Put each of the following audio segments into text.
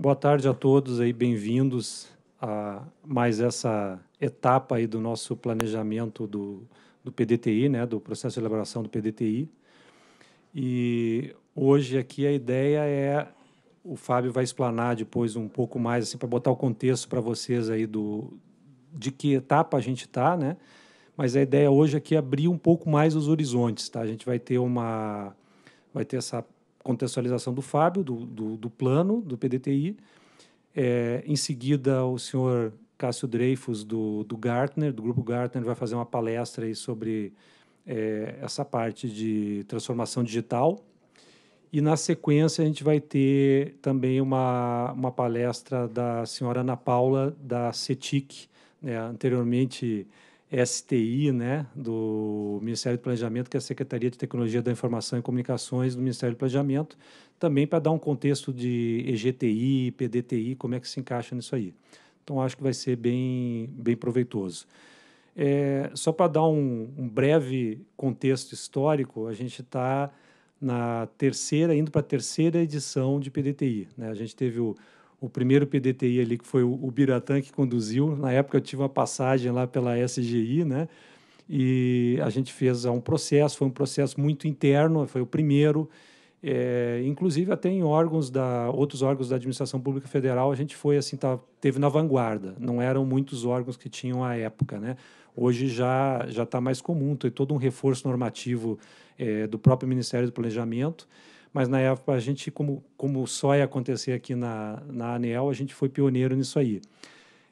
Boa tarde a todos aí, bem-vindos a mais essa etapa aí do nosso planejamento do, do PDTI, né, do processo de elaboração do PDTI. E hoje aqui a ideia é o Fábio vai explanar depois um pouco mais assim para botar o contexto para vocês aí do de que etapa a gente está, né? Mas a ideia hoje aqui é abrir um pouco mais os horizontes, tá? A gente vai ter uma vai ter essa contextualização do Fábio, do, do, do plano do PDTI. É, em seguida, o senhor Cássio Dreyfus, do, do Gartner, do grupo Gartner, vai fazer uma palestra aí sobre é, essa parte de transformação digital. E na sequência a gente vai ter também uma, uma palestra da senhora Ana Paula, da CETIC, né, anteriormente STI, né, do Ministério do Planejamento, que é a Secretaria de Tecnologia da Informação e Comunicações do Ministério do Planejamento, também para dar um contexto de EGTI, PDTI, como é que se encaixa nisso aí. Então, acho que vai ser bem, bem proveitoso. É, só para dar um, um breve contexto histórico, a gente está na terceira, indo para a terceira edição de PDTI. Né? A gente teve o, o primeiro PDTI ali, que foi o, Biratã que conduziu. Na época eu tive uma passagem lá pela SGI, né? E a gente fez é, um processo, foi um processo muito interno, foi o primeiro. É, inclusive até em órgãos da outros órgãos da administração pública federal a gente foi assim tá, teve na vanguarda não eram muitos órgãos que tinham à época né hoje já já está mais comum tem todo um reforço normativo é, do próprio Ministério do Planejamento mas na época a gente, como, como só ia acontecer aqui na, na ANEL, a gente foi pioneiro nisso aí.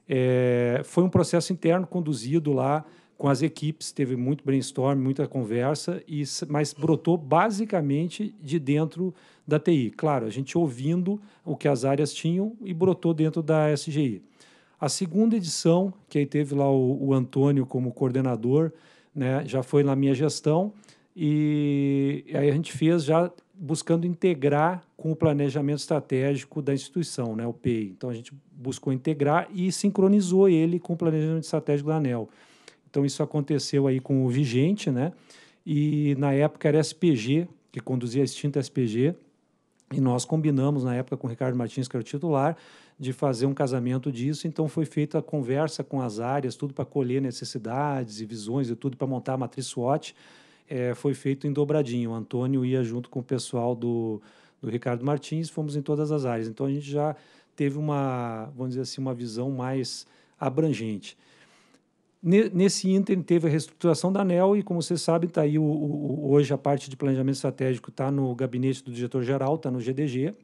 É, foi um processo interno conduzido lá com as equipes, teve muito brainstorm, muita conversa, e mas brotou basicamente de dentro da TI. Claro, a gente ouvindo o que as áreas tinham e brotou dentro da SGI. A segunda edição, que aí teve lá o, o Antônio como coordenador, né, já foi na minha gestão, e aí a gente fez já buscando integrar com o planejamento estratégico da instituição, né, o PEI. Então a gente buscou integrar e sincronizou ele com o planejamento estratégico da ANEL. Então isso aconteceu aí com o vigente, né? E na época era SPG que conduzia a extinta SPG e nós combinamos na época com o Ricardo Martins, que era o titular, de fazer um casamento disso. Então foi feita a conversa com as áreas, tudo para colher necessidades e visões e tudo para montar a matriz SWOT é, foi feito em dobradinho. O Antônio ia junto com o pessoal do, do Ricardo Martins, fomos em todas as áreas. Então a gente já teve uma, vamos dizer assim, uma visão mais abrangente. Nesse ínterim teve a reestruturação da ANEL e, como vocês sabem, tá aí o, o, hoje a parte de planejamento estratégico está no gabinete do diretor-geral, está no GDG,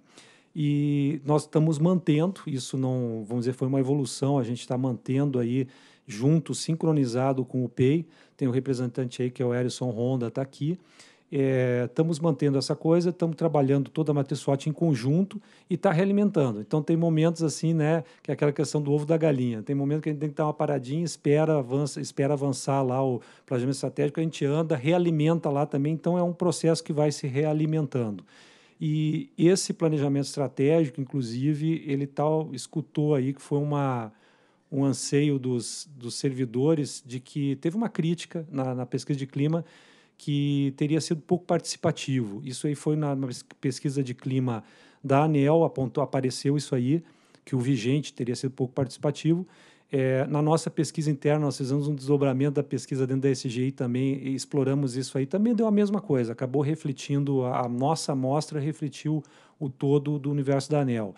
e nós estamos mantendo, isso não, vamos dizer, foi uma evolução, a gente está mantendo aí junto, sincronizado com o PEI. Tem o um representante aí, que é o Erison Honda, está aqui. É, estamos mantendo essa coisa, estamos trabalhando toda a matriz em conjunto e está realimentando. Então, tem momentos assim, né, que é aquela questão do ovo da galinha. Tem momentos que a gente tem que dar uma paradinha, espera, avança, espera avançar lá o planejamento estratégico, a gente anda, realimenta lá também. Então, é um processo que vai se realimentando. E esse planejamento estratégico, inclusive, ele tal escutou aí que foi uma um anseio dos, dos servidores de que teve uma crítica na, na pesquisa de clima que teria sido pouco participativo. Isso aí foi na, pesquisa de clima da ANEL, apontou, apareceu isso aí, que o vigente teria sido pouco participativo. É, na nossa pesquisa interna, nós fizemos um desdobramento da pesquisa dentro da SGI também, exploramos isso aí, também deu a mesma coisa, acabou refletindo, a, a nossa amostra refletiu o todo do universo da ANEL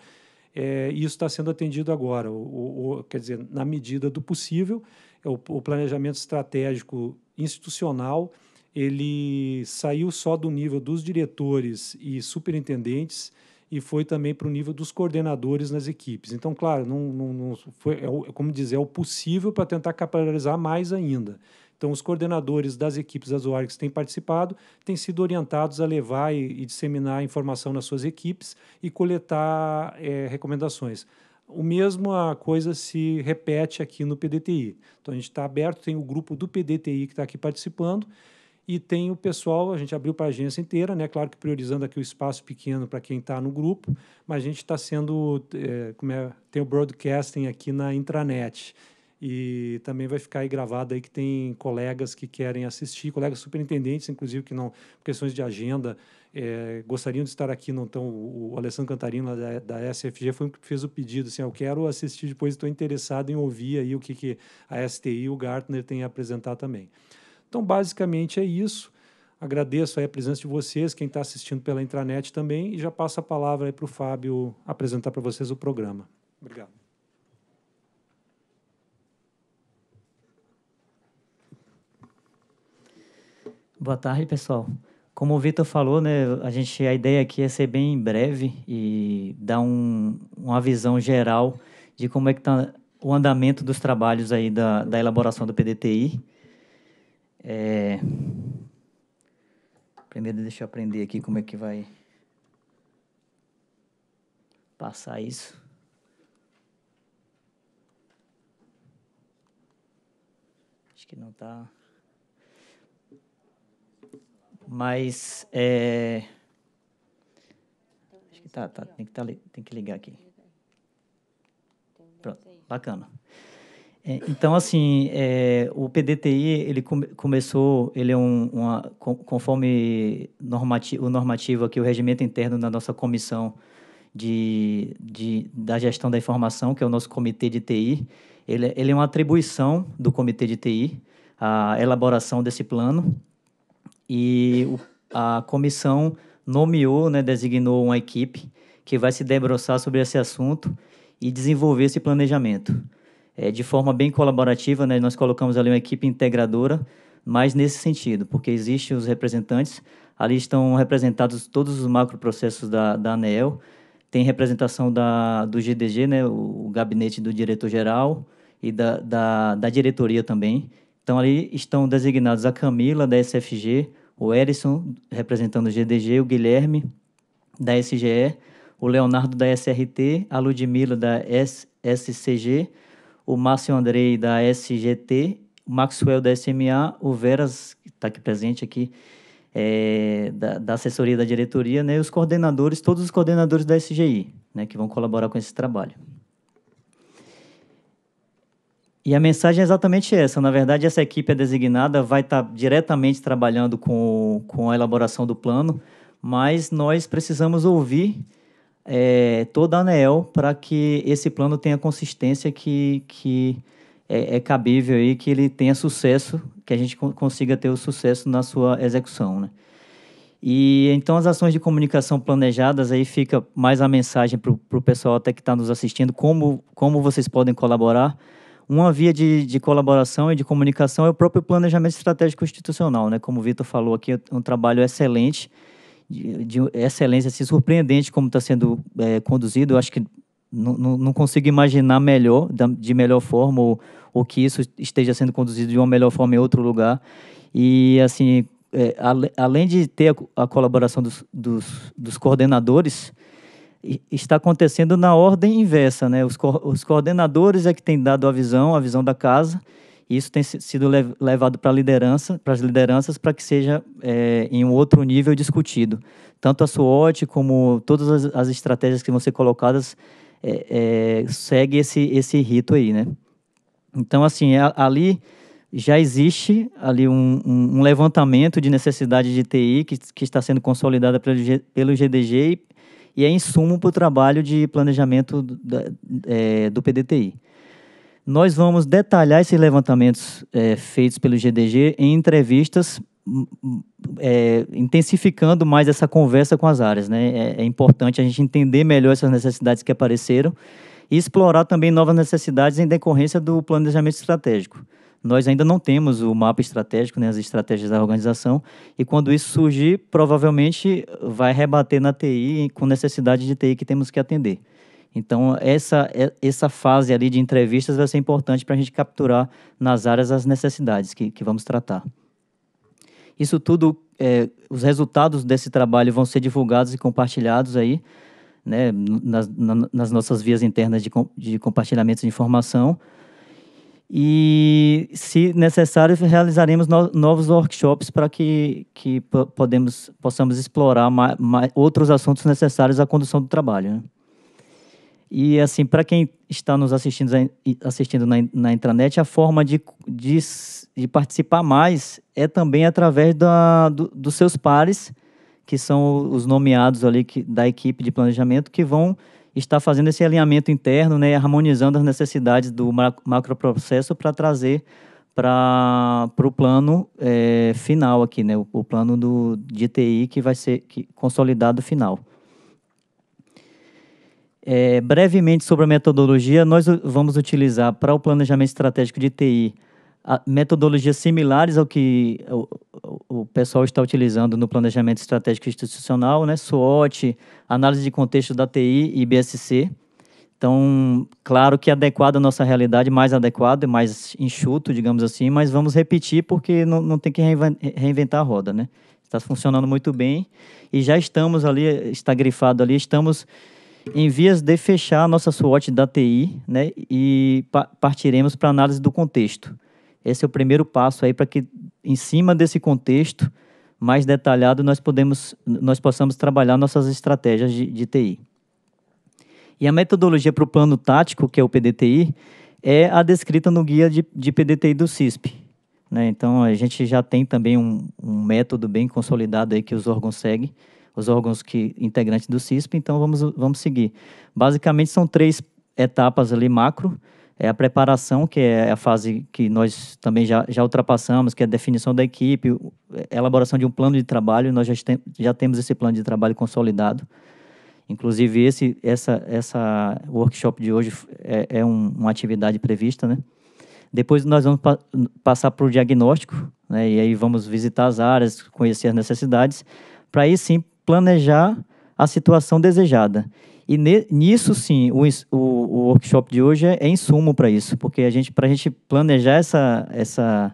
é, isso está sendo atendido agora, o, o, quer dizer, na medida do possível, é o, o planejamento estratégico institucional ele saiu só do nível dos diretores e superintendentes e foi também para o nível dos coordenadores nas equipes. Então, claro, não, não, não foi, é, como dizer, é o possível para tentar capitalizar mais ainda. Então, os coordenadores das equipes das orgs que têm participado têm sido orientados a levar e, e disseminar informação nas suas equipes e coletar é, recomendações. O mesmo a coisa se repete aqui no PDTI. Então, a gente está aberto, tem o grupo do PDTI que está aqui participando e tem o pessoal, a gente abriu para a agência inteira, né? Claro que priorizando aqui o espaço pequeno para quem está no grupo, mas a gente está sendo, é, como é, tem o broadcasting aqui na intranet. E também vai ficar aí gravado aí que tem colegas que querem assistir, colegas superintendentes, inclusive, que não, por questões de agenda, é, gostariam de estar aqui, não estão. O Alessandro Cantarino, da, da SFG, foi um que fez o pedido, assim, ah, eu quero assistir depois, estou interessado em ouvir aí o que, que a STI e o Gartner têm a apresentar também. Então, basicamente é isso. Agradeço a presença de vocês, quem está assistindo pela intranet também, e já passo a palavra para o Fábio apresentar para vocês o programa. Obrigado. Boa tarde, pessoal. Como o Vitor falou, né, a gente a ideia aqui é ser bem breve e dar um, uma visão geral de como é que está o andamento dos trabalhos aí da, da elaboração do PDTI. É... Primeiro deixa eu aprender aqui como é que vai passar isso. Acho que não está. Mas é, acho que tá, tá, tem, que tá, tem que ligar aqui. Pronto, bacana. É, então, assim, é, o PDTI ele come, começou, ele é um, uma, conforme normati, o normativo aqui, o regimento interno da nossa comissão de, de, da gestão da informação, que é o nosso comitê de TI, ele, é, ele é uma atribuição do comitê de TI, a elaboração desse plano e a comissão nomeou, né, designou uma equipe que vai se debruçar sobre esse assunto e desenvolver esse planejamento. É, de forma bem colaborativa, né, nós colocamos ali uma equipe integradora, mas nesse sentido, porque existem os representantes, ali estão representados todos os macroprocessos da, da ANEEL, tem representação da, do GDG, né, o, o gabinete do diretor-geral, e da, da, da diretoria também, então, ali estão designados a Camila, da SFG, o Erison, representando o GDG, o Guilherme, da SGE, o Leonardo, da SRT, a Ludmila, da SCG, o Márcio Andrei, da SGT, o Maxwell, da SMA, o Veras, que está aqui presente aqui, é, da, da, assessoria da diretoria, né, e os coordenadores, todos os coordenadores da SGI, né, que vão colaborar com esse trabalho. E a mensagem é exatamente essa. Na verdade, essa equipe é designada, vai estar tá diretamente trabalhando com, com a elaboração do plano, mas nós precisamos ouvir é, toda a ANEEL para que esse plano tenha consistência que, que é, é, cabível e que ele tenha sucesso, que a gente consiga ter o sucesso na sua execução. Né? E então as ações de comunicação planejadas aí fica mais a mensagem para o pessoal até que está nos assistindo, como, como vocês podem colaborar uma via de, de colaboração e de comunicação é o próprio planejamento estratégico institucional, né? Como o Vitor falou aqui, é um trabalho excelente, de, de excelência, assim, surpreendente como está sendo é, conduzido. Eu acho que não consigo imaginar melhor, de melhor forma, ou, ou que isso esteja sendo conduzido de uma melhor forma em outro lugar. E, assim, é, além de ter a, a colaboração dos, dos, dos coordenadores, está acontecendo na ordem inversa, né? Os, co os coordenadores é que têm dado a visão, a visão da casa, e isso tem sido lev levado para liderança, para as lideranças, para que seja é, em um outro nível discutido. Tanto a SWOT como todas as, as estratégias que vão ser colocadas é, é, segue esse esse rito aí, né? Então, assim, a, é, ali já existe ali um, um, um, levantamento de necessidade de TI que, que está sendo consolidada pelo, G, pelo GDG e e é insumo para o trabalho de planejamento da, é, do PDTI. Nós vamos detalhar esses levantamentos é, feitos pelo GDG em entrevistas, é, intensificando mais essa conversa com as áreas. Né? É, é, importante a gente entender melhor essas necessidades que apareceram e explorar também novas necessidades em decorrência do planejamento estratégico nós ainda não temos o mapa estratégico, né, as estratégias da organização, e quando isso surgir, provavelmente vai rebater na TI com necessidade de TI que temos que atender. Então, essa, é, essa fase ali de entrevistas vai ser importante para a gente capturar nas áreas as necessidades que, que vamos tratar. Isso tudo, é, os resultados desse trabalho vão ser divulgados e compartilhados aí, né, nas, nas nossas vias internas de, de compartilhamento de informação, e, se necessário, realizaremos novos workshops para que, que podemos, possamos explorar mais, mais, outros assuntos necessários à condução do trabalho. Né? E, assim, para quem está nos assistindo, assistindo na, na intranet, a forma de, de, de participar mais é também através da, do, dos seus pares, que são os nomeados ali que, da equipe de planejamento, que vão está fazendo esse alinhamento interno, né, harmonizando as necessidades do macroprocesso para trazer para o plano é, final aqui, né, o, o, plano do, de TI que vai ser que, consolidado final. É, brevemente sobre a metodologia, nós vamos utilizar para o planejamento estratégico de TI a, metodologias similares ao que, o pessoal está utilizando no planejamento estratégico institucional, né, SWOT, análise de contexto da TI e BSC. Então, claro que adequado à nossa realidade, mais adequado, e mais enxuto, digamos assim, mas vamos repetir porque não, não tem que reinventar a roda, né? Está funcionando muito bem e já estamos ali, está grifado ali, estamos em vias de fechar a nossa SWOT da TI, né? E pa partiremos para análise do contexto. Esse é o primeiro passo aí para que em cima desse contexto mais detalhado, nós, podemos, nós possamos trabalhar nossas estratégias de, de TI. E a metodologia para o plano tático, que é o PDTI, é a descrita no guia de, de PDTI do CISP. Né? Então, a gente já tem também um, um, método bem consolidado aí que os órgãos seguem, os órgãos que integrantes do CISP, então vamos, vamos seguir. Basicamente, são três etapas ali macro, é a preparação, que é a fase que nós também já, já ultrapassamos, que é a definição da equipe, é elaboração de um plano de trabalho, nós já, tem, já temos esse plano de trabalho consolidado. Inclusive, esse essa, essa workshop de hoje é, é um, uma atividade prevista, né? Depois nós vamos pa passar para o diagnóstico, né? E aí vamos visitar as áreas, conhecer as necessidades, para aí sim planejar a situação desejada. E ne, nisso, sim, o, o, o, workshop de hoje é, é insumo para isso, porque a gente, para a gente planejar essa, essa,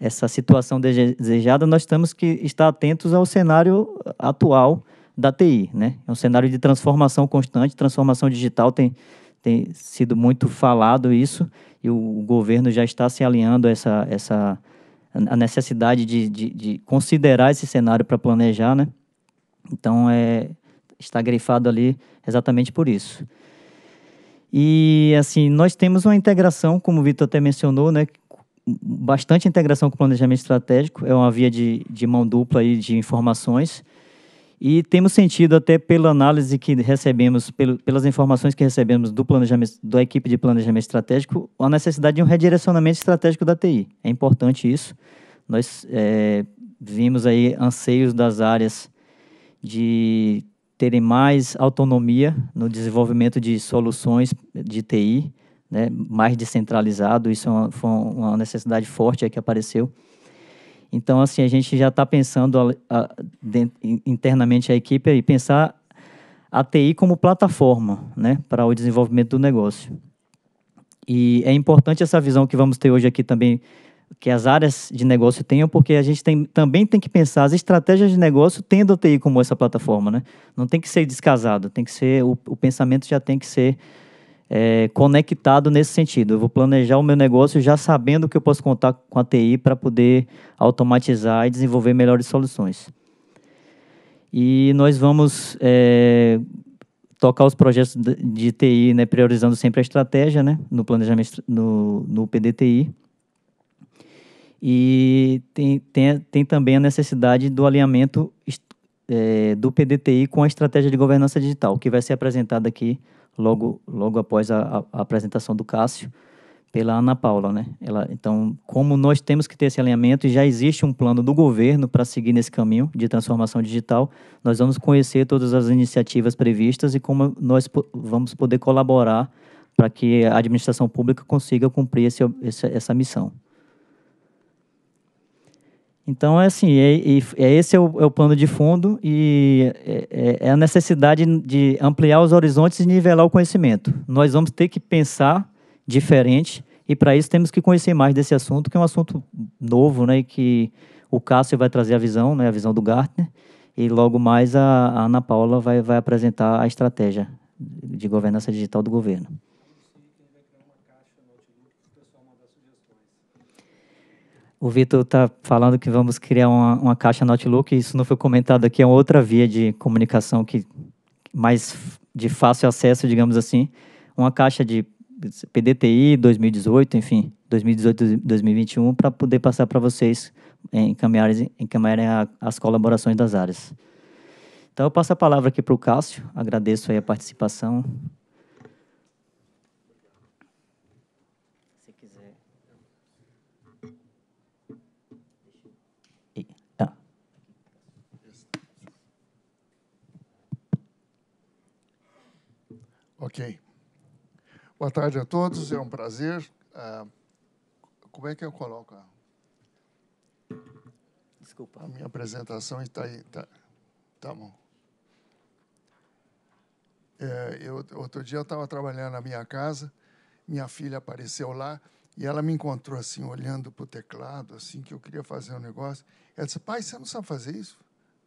essa situação desejada, nós temos que estar atentos ao cenário atual da TI. Né? É um cenário de transformação constante, transformação digital tem, tem sido muito falado isso, e o, o governo já está se alinhando a essa, essa a necessidade de, de, de considerar esse cenário para planejar. Né? Então, é, está grifado ali exatamente por isso. E assim, nós temos uma integração, como o Vitor até mencionou, né, bastante integração com o planejamento estratégico, é uma via de, de mão dupla aí de informações. E temos sentido até pela análise que recebemos, pelo, pelas informações que recebemos do planejamento, da equipe de planejamento estratégico, a necessidade de um redirecionamento estratégico da TI. É importante isso. Nós é, vimos aí anseios das áreas de terem mais autonomia no desenvolvimento de soluções de TI, né, mais descentralizado. Isso é uma, foi uma necessidade forte aí que apareceu. Então, assim, a gente já está pensando a, a, de, internamente a equipe e pensar a TI como plataforma né, para o desenvolvimento do negócio. E é importante essa visão que vamos ter hoje aqui também que as áreas de negócio tenham, porque a gente tem, também tem que pensar as estratégias de negócio tendo a TI como essa plataforma, né? Não tem que ser descasado, tem que ser o, o pensamento já tem que ser é, conectado nesse sentido. Eu vou planejar o meu negócio já sabendo que eu posso contar com a TI para poder automatizar e desenvolver melhores soluções. E nós vamos é, tocar os projetos de, de TI, né, priorizando sempre a estratégia, né, no planejamento no, no PDTI e tem, tem, tem também a necessidade do alinhamento é, do PDTI com a estratégia de governança digital, que vai ser apresentada aqui logo, logo após a, a apresentação do Cássio pela Ana Paula, né? Ela, então, como nós temos que ter esse alinhamento e já existe um plano do governo para seguir nesse caminho de transformação digital, nós vamos conhecer todas as iniciativas previstas e como nós vamos poder colaborar para que a administração pública consiga cumprir esse, essa, essa missão. Então, é assim, é, é esse é o, é o, plano de fundo e é, é, é, a necessidade de ampliar os horizontes e nivelar o conhecimento. Nós vamos ter que pensar diferente e, para isso, temos que conhecer mais desse assunto, que é um assunto novo, né, e que o Cássio vai trazer a visão, né, a visão do Gartner, e logo mais a, a Ana Paula vai, vai apresentar a estratégia de governança digital do governo. O Vitor está falando que vamos criar uma, uma caixa Notebook, isso não foi comentado aqui, é outra via de comunicação que mais de fácil acesso, digamos assim, uma caixa de PDTI 2018, enfim, 2018, 2021, para poder passar para vocês encaminharem, é, encaminharem a, as colaborações das áreas. Então, eu passo a palavra aqui para o Cássio, agradeço aí a participação Ok. Boa tarde a todos, é um prazer. Uh, como é que eu coloco? A... Desculpa. A minha apresentação está aí. Tá, tá bom. É, eu, outro dia eu estava trabalhando na minha casa, minha filha apareceu lá e ela me encontrou assim, olhando para o teclado, assim, que eu queria fazer um negócio. Ela disse, pai, você não sabe fazer isso?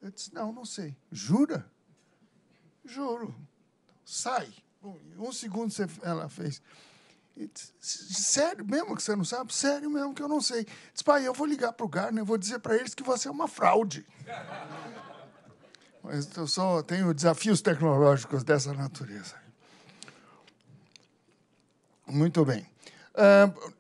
Eu disse, não, não sei. Jura? Juro. Sai. Um segundo você, ela fez. Sério mesmo que você não sabe? Sério mesmo que eu não sei. Diz, pai, eu vou ligar para o Garner, vou dizer para eles que você é uma fraude. Mas eu só tenho desafios tecnológicos dessa natureza. Muito bem. Uh,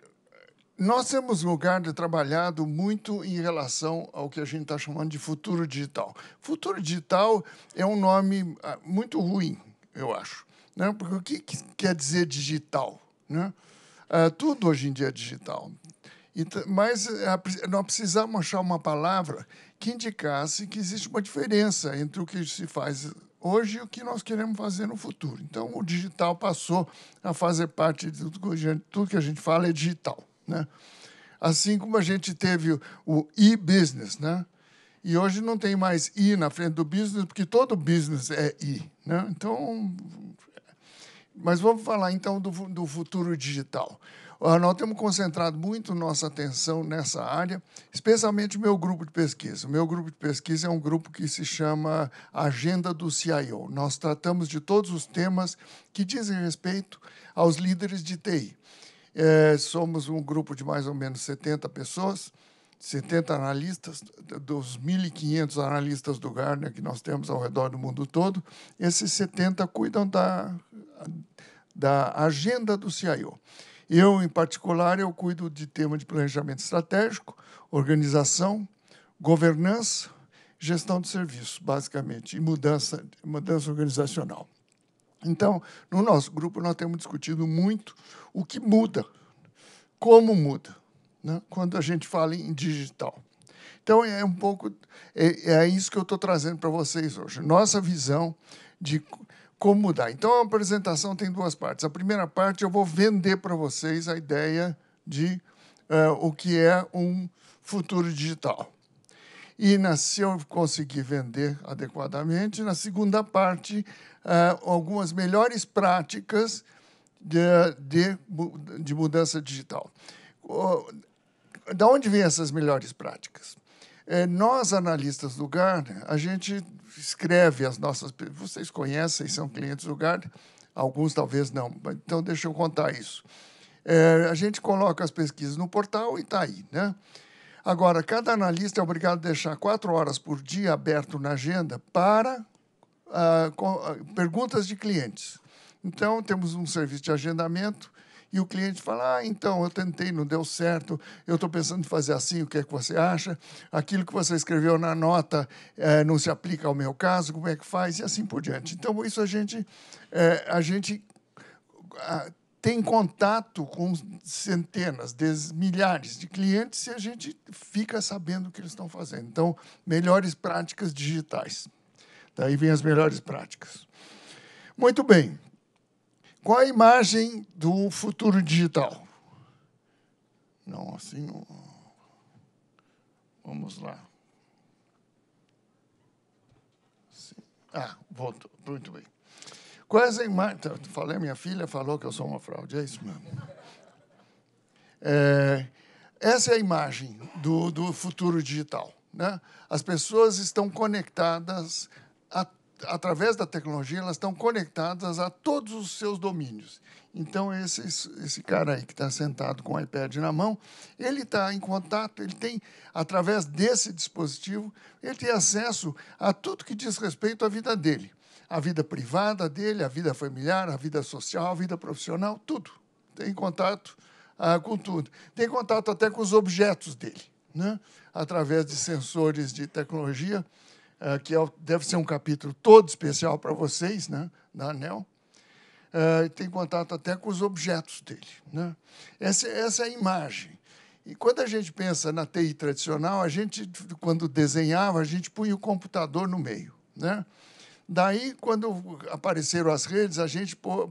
nós temos lugar de trabalhado muito em relação ao que a gente está chamando de futuro digital. Futuro digital é um nome ah, muito ruim, eu acho. Né? Porque o que, que quer dizer digital? Né? É, tudo hoje em dia é digital. Então, mas é, a, nós precisamos achar uma palavra que indicasse que existe uma diferença entre o que se faz hoje e o que nós queremos fazer no futuro. Então, o digital passou a fazer parte de tudo que a gente, que a gente fala é digital. Né? Assim como a gente teve o, e-business, né? E hoje não tem mais e na frente do business, porque todo business é e. né? Então, mas vamos falar então do, do futuro digital. nós temos concentrado muito nossa atenção nessa área, especialmente o meu grupo de pesquisa. O meu grupo de pesquisa é um grupo que se chama Agenda do CIO. Nós tratamos de todos os temas que dizem respeito aos líderes de TI. É, somos um grupo de mais ou menos 70 pessoas 70 analistas, dos 1.500 analistas do Gartner que nós temos ao redor do mundo todo, esses 70 cuidam da, da agenda do CIO. Eu, em particular, eu cuido de tema de planejamento estratégico, organização, governança, gestão de serviços, basicamente, e mudança, mudança organizacional. Então, no nosso grupo, nós temos discutido muito o que muda, como muda, né, quando a gente fala em digital. Então, é um pouco é, é isso que eu estou trazendo para vocês hoje. Nossa visão de como mudar. Então, a apresentação tem duas partes. A primeira parte, eu vou vender para vocês a ideia de uh, o que é um futuro digital. E na, se eu conseguir vender adequadamente, na segunda parte, uh, algumas melhores práticas de, de, de mudança digital da onde vêm essas melhores práticas? É, nós, analistas do Gartner, a gente escreve as nossas. Vocês conhecem, são clientes do Gartner, alguns talvez não, então deixa eu contar isso. É, a gente coloca as pesquisas no portal e está aí. Né? Agora, cada analista é obrigado a deixar quatro horas por dia aberto na agenda para ah, com, ah, perguntas de clientes. Então, temos um serviço de agendamento e o cliente fala: Ah, então, eu tentei, não deu certo, eu estou pensando em fazer assim, o que é que você acha? Aquilo que você escreveu na nota eh, não se aplica ao meu caso, como é que faz? E assim por diante. Então, isso a gente, eh, a gente a, ah, tem contato com centenas, des, milhares de clientes e a gente fica sabendo o que eles estão fazendo. Então, melhores práticas digitais. Daí vêm as melhores práticas. Muito bem. Qual a imagem do futuro digital? Não, assim não. Vamos lá. Sim. Ah, voltou. Muito bem. Quais é a imagem. Tá, falei, minha filha falou que eu sou uma fraude, é isso mesmo. É, essa é a imagem do, do futuro digital. Né? As pessoas estão conectadas a através da tecnologia, elas estão conectadas a todos os seus domínios. Então, esse, esse cara aí que está sentado com o iPad na mão, ele está em contato, ele tem, através desse dispositivo, ele tem acesso a tudo que diz respeito à vida dele. A vida privada dele, a vida familiar, a vida social, a vida profissional, tudo. Tem contato ah, com tudo. Tem contato até com os objetos dele, né? através de sensores de tecnologia eh, que é deve ser um capítulo todo especial para vocês, né, da ANEL. Eh, tem contato até com os objetos dele. Né? Essa, essa é a imagem. E quando a gente pensa na TI tradicional, a gente, quando desenhava, a gente punha o computador no meio. Né? Daí, quando apareceram as redes, a gente pô,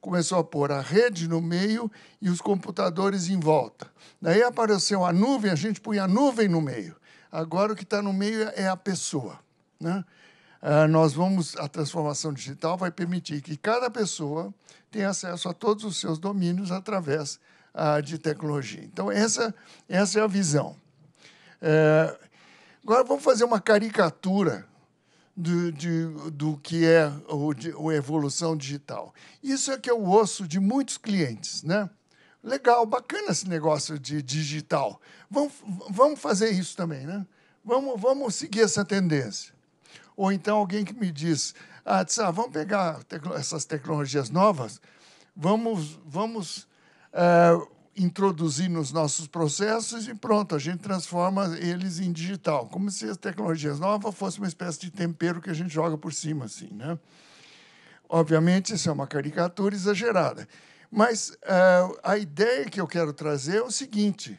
começou a pôr a rede no meio e os computadores em volta. Daí apareceu a nuvem, a gente punha a nuvem no meio. Agora o que está no meio é, é a pessoa. Né? Ah, nós vamos a transformação digital vai permitir que cada pessoa tenha acesso a todos os seus domínios através ah, de tecnologia. Então essa essa é a visão. É, agora vamos fazer uma caricatura do, de, do que é o, de, a evolução digital. Isso é que eu é ouço de muitos clientes, né? Legal, bacana esse negócio de digital. Vamos, vamos fazer isso também, né? Vamos, vamos seguir essa tendência. Ou então alguém que me diz, ah, ah vamos pegar essas tecnologias novas, vamos, vamos eh, introduzir nos nossos processos e pronto, a gente transforma eles em digital, como se as tecnologias novas fossem uma espécie de tempero que a gente joga por cima, assim, né? Obviamente, isso é uma caricatura exagerada. Mas uh, a ideia que eu quero trazer é o seguinte: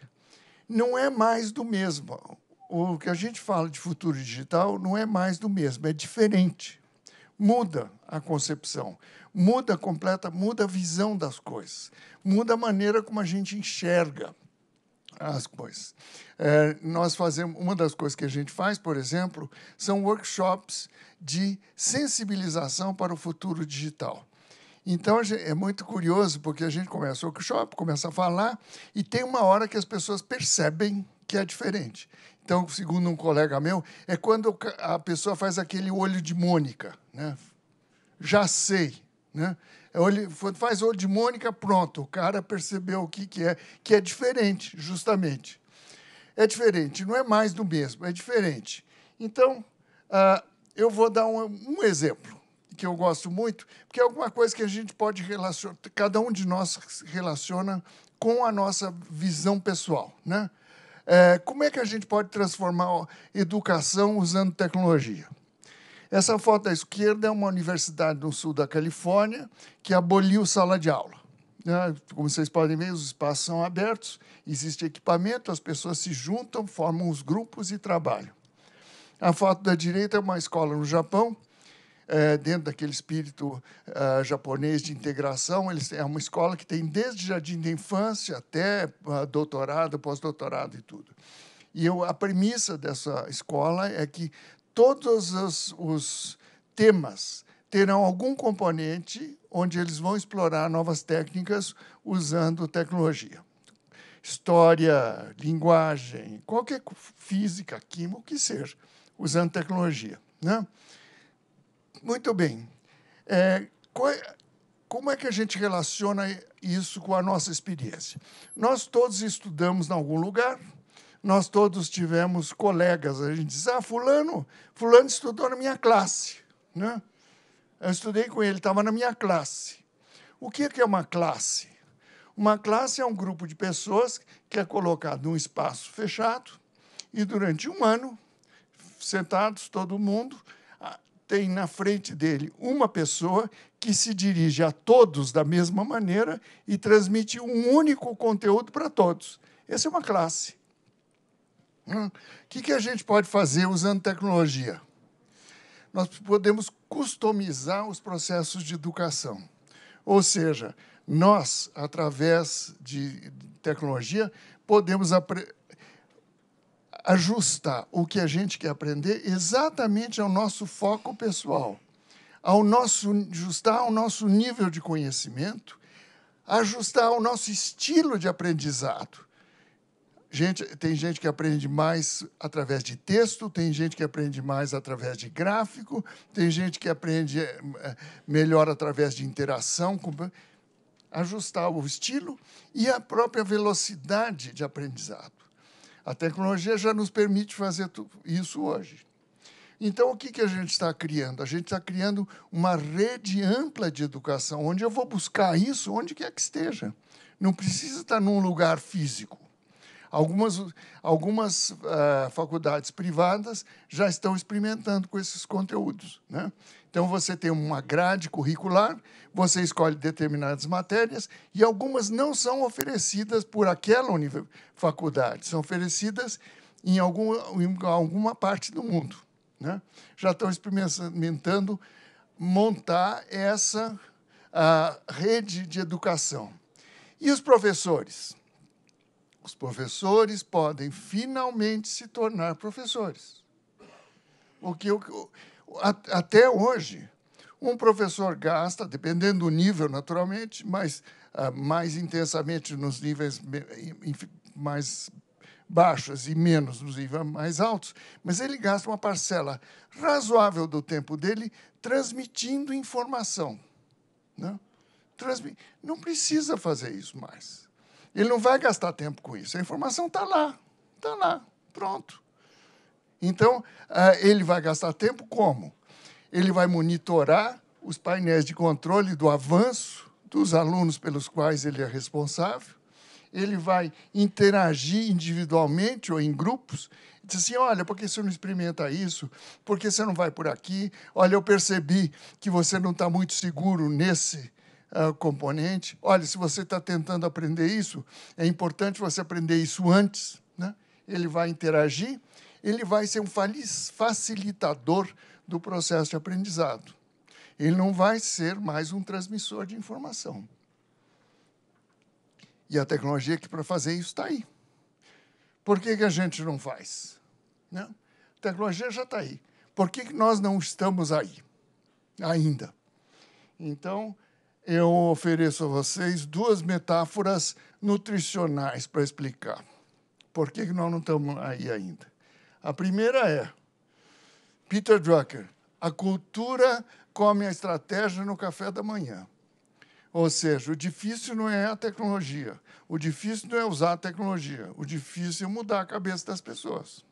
não é mais do mesmo o que a gente fala de futuro digital não é mais do mesmo, é diferente. Muda a concepção, muda completa, muda a visão das coisas, muda a maneira como a gente enxerga as coisas. É, nós fazemos uma das coisas que a gente faz, por exemplo, são workshops de sensibilização para o futuro digital. Então é muito curioso porque a gente começa o workshop, começa a falar e tem uma hora que as pessoas percebem que é diferente. Então, segundo um colega meu, é quando a pessoa faz aquele olho de Mônica, né? Já sei, né? É faz olho de Mônica, pronto, o cara percebeu o que, é, que é diferente, justamente. É diferente, não é mais do mesmo, é diferente. Então, ah, eu vou dar um, um, exemplo que eu gosto muito, porque é alguma coisa que a gente pode relacionar, cada um de nós relaciona com a nossa visão pessoal, né? É, como é que a gente pode transformar educação usando tecnologia? Essa foto à esquerda é uma universidade no sul da Califórnia que aboliu sala de aula. Né? Como vocês podem ver, os espaços são abertos, existe equipamento, as pessoas se juntam, formam os grupos e trabalham. A foto da direita é uma escola no Japão é, dentro daquele espírito é, japonês de integração. Eles, é uma escola que tem desde jardim da infância até é, doutorado, pós-doutorado e tudo. E eu, a premissa dessa escola é que todos os, os temas terão algum componente onde eles vão explorar novas técnicas usando tecnologia. História, linguagem, qualquer física, química, o que seja, usando tecnologia. Né? Muito bem. É, qual, é, como é que a gente relaciona isso com a nossa experiência? Nós todos estudamos em algum lugar, nós todos tivemos colegas. A gente diz, ah, fulano, fulano estudou na minha classe. Né? Eu estudei com ele, estava na minha classe. O que é uma classe? Uma classe é um grupo de pessoas que é colocado num espaço fechado e, durante um ano, sentados todo mundo, tem na frente dele uma pessoa que se dirige a todos da mesma maneira e transmite um único conteúdo para todos. Essa é uma classe. O hum. que, a gente pode fazer usando tecnologia? Nós podemos customizar os processos de educação. Ou seja, nós, através de tecnologia, podemos ajustar o que a gente quer aprender exatamente ao nosso foco pessoal, ao nosso ajustar ao nosso nível de conhecimento, ajustar ao nosso estilo de aprendizado. Gente, tem gente que aprende mais através de texto, tem gente que aprende mais através de gráfico, tem gente que aprende eh, eh, melhor através de interação, com, ajustar o estilo e a própria velocidade de aprendizado. A tecnologia já nos permite fazer isso hoje. Então, o que, que a gente está criando? A gente está criando uma rede ampla de educação, onde eu vou buscar isso onde quer que esteja. Não precisa estar num lugar físico. Algumas, algumas uh, faculdades privadas já estão experimentando com esses conteúdos. Né? Então você tem uma grade curricular, você escolhe determinadas matérias e algumas não são oferecidas por aquela faculdade, são oferecidas em, algum, em alguma parte do mundo. Né? Já estão experimentando montar essa a, rede de educação. E os professores? Os professores podem finalmente se tornar professores. O que eu, até hoje, um professor gasta, dependendo do nível, naturalmente, mas uh, mais intensamente nos níveis mais baixos e menos nos níveis mais altos, mas ele gasta uma parcela razoável do tempo dele transmitindo informação. Né? Transmi não precisa fazer isso mais. Ele não vai gastar tempo com isso. A informação está lá, está lá, pronto. Então, ah, ele vai gastar tempo como? Ele vai monitorar os painéis de controle do avanço dos alunos pelos quais ele é responsável, ele vai interagir individualmente ou em grupos, diz assim, olha, por que você não experimenta isso? Por que você não vai por aqui? Olha, eu percebi que você não está muito seguro nesse uh, componente. Olha, se você está tentando aprender isso, é importante você aprender isso antes. Né? Ele vai interagir ele vai ser um facilitador do processo de aprendizado. Ele não vai ser mais um transmissor de informação. E a tecnologia que para fazer isso está aí. Por que, que a gente não faz? Né? A tecnologia já está aí. Por que, que nós não estamos aí ainda? Então, eu ofereço a vocês duas metáforas nutricionais para explicar por que, que nós não estamos aí ainda. A primeira é, Peter Drucker, a cultura come a estratégia no café da manhã. Ou seja, o difícil não é a tecnologia, o difícil não é usar a tecnologia, o difícil é mudar a cabeça das pessoas.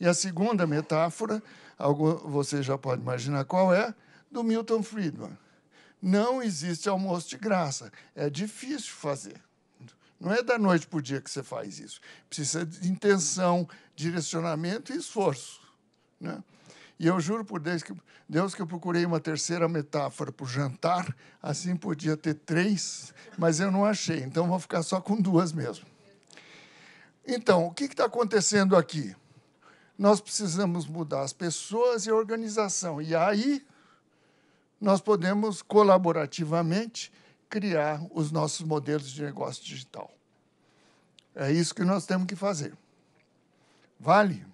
E a segunda metáfora, algo você já pode imaginar qual é, do Milton Friedman. Não existe almoço de graça, é difícil fazer. Não é da noite para o dia que você faz isso. Precisa de intenção, direcionamento e esforço. Né? E eu juro por Deus que, Deus que eu procurei uma terceira metáfora para o jantar, assim podia ter três, mas eu não achei, então vou ficar só com duas mesmo. Então, o que está acontecendo aqui? Nós precisamos mudar as pessoas e a organização, e aí nós podemos colaborativamente criar os nossos modelos de negócio digital. É isso que nós temos que fazer. Vale?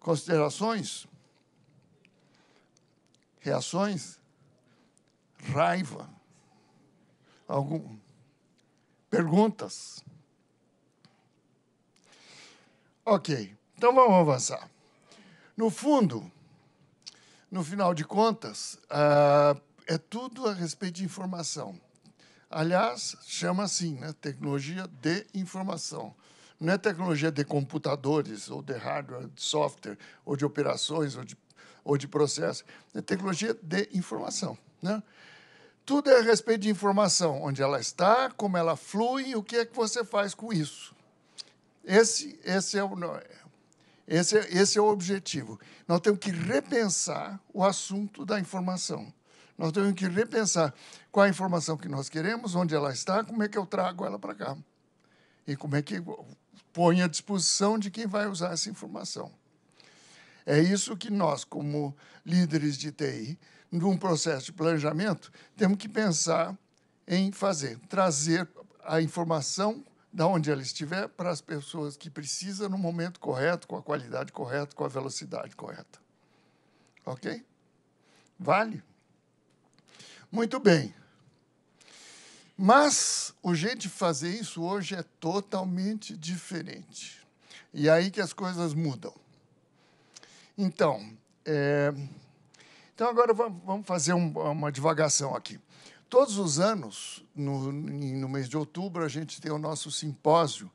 Considerações? Reações? Raiva? Algum? Perguntas? Ok, então vamos avançar. No fundo, no final de contas, uh, é tudo a respeito de informação. Aliás, chama assim, né? Tecnologia de informação. Não é tecnologia de computadores, ou de hardware, de software, ou de operações, ou de, ou de processo. É tecnologia de informação, né? Tudo é a respeito de informação, onde ela está, como ela flui o que é que você faz com isso. Esse, esse, é, o, esse, é, esse é o objetivo. Nós temos que repensar o assunto da informação. Nós temos que repensar qual a informação que nós queremos, onde ela está, como é que eu trago ela para cá. E como é que põe à disposição de quem vai usar essa informação. É isso que nós, como líderes de TI, num processo de planejamento, temos que pensar em fazer, trazer a informação da onde ela estiver para as pessoas que precisam no momento correto, com a qualidade correta, com a velocidade correta. Ok? Vale? Muito bem. Mas o jeito de fazer isso hoje é totalmente diferente. E é aí que as coisas mudam. Então, é... então agora vamos fazer uma divagação aqui. Todos os anos, no, no mês de outubro, a gente tem o nosso simpósio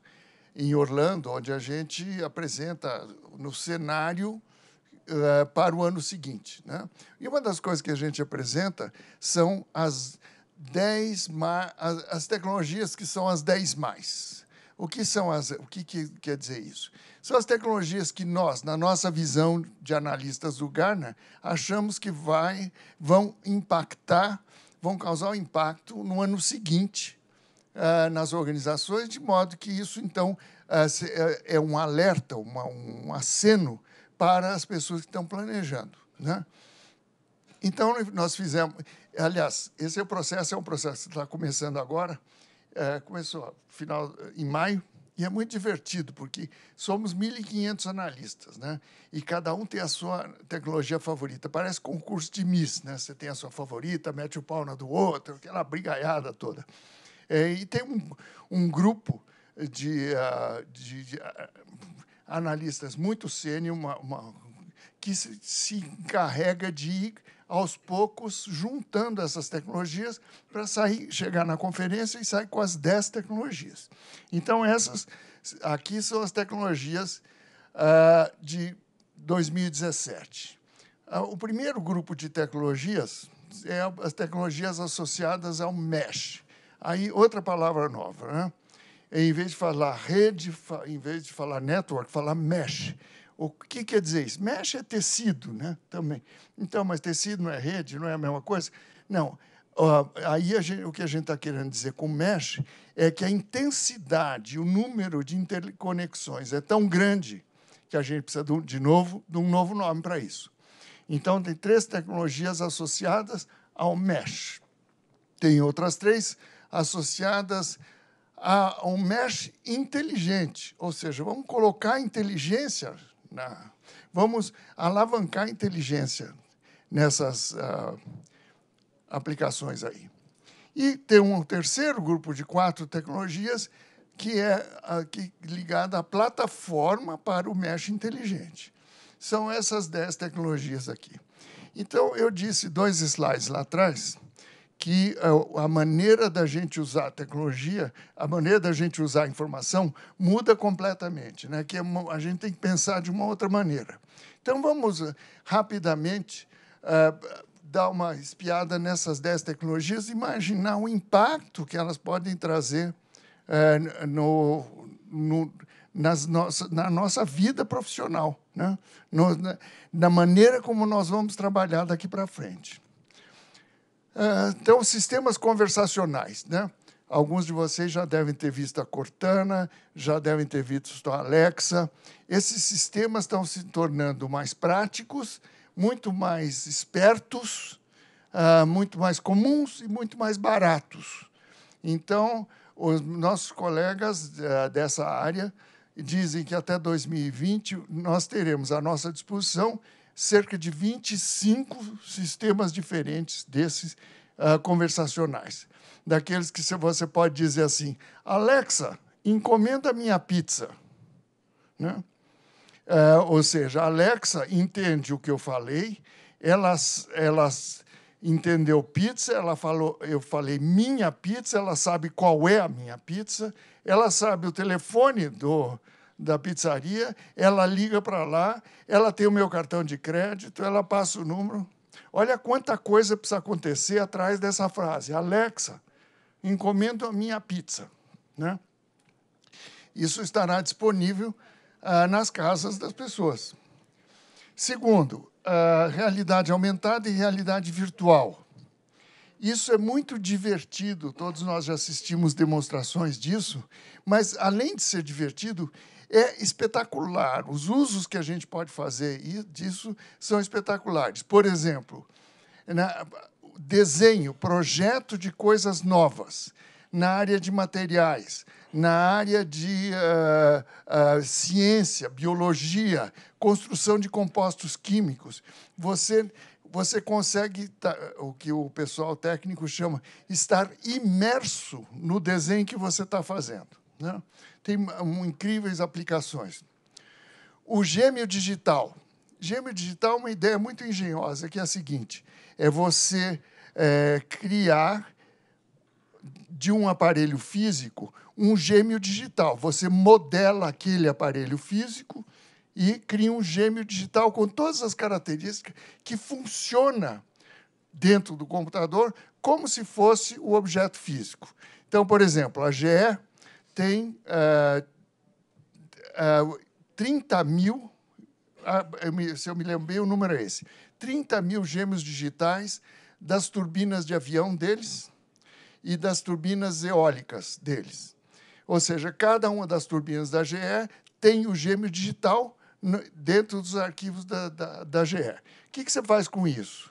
em Orlando, onde a gente apresenta no cenário eh, para o ano seguinte. Né? E uma das coisas que a gente apresenta são as 10 as, as tecnologias que são as 10 mais. O que são as, o que, que, quer dizer isso? São as tecnologias que nós, na nossa visão de analistas do Gartner, achamos que vai, vão impactar, vão causar um impacto no ano seguinte uh, nas organizações, de modo que isso então uh, é um alerta, uma, um aceno para as pessoas que estão planejando. Né? Então, nós fizemos. Aliás, esse é processo é um processo que está começando agora. É, começou final em maio e é muito divertido, porque somos 1.500 analistas, né? E cada um tem a sua tecnologia favorita. Parece concurso de Miss, né? Você tem a sua favorita, mete o pau na do outro, aquela brigaiada toda. É, e tem um, um grupo de, uh, de, de uh, analistas muito sênior, que se, se encarrega de ir aos poucos juntando essas tecnologias para sair, chegar na conferência e sair com as 10 tecnologias. Então, essas aqui são as tecnologias uh, de 2017. Uh, ah, o primeiro grupo de tecnologias é as tecnologias associadas ao mesh. Aí, outra palavra nova, né? em vez de falar rede, em vez de falar network, falar mesh. O que quer dizer isso? Mesh é tecido, né? Também. Então, mas tecido não é rede, não é a mesma coisa? Não. Aí gente, o que a gente está querendo dizer com mesh é que a intensidade, o número de interconexões é tão grande que a gente precisa, de novo, de um novo nome para isso. Então, tem três tecnologias associadas ao mesh. Tem outras três associadas a, um mesh inteligente, ou seja, vamos colocar inteligência na, vamos alavancar inteligência nessas uh, aplicações aí. E tem um terceiro grupo de quatro tecnologias que é aqui ah, ligada à plataforma para o mesh inteligente. São essas dez tecnologias aqui. Então, eu disse dois slides lá atrás que eh, a maneira da gente usar a tecnologia, a maneira da gente usar a informação muda completamente, né? Que é a gente tem que pensar de uma outra maneira. Então vamos eh, rapidamente uh, dar uma espiada nessas dez tecnologias, e imaginar o impacto que elas podem trazer uh, no, no, nas nossa, na nossa vida profissional, né? No, na, na maneira como nós vamos trabalhar daqui para frente. Ah, então, sistemas conversacionais, né? Alguns de vocês já devem ter visto a Cortana, já devem ter visto a Alexa. Esses sistemas estão se tornando mais práticos, muito mais espertos, uh, muito mais comuns e muito mais baratos. Então, os nossos colegas uh, dessa área dizem que até 2020 nós teremos à nossa disposição cerca de 25 sistemas diferentes desses uh, conversacionais. Daqueles que você pode dizer assim: Alexa, encomenda minha pizza. Né? Ah, ou seja, a Alexa entende o que eu falei, ela, ela entendeu pizza, ela falou, eu falei minha pizza, ela sabe qual é a minha pizza, ela sabe o telefone do, da pizzaria, ela liga para lá, ela tem o meu cartão de crédito, ela passa o número. Olha quanta coisa precisa acontecer atrás dessa frase. Alexa, encomendo a minha pizza. Né? Isso estará disponível ah, nas casas das pessoas. Segundo, a ah, realidade aumentada e realidade virtual. Isso é muito divertido, todos nós já assistimos demonstrações disso, mas além de ser divertido, é espetacular. Os usos que a gente pode fazer disso são espetaculares. Por exemplo, desenho, projeto de coisas novas na área de materiais, na área de uh, uh, ciência, biologia, construção de compostos químicos. Você você consegue o que o pessoal técnico chama estar imerso no desenho que você está fazendo. Né? tem incríveis aplicações. O gêmeo digital. Gêmeo digital é uma ideia muito engenhosa, que é a seguinte: é você é, criar de um aparelho físico um gêmeo digital. Você modela aquele aparelho físico e cria um gêmeo digital com todas as características que funciona dentro do computador como se fosse o objeto físico. Então, por exemplo, a GE tem uh, uh, 30 mil, uh, se eu me lembrei, o número é esse, 30 mil gêmeos digitais das turbinas de avião deles e das turbinas eólicas deles. Ou seja, cada uma das turbinas da GE tem o gêmeo digital dentro dos arquivos da, da, da GE. O que, que você faz com isso?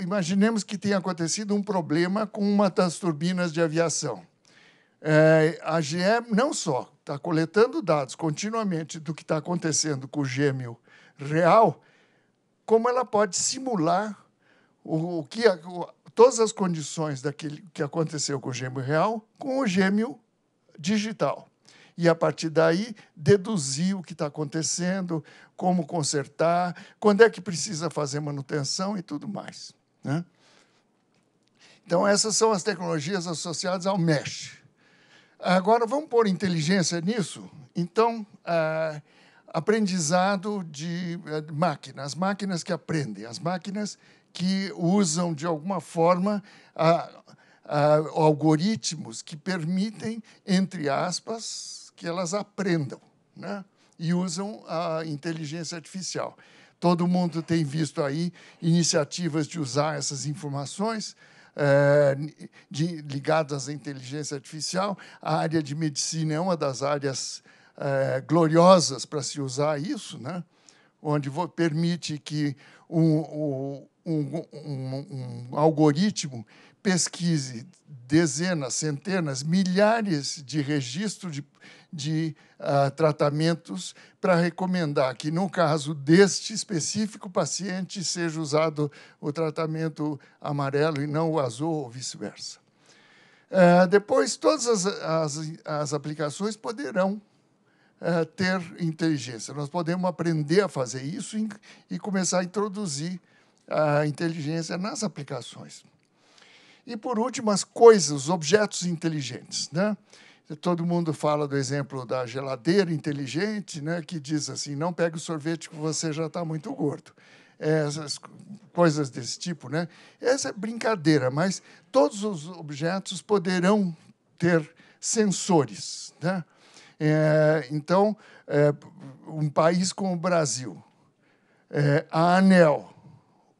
Imaginemos que tenha acontecido um problema com uma das turbinas de aviação. É, a GE não só está coletando dados continuamente do que está acontecendo com o gêmeo real, como ela pode simular o, o que a, o, todas as condições daquele que aconteceu com o gêmeo real com o gêmeo digital. E a partir daí deduzir o que está acontecendo, como consertar, quando é que precisa fazer manutenção e tudo mais. Né? Então, essas são as tecnologias associadas ao mesh. Agora, vamos pôr inteligência nisso? Então, ah, aprendizado de é, máquinas, máquinas que aprendem, as máquinas que usam, de alguma forma, ah, ah, algoritmos que permitem, entre aspas, que elas aprendam, né? e usam a inteligência artificial. Todo mundo tem visto aí iniciativas de usar essas informações eh, de, ligadas à inteligência artificial. A área de medicina é uma das áreas é, gloriosas para se usar isso, né? onde permite que um, um, um, um algoritmo pesquise dezenas, centenas, milhares de registros de, de uh, tratamentos para recomendar que, no caso deste específico paciente, seja usado o tratamento amarelo e não o azul ou vice-versa. Uh, depois, todas as, as, as aplicações poderão uh, ter inteligência. Nós podemos aprender a fazer isso e, e começar a introduzir a inteligência nas aplicações. E, por último, as coisas, os objetos inteligentes. Né? Todo mundo fala do exemplo da geladeira inteligente, né, que diz assim: não pegue o sorvete que você já está muito gordo. É, essas coisas desse tipo. Né? Essa é brincadeira, mas todos os objetos poderão ter sensores. Né? É, então, é, um país como o Brasil, é, a ANEL,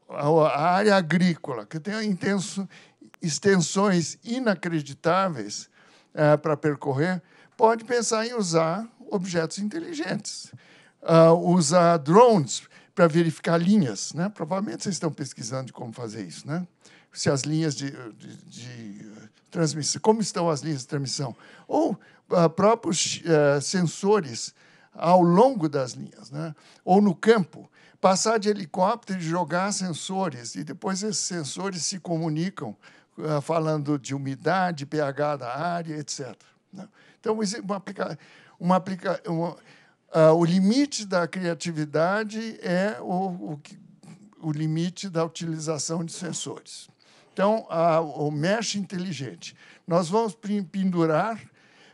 a, a área agrícola, que tem intenso, extensões inacreditáveis eh, para percorrer, pode pensar em usar objetos inteligentes, uh, usar drones para verificar linhas. Né? Provavelmente vocês estão pesquisando de como fazer isso. Né? Se as linhas de, de, de eh, transmissão, como estão as linhas de transmissão, ou uh, próprios sensores ao longo das linhas, né? ou no campo passar de helicóptero e jogar sensores, e depois esses sensores se comunicam eh, falando de umidade, pH da área, etc. Né? Então, é uma aplica, uma aplica, uma, uh, o limite da criatividade é o, o, o, limite da utilização de sensores. Então, a, o mesh inteligente. Nós vamos pendurar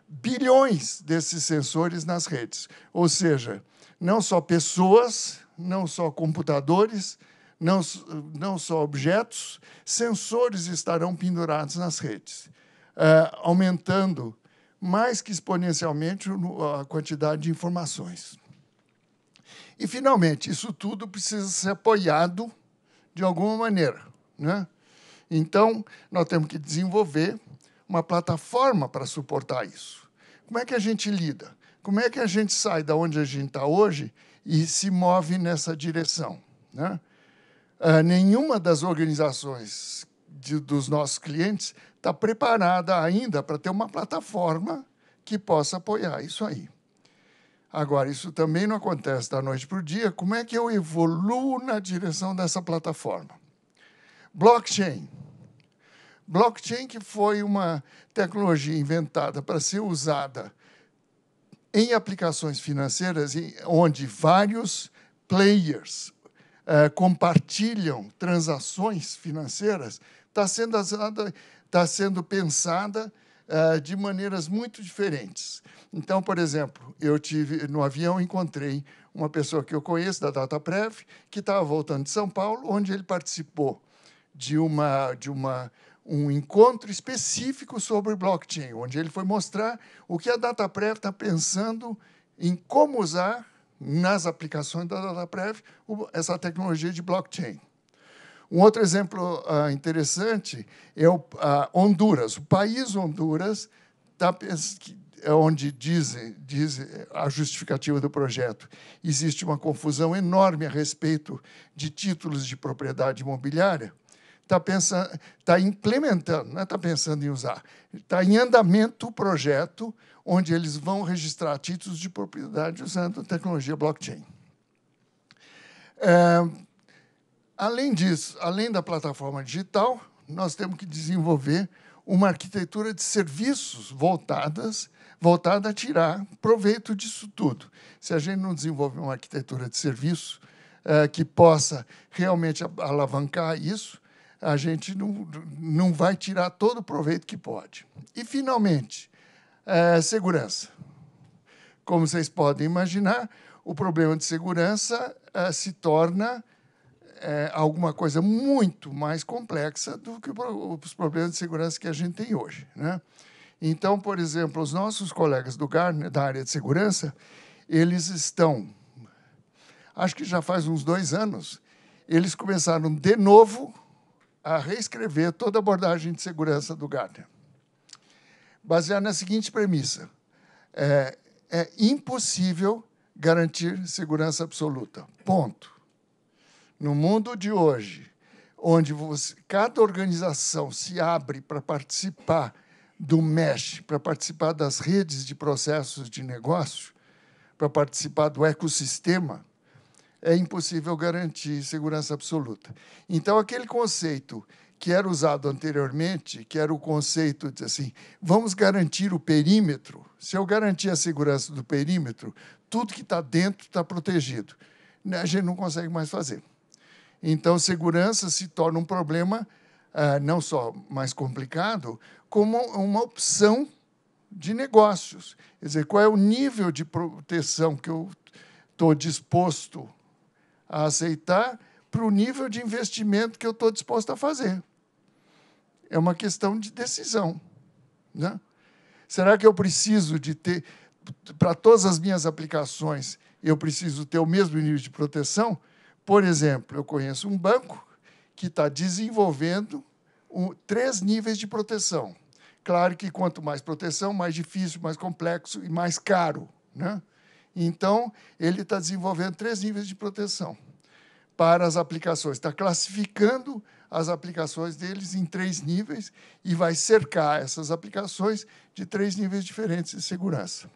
bilhões desses sensores nas redes. Ou seja, não só pessoas, não só computadores, não, não só objetos, sensores estarão pendurados nas redes, uh, aumentando mais que exponencialmente a quantidade de informações. E, finalmente, isso tudo precisa ser apoiado de alguma maneira. Né? Então, nós temos que desenvolver uma plataforma para suportar isso. Como é que a gente lida? Como é que a gente sai da onde a gente está hoje e se move nessa direção? Né? Uh, nenhuma das organizações de, dos nossos clientes está preparada ainda para ter uma plataforma que possa apoiar isso aí. Agora, isso também não acontece da noite para o dia. Como é que eu evoluo na direção dessa plataforma? Blockchain. Blockchain que foi uma tecnologia inventada para ser usada em aplicações financeiras, onde vários players eh, compartilham transações financeiras está sendo, tá sendo pensada eh, de maneiras muito diferentes. Então, por exemplo, eu tive no avião encontrei uma pessoa que eu conheço da DataPrev que estava voltando de São Paulo, onde ele participou de uma de uma um encontro específico sobre blockchain, onde ele foi mostrar o que a DataPrev está pensando em como usar nas aplicações da DataPrev essa tecnologia de blockchain. Um outro exemplo ah, interessante é o, ah, Honduras. O país Honduras, tá, é onde diz, diz a justificativa do projeto, existe uma confusão enorme a respeito de títulos de propriedade imobiliária, está pensando, está implementando, não né, está pensando em usar, está em andamento o projeto onde eles vão registrar títulos de propriedade usando a tecnologia blockchain. É, além disso, além da plataforma digital, nós temos que desenvolver uma arquitetura de serviços voltadas voltada a tirar proveito disso tudo. Se a gente não desenvolver uma arquitetura de serviço é, que possa realmente alavancar isso, a gente não, não vai tirar todo o proveito que pode. E, finalmente, é, segurança. Como vocês podem imaginar, o problema de segurança é, se torna é, alguma coisa muito mais complexa do que os problemas de segurança que a gente tem hoje. Né? Então, por exemplo, os nossos colegas do Gartner, da área de segurança, eles estão, acho que já faz uns dois anos, eles começaram de novo a reescrever toda a abordagem de segurança do Gartner baseado na seguinte premissa: é, é impossível garantir segurança absoluta. Ponto. No mundo de hoje, onde você, cada organização se abre para participar do mesh, para participar das redes de processos de negócio, para participar do ecossistema, é impossível garantir segurança absoluta. Então, aquele conceito que era usado anteriormente, que era o conceito de assim, vamos garantir o perímetro. Se eu garantir a segurança do perímetro, tudo que está dentro está protegido. Né, a gente não consegue mais fazer. Então, segurança se torna um problema ah, não só mais complicado, como uma opção de negócios. Quer dizer, qual é o nível de proteção que eu estou disposto a aceitar para o nível de investimento que eu estou disposto a fazer. É uma questão de decisão. Né? Será que eu preciso de ter, para todas as minhas aplicações, eu preciso ter o mesmo nível de proteção? Por exemplo, eu conheço um banco que está desenvolvendo um, três níveis de proteção. Claro que quanto mais proteção, mais difícil, mais complexo e mais caro. Né? Então, ele está desenvolvendo três níveis de proteção para as aplicações. Está classificando as aplicações deles em três níveis e vai cercar essas aplicações de três níveis diferentes de segurança.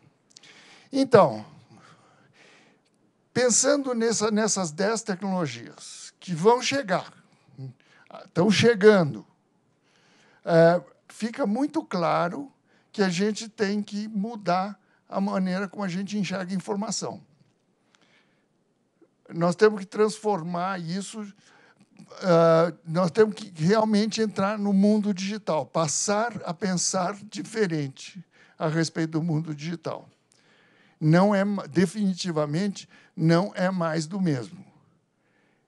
Então, pensando nessa, nessas dez tecnologias que vão chegar, estão chegando, é, fica muito claro que a gente tem que mudar a maneira como a gente enxerga informação. Nós temos que transformar isso, uh, nós temos que realmente entrar no mundo digital, passar a pensar diferente a respeito do mundo digital. Não é definitivamente não é mais do mesmo.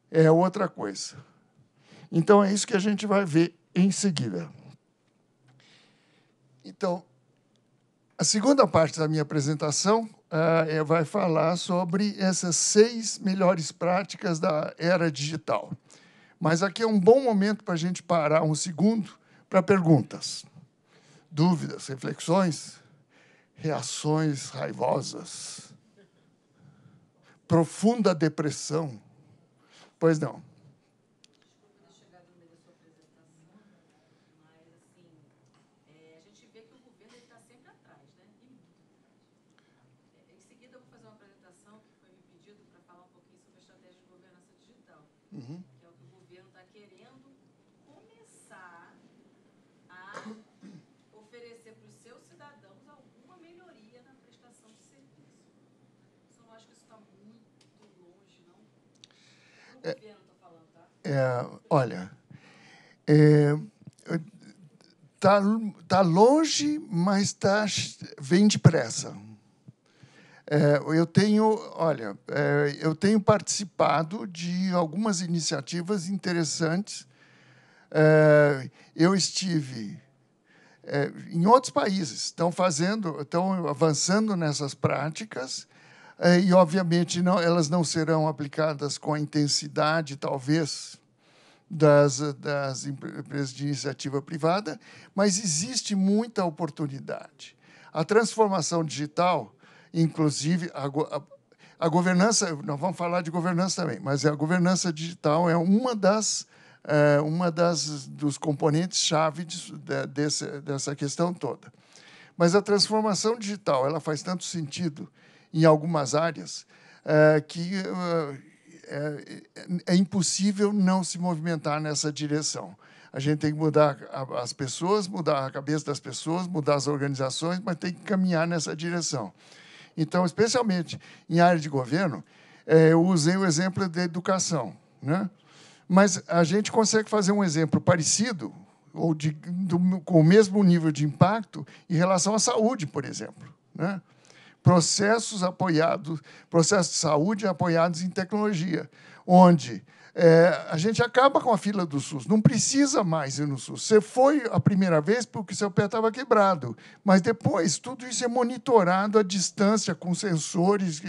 É outra coisa. Então é isso que a gente vai ver em seguida. Então, a segunda parte da minha apresentação uh, vai falar sobre essas seis melhores práticas da era digital. Mas aqui é um bom momento para a gente parar um segundo para perguntas, dúvidas, reflexões, reações raivosas, profunda depressão. Pois não. É, olha, está é, tá, tá longe, mas tá, vem depressa. É, eu tenho, olha, é, eu tenho participado de algumas iniciativas interessantes. É, eu estive é, em outros países, estão fazendo, estão avançando nessas práticas e obviamente não, elas não serão aplicadas com a intensidade talvez das, das empresas de iniciativa privada, mas existe muita oportunidade. A transformação digital, inclusive, a, a, a governança, nós vamos falar de governança também, mas a governança digital é uma das é, uma das dos componentes chave de, de, desse, dessa questão toda. Mas a transformação digital ela faz tanto sentido em algumas áreas é, que é, é, é, é impossível não se movimentar nessa direção. A gente tem que mudar as pessoas, mudar a cabeça das pessoas, mudar as organizações, mas tem que caminhar nessa direção. Então, especialmente em área de governo, é, eu usei o exemplo da educação. Né? Mas a gente consegue fazer um exemplo parecido, ou de, do, com o mesmo nível de impacto, em relação à saúde, por exemplo. Né? processos apoiados, processos de saúde apoiados em tecnologia, onde é, a gente acaba com a fila do SUS, não precisa mais ir no SUS. Você foi a primeira vez porque seu pé estava quebrado, mas depois tudo isso é monitorado à distância com sensores.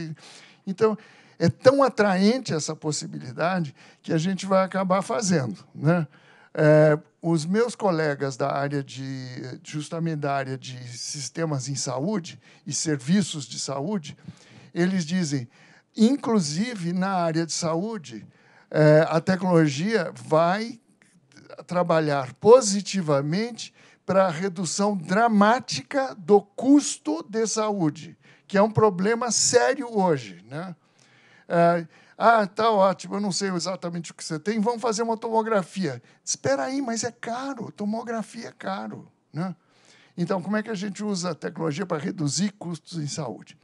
Então, é tão atraente essa possibilidade que a gente vai acabar fazendo. Né? É, os meus colegas da área de, justamente da área de sistemas em saúde e serviços de saúde, eles dizem, inclusive na área de saúde, é, a tecnologia vai trabalhar positivamente para a redução dramática do custo de saúde, que é um problema sério hoje. Né? É, ah, tá ótimo, eu não sei exatamente o que você tem, vamos fazer uma tomografia. Espera aí, mas é caro, tomografia é caro. Né? Então, como é que a gente usa a tecnologia para reduzir custos em saúde?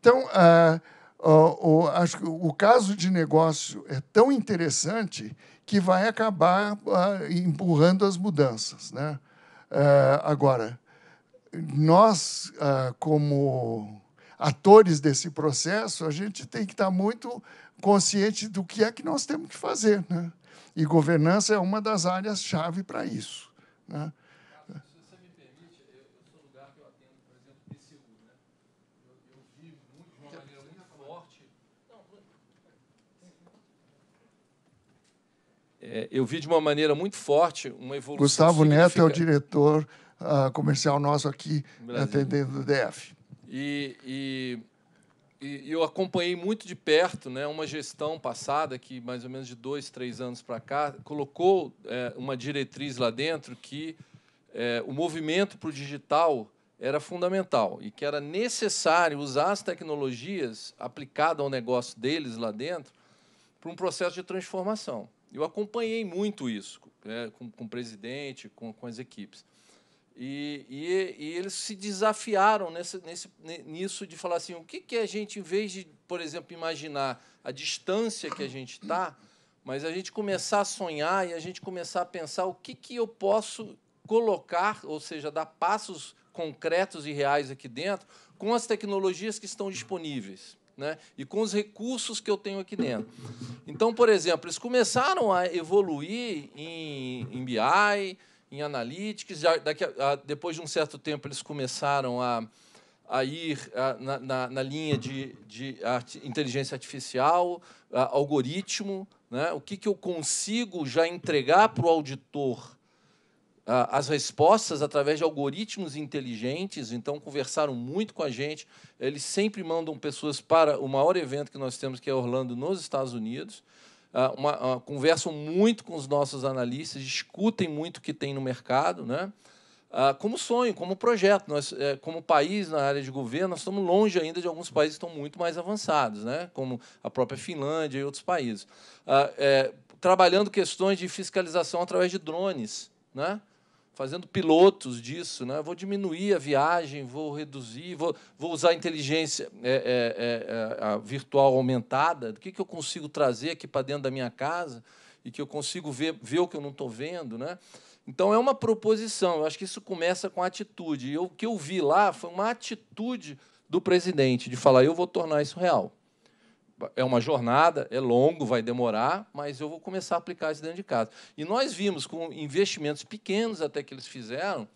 Então, ah, o, o, acho que o caso de negócio é tão interessante que vai acabar ah, empurrando as mudanças. Né? Ah, agora, nós, ah, como atores desse processo, a gente tem que estar muito consciente do que é que nós temos que fazer. Né? E governança é uma das áreas-chave para isso. Né? É, eu vi de uma maneira muito forte uma evolução. Gustavo significa... Neto é o diretor uh, comercial nosso aqui, atendendo do DF. E, e, e eu acompanhei muito de perto né, uma gestão passada que, mais ou menos de dois, três anos para cá, colocou é, uma diretriz lá dentro que é, o movimento para o digital era fundamental e que era necessário usar as tecnologias aplicadas ao negócio deles lá dentro para um processo de transformação. Eu acompanhei muito isso é, com, com o presidente, com, com as equipes. E, e, e, eles se desafiaram nesse, nesse, nisso de falar assim: o que, que a gente, em vez de, por exemplo, imaginar a distância que a gente está, mas a gente começar a sonhar e a gente começar a pensar o que, que eu posso colocar, ou seja, dar passos concretos e reais aqui dentro, com as tecnologias que estão disponíveis. Né? e com os recursos que eu tenho aqui dentro. Então, por exemplo, eles começaram a evoluir em, em BI, em analytics. Já, daqui a, a, depois de um certo tempo, eles começaram a, a ir na, na, na, linha de, de inteligência artificial, algoritmo. Né? O que, que eu consigo já entregar para o auditor as respostas através de algoritmos inteligentes, então conversaram muito com a gente. Eles sempre mandam pessoas para o maior evento que nós temos, que é Orlando, nos Estados Unidos. Ah, uma, uma, ah, conversam muito com os nossos analistas, discutem muito o que tem no mercado, né? Ah, como sonho, como projeto. Nós, é, como país na área de governo, nós estamos longe ainda de alguns países que estão muito mais avançados, né? como a própria Finlândia e outros países. É, trabalhando questões de fiscalização através de drones. Né? fazendo pilotos disso, né? Vou diminuir a viagem, vou reduzir, vou, vou usar a inteligência é, é, é, é a virtual aumentada. O que, que eu consigo trazer aqui para dentro da minha casa e que eu consigo ver, ver o que eu não estou vendo, né? Então é uma proposição. Eu acho que isso começa com atitude. E o que eu vi lá foi uma atitude do presidente de falar: eu vou tornar isso real é uma jornada, é longo, vai demorar, mas eu vou começar a aplicar isso dentro de casa. E nós vimos com investimentos pequenos até que eles fizeram,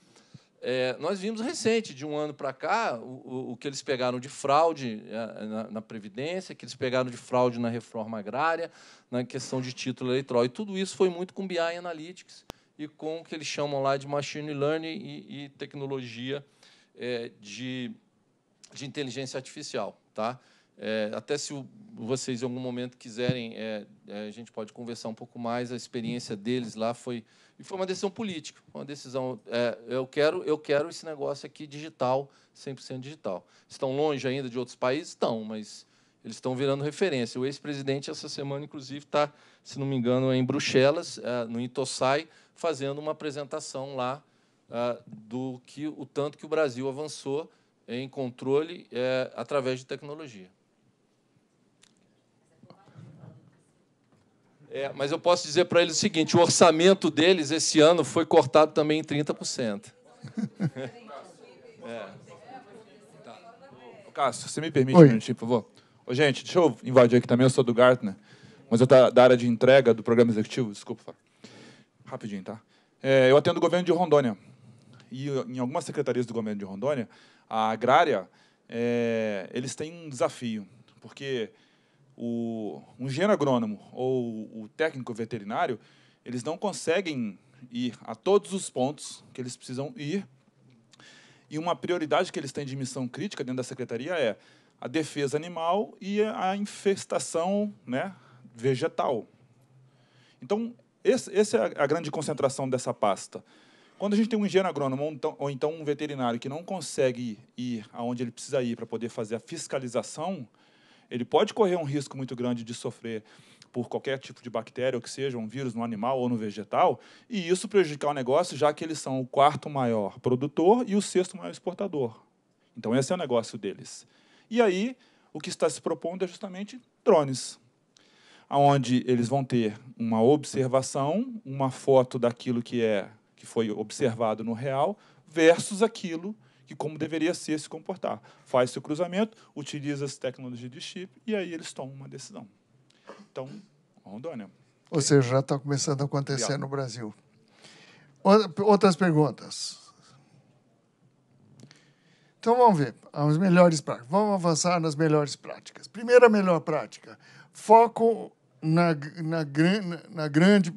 é, nós vimos recente, de um ano para cá, o, o, que eles pegaram de fraude é, na, na, Previdência, que eles pegaram de fraude na reforma agrária, na questão de título eleitoral. E tudo isso foi muito com BI Analytics e com o que eles chamam lá de machine learning e, e tecnologia é, de, de inteligência artificial. Tá? É, até se vocês em algum momento quiserem, é, é, a gente pode conversar um pouco mais. A experiência deles lá foi e foi uma decisão política, uma decisão. É, eu quero, eu quero esse negócio aqui digital, 100% digital. Estão longe ainda de outros países, estão, mas eles estão virando referência. O ex-presidente essa semana, inclusive, está, se não me engano, em Bruxelas, é, no Itossai, fazendo uma apresentação lá é, do que o tanto que o Brasil avançou em controle através de tecnologia. É, mas eu posso dizer para eles o seguinte: o orçamento deles esse ano foi cortado também em 30%. é. Tá. Cássio, você me permite Oi. um minutinho, por favor? Ô, gente, deixa eu invadir aqui também, eu sou do Gartner, mas eu estou da área de entrega do programa executivo, desculpa. Rapidinho, tá? É, eu atendo o governo de Rondônia. E em algumas secretarias do governo de Rondônia, a agrária, é, eles têm um desafio, porque o, um engenheiro agrônomo ou o técnico veterinário, eles não conseguem ir a todos os pontos que eles precisam ir. E uma prioridade que eles têm de missão crítica dentro da secretaria é a defesa animal e a infestação né, vegetal. Então, essa é a grande concentração dessa pasta. Quando a gente tem um engenheiro agrônomo ou então um veterinário que não consegue ir aonde ele precisa ir para poder fazer a fiscalização, ele pode correr um risco muito grande de sofrer por qualquer tipo de bactéria, ou que seja um vírus no animal ou no vegetal, e isso prejudicar o negócio, já que eles são o quarto maior produtor e o sexto maior exportador. Então, esse é o negócio deles. E aí, o que está se propondo é justamente drones, onde eles vão ter uma observação, uma foto daquilo que é que foi observado no real, versus aquilo que que como deveria ser se comportar. Faz seu cruzamento, utiliza essa tecnologia de chip e aí eles tomam uma decisão. Então, Rondônia. Né? Ou seja, já está começando a acontecer Obrigado. no Brasil. Outras perguntas? Então vamos ver as melhores práticas. Vamos avançar nas melhores práticas. Primeira melhor prática: foco na, na, na grande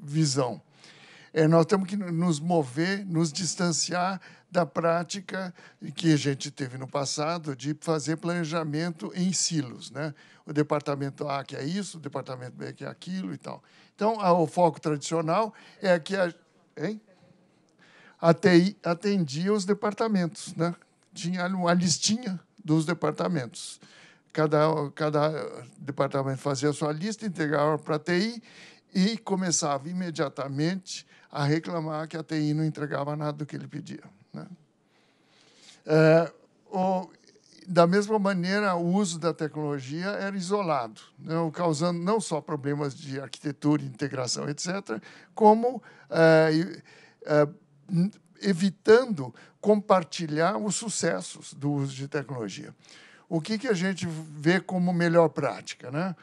visão. É, nós temos que nos mover, nos distanciar da prática que a gente teve no passado de fazer planejamento em silos, né? O departamento A que é isso, o departamento B que é aquilo e tal. Então, o foco tradicional é que a, hein? a TI atendia os departamentos, né? Tinha uma listinha dos departamentos. Cada, cada departamento fazia a sua lista, entregava para a TI e começava imediatamente a reclamar que a TI não entregava nada do que ele pedia. Né? É, ou, da mesma maneira, o uso da tecnologia era isolado, né? causando não só problemas de arquitetura, integração, etc., como é, é, evitando compartilhar os sucessos do uso de tecnologia. O que, que a gente vê como melhor prática? Né?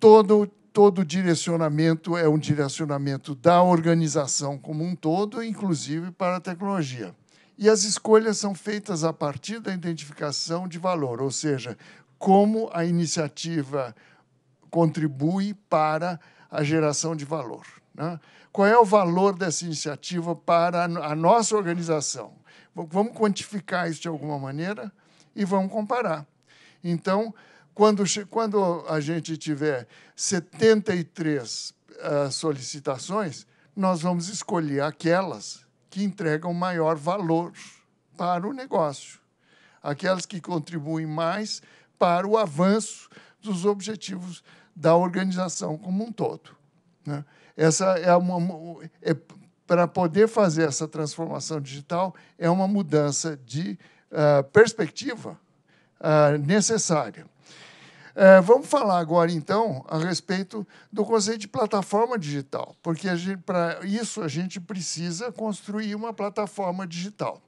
Todo todo direcionamento é um direcionamento da organização como um todo, inclusive para a tecnologia. E as escolhas são feitas a partir da identificação de valor, ou seja, como a iniciativa contribui para a geração de valor. Né? Qual é o valor dessa iniciativa para a nossa organização? Vamos quantificar isso de alguma maneira e vamos comparar. Então, quando, quando a gente tiver 73 uh, eh, solicitações, nós vamos escolher aquelas que entregam maior valor para o negócio, aquelas que contribuem mais para o avanço dos objetivos da organização como um todo. Né? Essa é uma é, para poder fazer essa transformação digital é uma mudança de uh, perspectiva uh, necessária. É, vamos falar agora, então, a respeito do conceito de plataforma digital, porque para isso a gente precisa construir uma plataforma digital.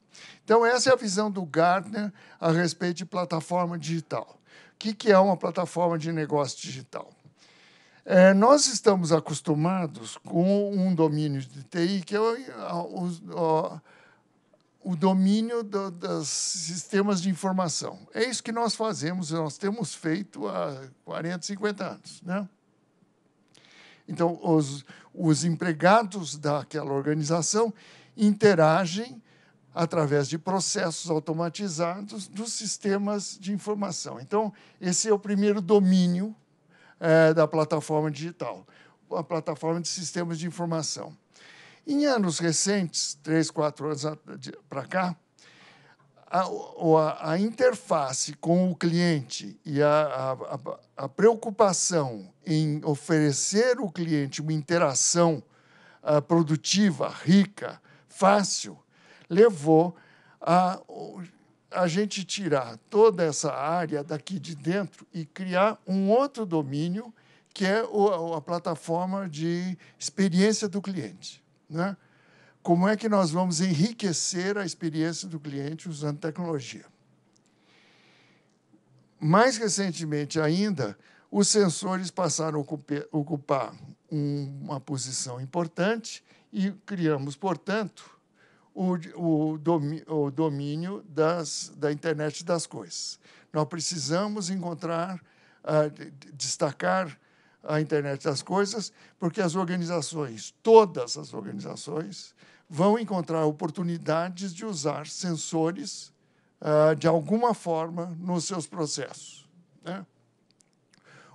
Então, essa é a visão do Gartner a respeito de plataforma digital. O que, que é uma plataforma de negócio digital? É, nós estamos acostumados com um domínio de TI que é o, o, o domínio do, dos sistemas de informação. É isso que nós fazemos, nós temos feito há 40, 50 anos. Né? Então, os, os empregados daquela organização interagem através de processos automatizados dos sistemas de informação. Então, esse é o primeiro domínio é, da plataforma digital, a plataforma de sistemas de informação. Em anos recentes, três, quatro anos para cá, a, a, a, interface com o cliente e a, a, preocupação em oferecer ao cliente uma interação uh, produtiva, rica, fácil, levou a, a gente tirar toda essa área daqui de dentro e criar um outro domínio que é o, a plataforma de experiência do cliente né? como é que nós vamos enriquecer a experiência do cliente usando tecnologia. Mais recentemente ainda, os sensores passaram a ocupar uma posição importante e criamos, portanto, o, domínio das, da internet das coisas. Nós precisamos encontrar, ah, destacar a internet das coisas, porque as organizações, todas as organizações, vão encontrar oportunidades de usar sensores uh, de alguma forma nos seus processos. Né?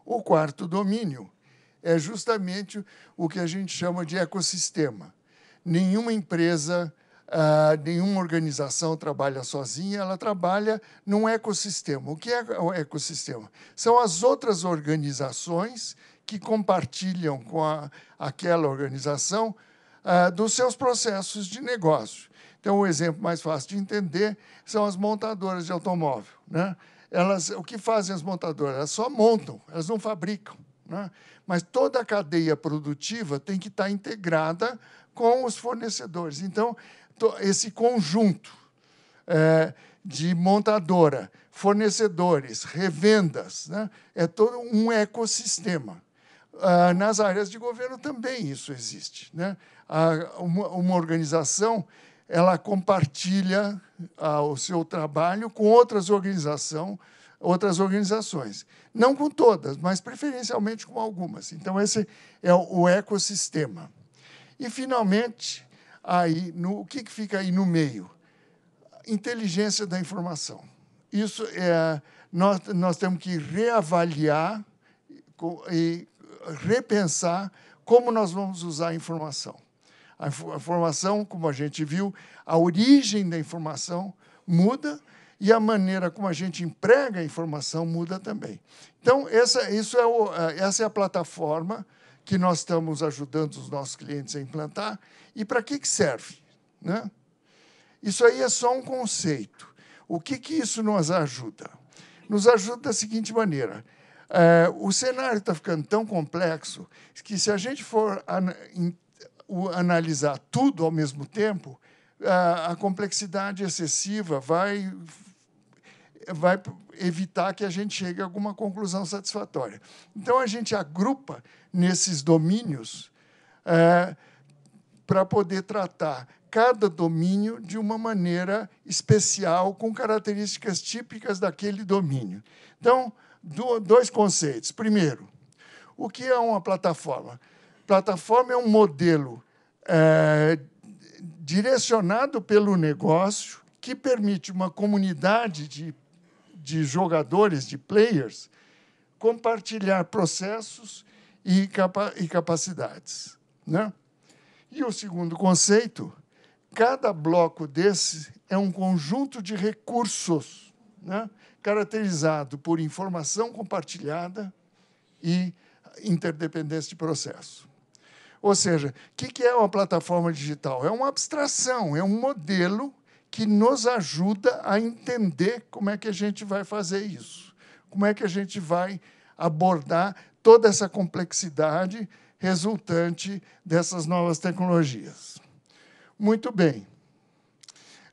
O quarto domínio é justamente o que a gente chama de ecossistema. Nenhuma empresa, uh, nenhuma organização trabalha sozinha, ela trabalha num ecossistema. O que é o ecossistema? São as outras organizações que compartilham com a, aquela organização ah, dos seus processos de negócio. Então, o um exemplo mais fácil de entender são as montadoras de automóvel. Né? Elas, o que fazem as montadoras? Elas só montam, elas não fabricam. Né? Mas toda a cadeia produtiva tem que estar integrada com os fornecedores. Então, esse conjunto é, de montadora, fornecedores, revendas, né? é todo um ecossistema. Ah, nas áreas de governo também isso existe. Né? Ah, uma, organização ela compartilha ah, o seu trabalho com outras organizações, outras organizações. Não com todas, mas preferencialmente com algumas. Então, esse é o, ecossistema. E, finalmente, aí, no, o que, que fica aí no meio? Inteligência da informação. Isso é, nós, nós temos que reavaliar e repensar como nós vamos usar a informação. A informação, como a gente viu, a origem da informação muda e a maneira como a gente emprega a informação muda também. Então, essa, isso é o, é, essa é a plataforma que nós estamos ajudando os nossos clientes a implantar. E para que, que serve? Né? Isso aí é só um conceito. O que, que isso nos ajuda? Nos ajuda da seguinte maneira: é, o cenário está ficando tão complexo que, se a gente for an analisar tudo ao mesmo tempo, a, eh, a complexidade excessiva vai, vai evitar que a gente chegue a alguma conclusão satisfatória. Então, a gente agrupa nesses domínios é, eh, para poder tratar cada domínio de uma maneira especial, com características típicas daquele domínio. Então, dois conceitos. Primeiro, o que é uma plataforma? Plataforma é um modelo é, direcionado pelo negócio que permite uma comunidade de, de jogadores, de players, compartilhar processos e, capa e capacidades. Né? E o segundo conceito, cada bloco desse é um conjunto de recursos. Né? caracterizado por informação compartilhada e interdependência de processo. Ou seja, o que é uma plataforma digital? É uma abstração, é um modelo que nos ajuda a entender como é que a gente vai fazer isso, como é que a gente vai abordar toda essa complexidade resultante dessas novas tecnologias. Muito bem.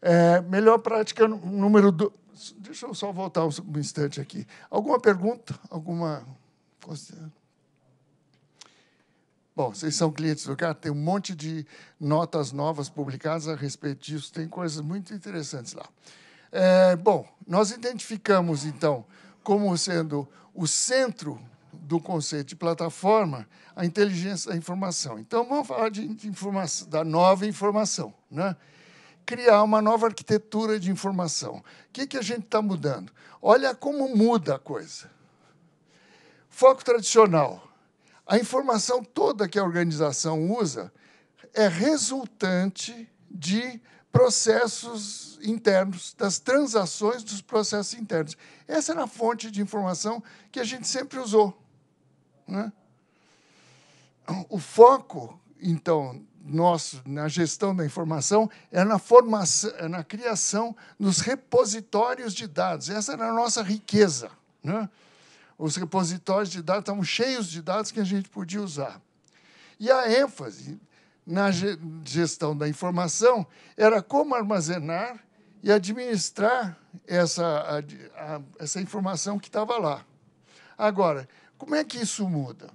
É, melhor prática número do, Deixa eu só voltar um, instante aqui. Alguma pergunta? Alguma. Bom, vocês são clientes do cara, tem um monte de notas novas publicadas a respeito disso, tem coisas muito interessantes lá. É, bom, nós identificamos, então, como sendo o centro do conceito de plataforma a inteligência da informação. Então, vamos falar de informação, da nova informação. Né? criar uma nova arquitetura de informação. O que, que a gente está mudando? Olha como muda a coisa. Foco tradicional. A informação toda que a organização usa é resultante de processos internos, das transações dos processos internos. Essa era a fonte de informação que a gente sempre usou. Né? O foco, então, nosso na gestão da informação é na formação, é na criação dos repositórios de dados. Essa era a nossa riqueza, né? Os repositórios de dados estavam cheios de dados que a gente podia usar. E a ênfase na gestão da informação era como armazenar e administrar essa, a, a, essa informação que estava lá. Agora, como é que isso muda?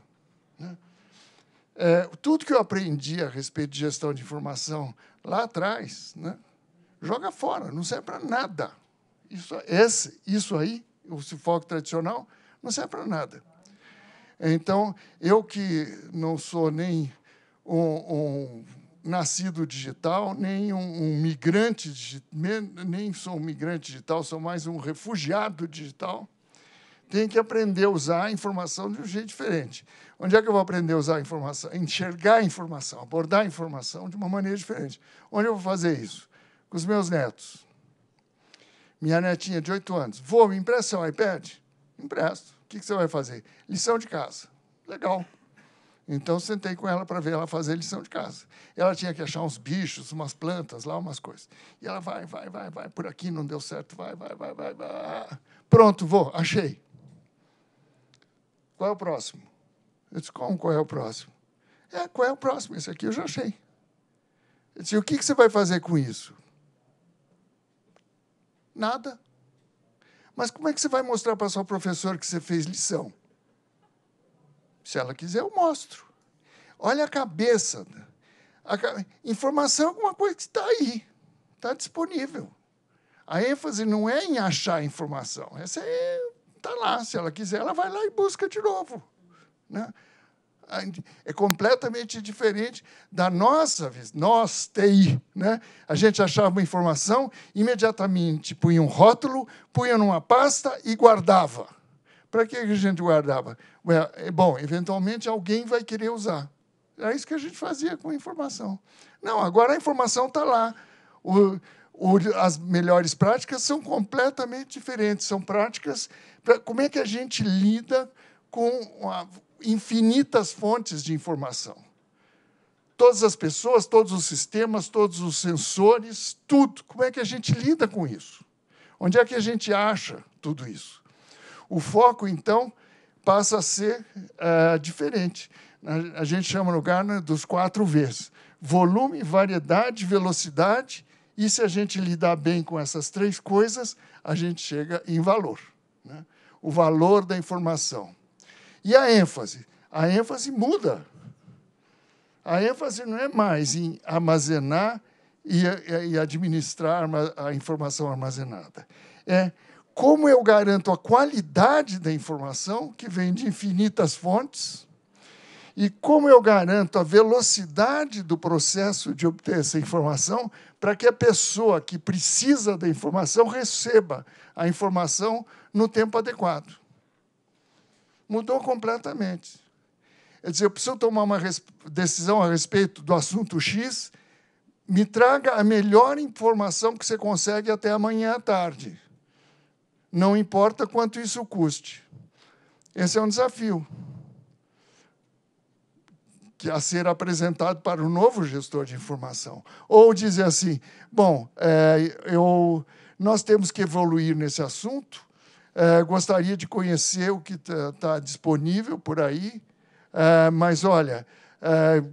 É, tudo que eu aprendi a respeito de gestão de informação lá atrás, né, joga fora, não serve para nada. Isso, esse, isso aí, o foco tradicional, não serve para nada. Então, eu que não sou nem um, um nascido digital, nem um, um, migrante, nem sou um migrante digital, sou mais um refugiado digital, tenho que aprender a usar a informação de um jeito diferente. Onde é que eu vou aprender a usar a informação? Enxergar a informação, abordar a informação de uma maneira diferente. Onde eu vou fazer isso? Com os meus netos. Minha netinha de 8 anos. Vou, me empresta seu iPad? Empresto. O que você vai fazer? Lição de casa. Legal. Então, sentei com ela para ver ela fazer lição de casa. Ela tinha que achar uns bichos, umas plantas lá, umas coisas. E ela vai, vai, vai, vai, por aqui não deu certo, vai, vai, vai, vai, vai. Pronto, vou, achei. Qual é o próximo? Eu disse, como? Qual é o próximo? É, qual é o próximo? Esse aqui eu já achei. Eu disse, o que, você vai fazer com isso? Nada. Mas como é que você vai mostrar para sua professora que você fez lição? Se ela quiser, eu mostro. Olha a cabeça. A Informação é alguma coisa que está aí, está disponível. A ênfase não é em achar informação. Essa está é, lá. Se ela quiser, ela vai lá e busca de novo. Né? É completamente diferente da nossa, nós, TI. Né? A gente achava uma informação, imediatamente punha um rótulo, punha numa pasta e guardava. Para que a gente guardava? É bom, eventualmente alguém vai querer usar. É isso que a gente fazia com a informação. Não, agora a informação está lá. O, as melhores práticas são completamente diferentes. São práticas. Pra, como é que a gente lida com a, infinitas fontes de informação. Todas as pessoas, todos os sistemas, todos os sensores, tudo. Como é que a gente lida com isso? Onde é que a gente acha tudo isso? O foco, então, passa a ser uh, diferente. A gente chama no Garner dos quatro Vs: volume, variedade, velocidade. E se a gente lidar bem com essas três coisas, a gente chega em valor. Né? O valor da informação e a ênfase? A ênfase muda. A ênfase não é mais em armazenar e, e administrar a informação armazenada. É como eu garanto a qualidade da informação, que vem de infinitas fontes, e como eu garanto a velocidade do processo de obter essa informação, para que a pessoa que precisa da informação receba a informação no tempo adequado mudou completamente. Quer dizer, eu preciso tomar uma decisão a respeito do assunto X, me traga a melhor informação que você consegue até amanhã à tarde. Não importa quanto isso custe. Esse é um desafio que a ser apresentado para o novo gestor de informação. Ou dizer assim: bom, é, eu, nós temos que evoluir nesse assunto, é, gostaria de conhecer o que está tá disponível por aí, é, mas olha, é,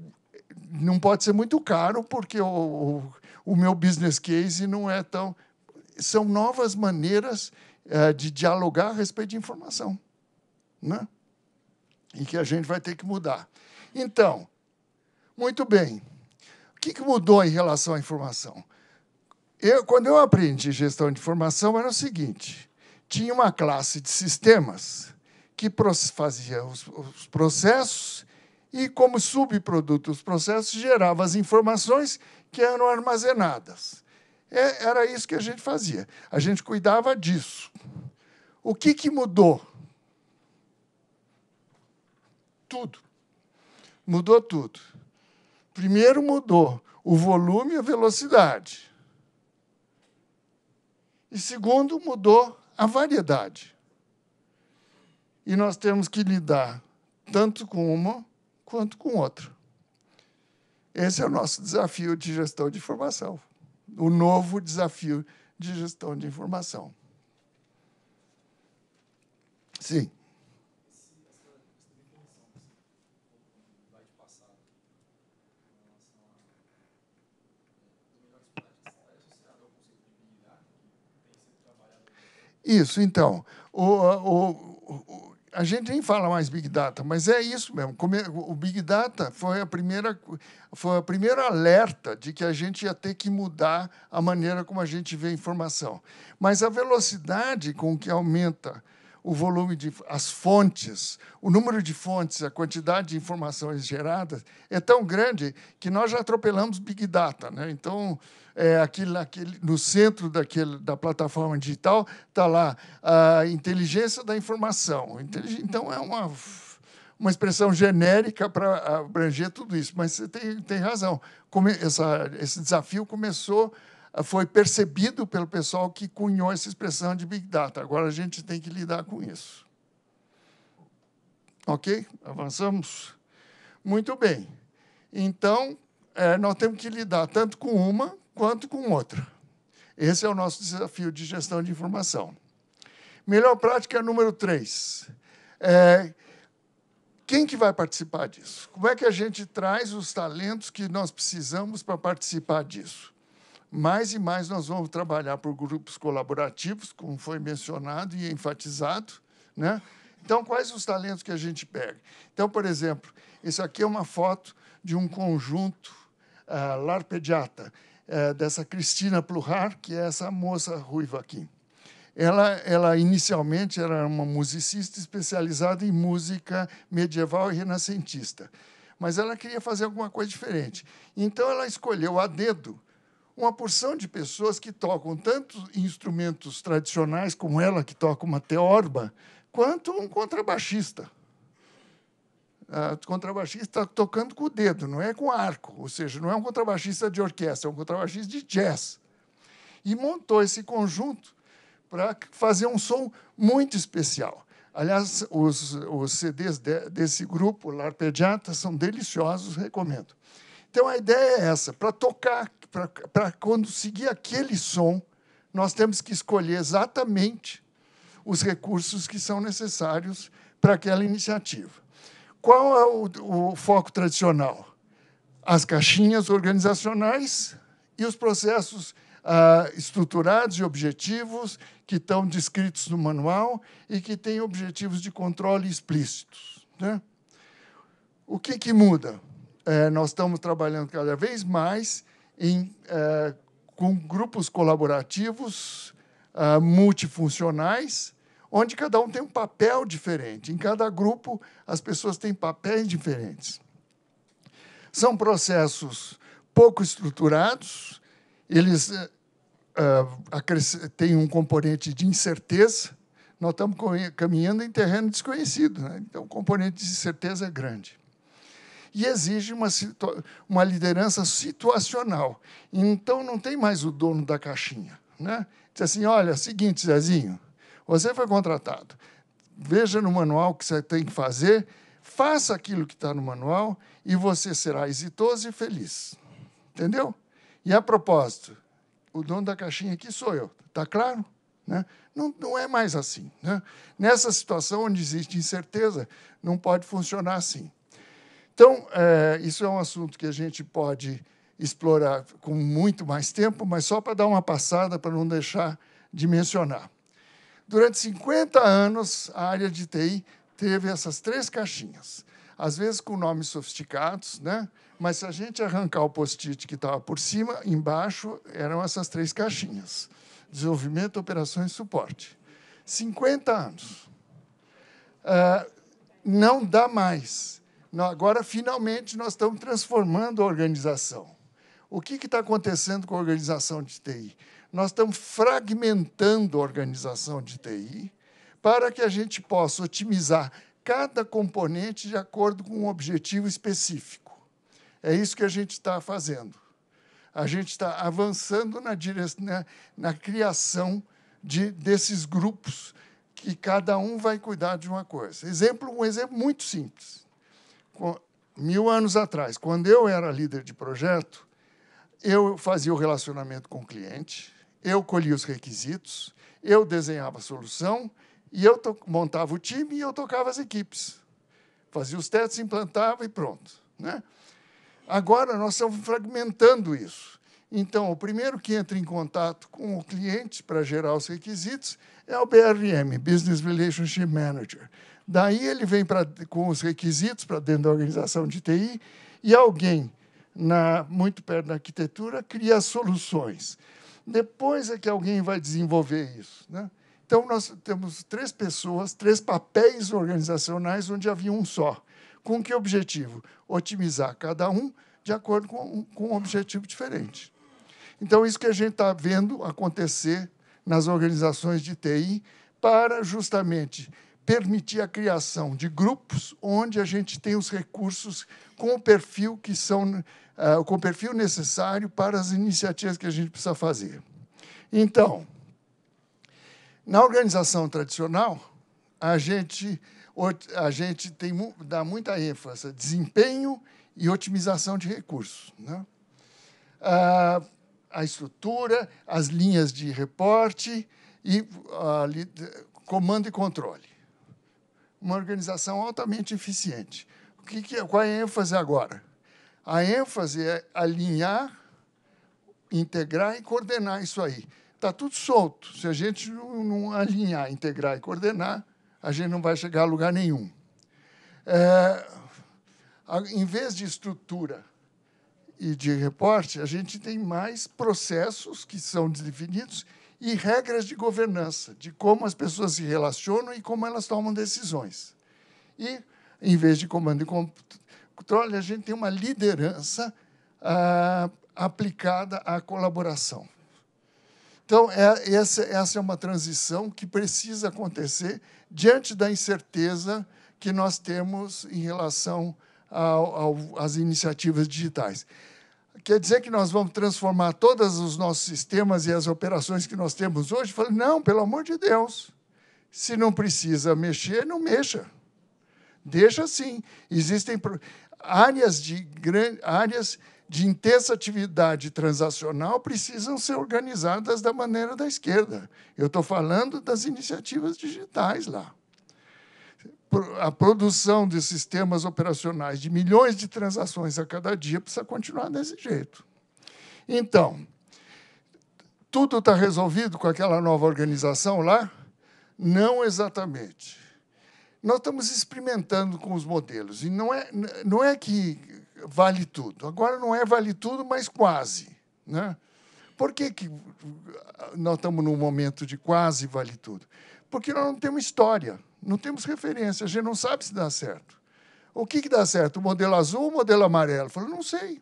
não pode ser muito caro, porque o, o, o, meu business case não é tão. São novas maneiras de dialogar a respeito de informação, né? e que a gente vai ter que mudar. Então, muito bem. O que, que mudou em relação à informação? Eu, quando eu aprendi gestão de informação, era o seguinte: tinha uma classe de sistemas que fazia os, processos e, como subproduto dos processos, gerava as informações que eram armazenadas. É, era isso que a gente fazia. A gente cuidava disso. O que, que mudou? Tudo. Mudou tudo. Primeiro mudou o volume e a velocidade. E segundo, mudou a variedade. E nós temos que lidar tanto com uma quanto com outra. Esse é o nosso desafio de gestão de informação, o novo desafio de gestão de informação. Sim. Isso, então. O, o, o, a gente nem fala mais Big Data, mas é isso mesmo. O Big Data foi a primeira foi a primeira alerta de que a gente ia ter que mudar a maneira como a gente vê a informação. Mas a velocidade com que aumenta o volume de as fontes, o número de fontes, a quantidade de informações geradas é tão grande que nós já atropelamos big data, né? Então, é, aquilo, aquele, no centro daquele, da plataforma digital está lá a inteligência da informação. Então é uma uma expressão genérica para abranger tudo isso, mas você tem, tem razão. Come, essa, esse desafio começou foi percebido pelo pessoal que cunhou essa expressão de Big Data. Agora a gente tem que lidar com isso. Ok? Avançamos? Muito bem. Então, é, nós temos que lidar tanto com uma quanto com outra. Esse é o nosso desafio de gestão de informação. Melhor prática é número três: É, quem que vai participar disso? Como é que a gente traz os talentos que nós precisamos para participar disso? Mais e mais nós vamos trabalhar por grupos colaborativos, como foi mencionado e enfatizado. Né? Então, quais os talentos que a gente pega? Então, por exemplo, isso aqui é uma foto de um conjunto uh, ah, pediata, uh, eh, dessa Cristina Pluhar, que é essa moça ruiva aqui. Ela, ela inicialmente era uma musicista especializada em música medieval e renascentista, mas ela queria fazer alguma coisa diferente. Então, ela escolheu a dedo uma porção de pessoas que tocam tanto instrumentos tradicionais como ela, que toca uma teorba, quanto um contrabaixista. O ah, contrabaixista tocando com o dedo, não é com arco, ou seja, não é um contrabaixista de orquestra, é um contrabaixista de jazz. E montou esse conjunto para fazer um som muito especial. Aliás, os, os CDs de, desse grupo, L'Arpeggiata, são deliciosos, recomendo. Então, a ideia é essa, para tocar para conseguir aquele som, nós temos que escolher exatamente os recursos que são necessários para aquela iniciativa. Qual é o, o foco tradicional? As caixinhas organizacionais e os processos ah, estruturados e objetivos que estão descritos no manual e que têm objetivos de controle explícitos. Né? O que, que muda? É, nós estamos trabalhando cada vez mais em, eh, com grupos colaborativos eh, multifuncionais, onde cada um tem um papel diferente. Em cada grupo, as pessoas têm papéis diferentes. São processos pouco estruturados, eles eh, têm um componente de incerteza. Nós estamos caminhando em terreno desconhecido, né? então o componente de incerteza é grande e exige uma, uma liderança situacional. Então não tem mais o dono da caixinha. Né? Diz assim: olha, seguinte, Zezinho, você foi contratado. Veja no manual o que você tem que fazer, faça aquilo que está no manual e você será exitoso e feliz. Entendeu? E a propósito, o dono da caixinha aqui sou eu, está claro? Né? Não, não é mais assim. Né? Nessa situação onde existe incerteza, não pode funcionar assim. Então, é, isso é um assunto que a gente pode explorar com muito mais tempo, mas só para dar uma passada, para não deixar de mencionar. Durante 50 anos, a área de TI teve essas três caixinhas, às vezes com nomes sofisticados, né? mas se a gente arrancar o post-it que estava por cima, embaixo eram essas três caixinhas: desenvolvimento, operações e suporte. 50 anos. Uh, não dá mais. Agora, finalmente, nós estamos transformando a organização. O que está acontecendo com a organização de TI? Nós estamos fragmentando a organização de TI para que a gente possa otimizar cada componente de acordo com um objetivo específico. É isso que a gente está fazendo. A gente está avançando na, direção, na, na criação de, desses grupos que cada um vai cuidar de uma coisa. Exemplo, um exemplo muito simples mil anos atrás, quando eu era líder de projeto, eu fazia o relacionamento com o cliente, eu colhia os requisitos, eu desenhava a solução e eu montava o time e eu tocava as equipes. Fazia os testes, implantava e pronto. Né? Agora nós estamos fragmentando isso. Então, o primeiro que entra em contato com o cliente para gerar os requisitos é o BRM, Business Relationship Manager. Daí ele vem pra, com os requisitos para dentro da organização de TI e alguém, na, muito perto da arquitetura, cria soluções. Depois é que alguém vai desenvolver isso. Né? Então, nós temos três pessoas, três papéis organizacionais onde havia um só. Com que objetivo? Otimizar cada um de acordo com, com um objetivo diferente. Então, isso que a gente está vendo acontecer nas organizações de TI para justamente permitir a criação de grupos onde a gente tem os recursos com o perfil que são uh, com o perfil necessário para as iniciativas que a gente precisa fazer. Então, na organização tradicional, a gente a gente tem dá muita ênfase a desempenho e otimização de recursos, né? Uh, a estrutura, as linhas de reporte e uh, comando e controle uma organização altamente eficiente. O que, que é, qual é a ênfase agora? A ênfase é alinhar, integrar e coordenar isso aí. Está tudo solto. Se a gente não alinhar, integrar e coordenar, a gente não vai chegar a lugar nenhum. É, em vez de estrutura e de reporte, a gente tem mais processos que são definidos e regras de governança, de como as pessoas se relacionam e como elas tomam decisões. E, em vez de comando e controle, a gente tem uma liderança ah, aplicada à colaboração. Então, é, essa, essa é uma transição que precisa acontecer diante da incerteza que nós temos em relação às iniciativas digitais quer dizer que nós vamos transformar todos os nossos sistemas e as operações que nós temos hoje? Eu falei, não, pelo amor de Deus. Se não precisa mexer, não mexa. Deixa assim. Existem áreas de, áreas de intensa atividade transacional precisam ser organizadas da maneira da esquerda. Eu estou falando das iniciativas digitais lá a produção de sistemas operacionais de milhões de transações a cada dia precisa continuar desse jeito. Então, tudo está resolvido com aquela nova organização lá? Não exatamente. Nós estamos experimentando com os modelos e não é, não é que vale tudo. Agora não é vale tudo, mas quase. Né? Por que, que nós estamos num momento de quase vale tudo? Porque nós não temos história. Não temos referência, a gente não sabe se dá certo. O que, que dá certo? O modelo azul ou o modelo amarelo? Falou, não sei.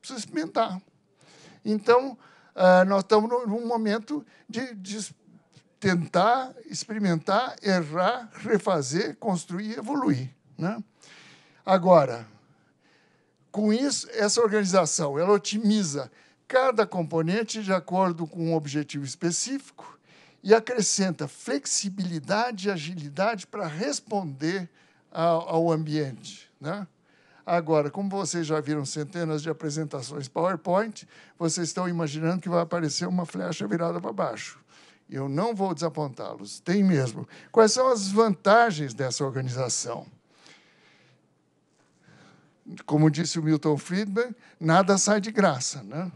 Preciso experimentar. Então, ah, nós estamos num momento de, de tentar, experimentar, errar, refazer, construir, evoluir. Né? Agora, com isso, essa organização ela otimiza cada componente de acordo com um objetivo específico e acrescenta flexibilidade e agilidade para responder ao, ao ambiente. Né? Agora, como vocês já viram centenas de apresentações PowerPoint, vocês estão imaginando que vai aparecer uma flecha virada para baixo. Eu não vou desapontá-los, tem mesmo. Quais são as vantagens dessa organização? Como disse o Milton Friedman, nada sai de graça, né?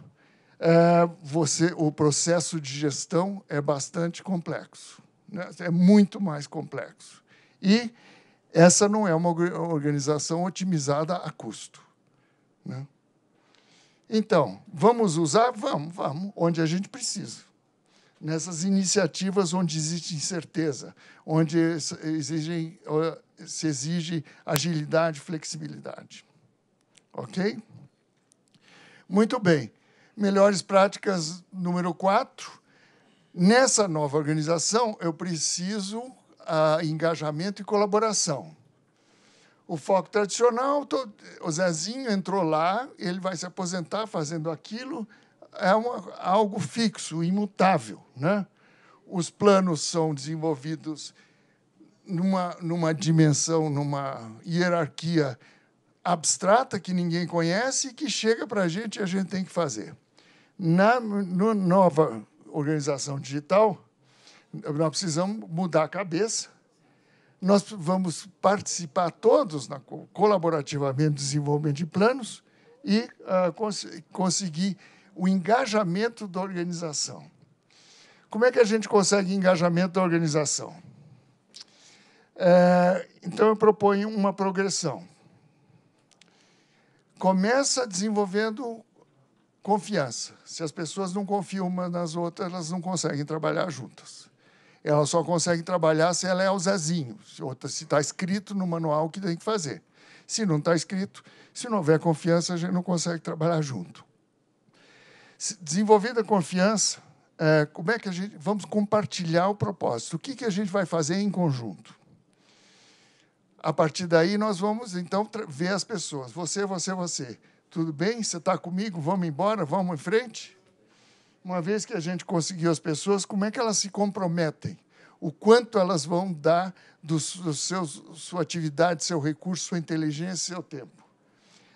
é, você, o processo de gestão é bastante complexo, né? é muito mais complexo. E essa não é uma organização otimizada a custo. Né? Então, vamos usar? Vamos, vamos, onde a gente precisa. Nessas iniciativas onde existe incerteza, onde exigem, se exige agilidade, flexibilidade. Ok? Muito bem. Melhores práticas número 4. Nessa nova organização, eu preciso uh, engajamento e colaboração. O foco tradicional, tô, o Zezinho entrou lá, ele vai se aposentar fazendo aquilo, é uma, algo fixo, imutável. Né? Os planos são desenvolvidos numa, numa dimensão, numa hierarquia abstrata que ninguém conhece e que chega para a gente e a gente tem que fazer. Na nova organização digital, nós precisamos mudar a cabeça. Nós vamos participar todos na, colaborativamente desenvolvimento de planos e uh, ah, cons conseguir o engajamento da organização. Como é que a gente consegue engajamento da organização? É, então, eu proponho uma progressão. Começa desenvolvendo Confiança. Se as pessoas não confiam umas nas outras, elas não conseguem trabalhar juntas. Ela só consegue trabalhar se ela é o Zezinho, se está escrito no manual o que tem que fazer. Se não está escrito, se não houver confiança, a gente não consegue trabalhar junto. Desenvolvida a confiança, é, como é que a gente vamos compartilhar o propósito? O que, que a gente vai fazer em conjunto? A partir daí, nós vamos então ver as pessoas. Você, você, você. Tudo bem? Você está comigo? Vamos embora? Vamos em frente? Uma vez que a gente conseguiu as pessoas, como é que elas se comprometem? O quanto elas vão dar do, seu, sua atividade, seu recurso, sua inteligência, seu tempo?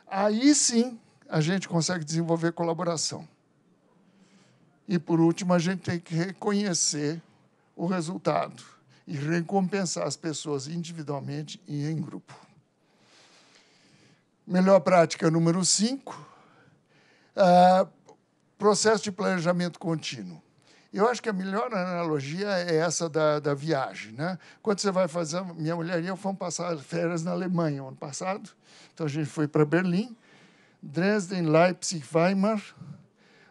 Aí sim a gente consegue desenvolver colaboração. E por último, a gente tem que reconhecer o resultado e recompensar as pessoas individualmente e em grupo. Melhor prática número 5, é, processo de planejamento contínuo. Eu acho que a melhor analogia é essa da, da viagem. Né? Quando você vai fazer. Minha mulher e eu fomos passar férias na Alemanha ano passado. Então a gente foi para Berlim, Dresden, Leipzig, Weimar,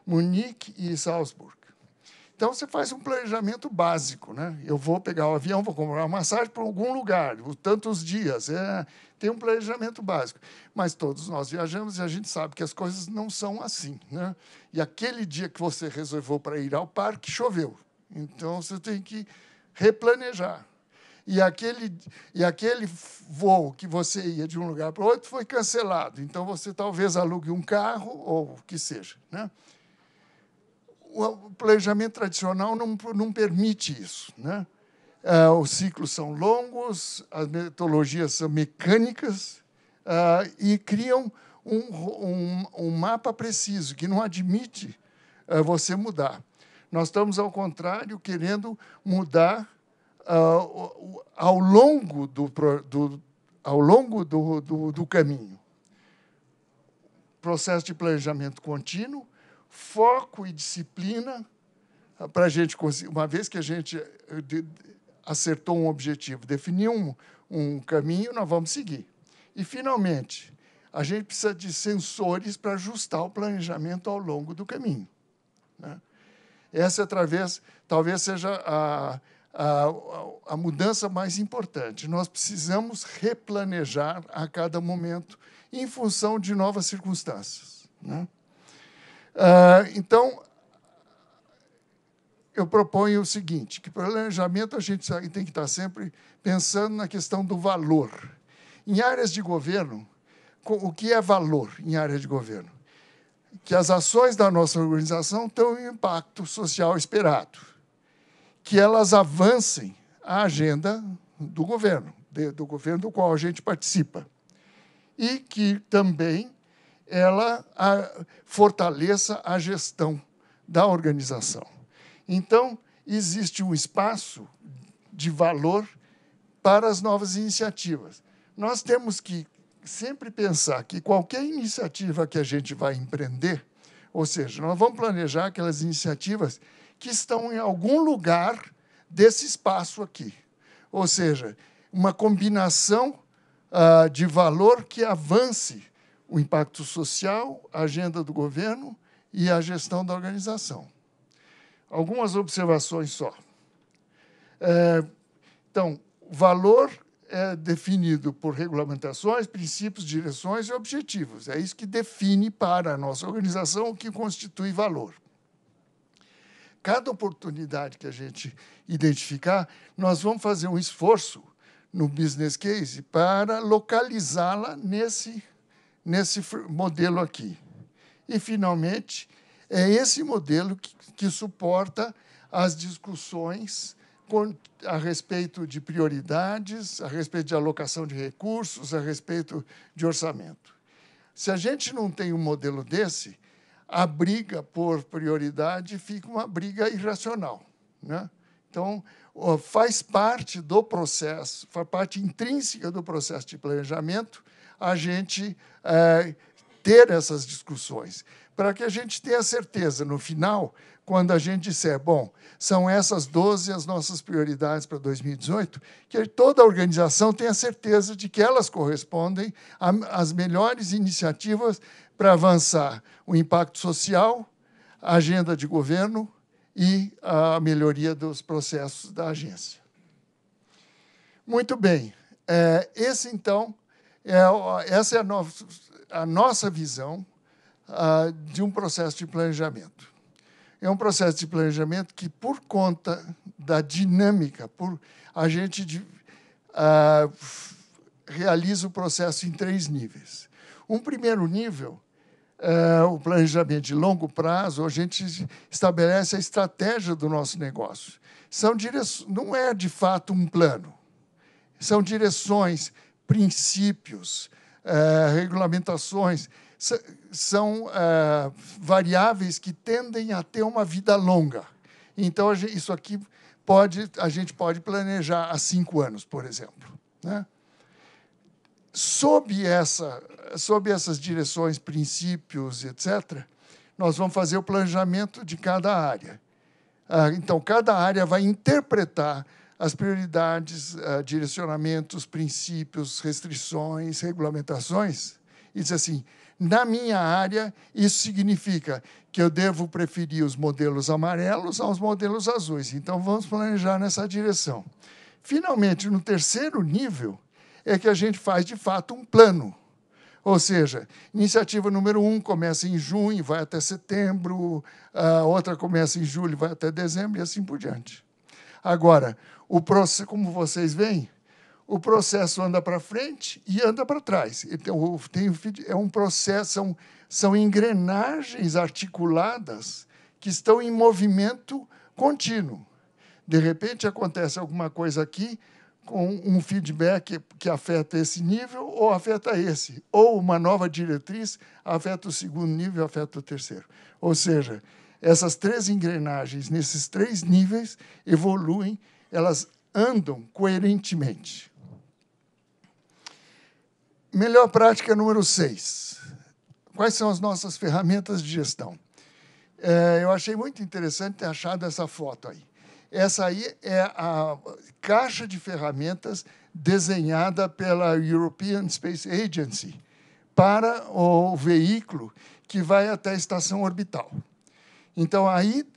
Munique e Salzburg. Então você faz um planejamento básico, né? Eu vou pegar o avião, vou comprar uma massagem para algum lugar, tantos dias. É, tem um planejamento básico. Mas todos nós viajamos e a gente sabe que as coisas não são assim. Né? E aquele dia que você reservou para ir ao parque, choveu. Então você tem que replanejar. E aquele, e aquele voo que você ia de um lugar para outro foi cancelado. Então você talvez alugue um carro ou o que seja. Né? O planejamento tradicional não, não permite isso. Né? Uh, os ciclos são longos, as metodologias são mecânicas uh, e criam um, um, um, mapa preciso que não admite uh, você mudar. Nós estamos, ao contrário, querendo mudar ao longo do, do, ao longo do, do, do caminho. Processo de planejamento contínuo, foco e disciplina para a gente conseguir. Uma vez que a gente eh, acertou um objetivo, definiu um, um caminho, nós vamos seguir. E, finalmente, a gente precisa de sensores para ajustar o planejamento ao longo do caminho. Né? Essa, talvez, talvez seja a, a, a mudança mais importante. Nós precisamos replanejar a cada momento em função de novas circunstâncias. Né? Ah, então, eu proponho o seguinte, que planejamento a gente tem que estar sempre pensando na questão do valor. Em áreas de governo, o que é valor em área de governo? Que as ações da nossa organização tenham um impacto social esperado, que elas avancem a agenda do governo, do governo do qual a gente participa, e que também ela fortaleça a gestão da organização. Então, existe um espaço de valor para as novas iniciativas. Nós temos que sempre pensar que qualquer iniciativa que a gente vai empreender, ou seja, nós vamos planejar aquelas iniciativas que estão em algum lugar desse espaço aqui. Ou seja, uma combinação uh, de valor que avance o impacto social, a agenda do governo e a gestão da organização. Algumas observações só. É, então, valor é definido por regulamentações, princípios, direções e objetivos. É isso que define para a nossa organização o que constitui valor. Cada oportunidade que a gente identificar, nós vamos fazer um esforço no business case para localizá-la nesse, nesse modelo aqui. E, finalmente, é esse modelo que, que suporta as discussões a respeito de prioridades, a respeito de alocação de recursos, a respeito de orçamento. Se a gente não tem um modelo desse, a briga por prioridade fica uma briga irracional. Né? Então, faz parte do processo, faz parte intrínseca do processo de planejamento a gente é, ter essas discussões para que a gente tenha certeza no final, quando a gente disser, bom, são essas 12 as nossas prioridades para 2018, que toda a organização tenha certeza de que elas correspondem às melhores iniciativas para avançar o impacto social, a agenda de governo e a melhoria dos processos da agência. Muito bem. É, esse, então, é, essa é a, no a nossa visão ah, de um processo de planejamento. É um processo de planejamento que, por conta da dinâmica, por a gente ah, realiza o processo em três níveis. Um primeiro nível Uh, o planejamento de longo prazo, a gente estabelece a estratégia do nosso negócio. São Não é, de fato, um plano. São direções, princípios, uh, regulamentações são uh, variáveis que tendem a ter uma vida longa. Então, gente, isso aqui pode, a gente pode planejar há cinco anos, por exemplo. Né? Sob, essa, sob essas direções, princípios, etc., nós vamos fazer o planejamento de cada área. Ah, então, cada área vai interpretar as prioridades, ah, direcionamentos, princípios, restrições, regulamentações, e diz assim: na minha área, isso significa que eu devo preferir os modelos amarelos aos modelos azuis. Então, vamos planejar nessa direção. Finalmente, no terceiro nível, é que a gente faz de fato um plano. Ou seja, iniciativa número um começa em junho, vai até setembro, a outra começa em julho, vai até dezembro e assim por diante. Agora, o processo, como vocês veem, o processo anda para frente e anda para trás. Então, tem, é um processo, são, são engrenagens articuladas que estão em movimento contínuo. De repente, acontece alguma coisa aqui com um feedback que afeta esse nível ou afeta esse, ou uma nova diretriz afeta o segundo nível, afeta o terceiro. Ou seja, essas três engrenagens nesses três níveis evoluem, elas andam coerentemente. Melhor prática é número 6. Quais são as nossas ferramentas de gestão? É, eu achei muito interessante ter achado essa foto aí. Essa aí é a caixa de ferramentas desenhada pela European Space Agency para o veículo que vai até a estação orbital. Então, aí,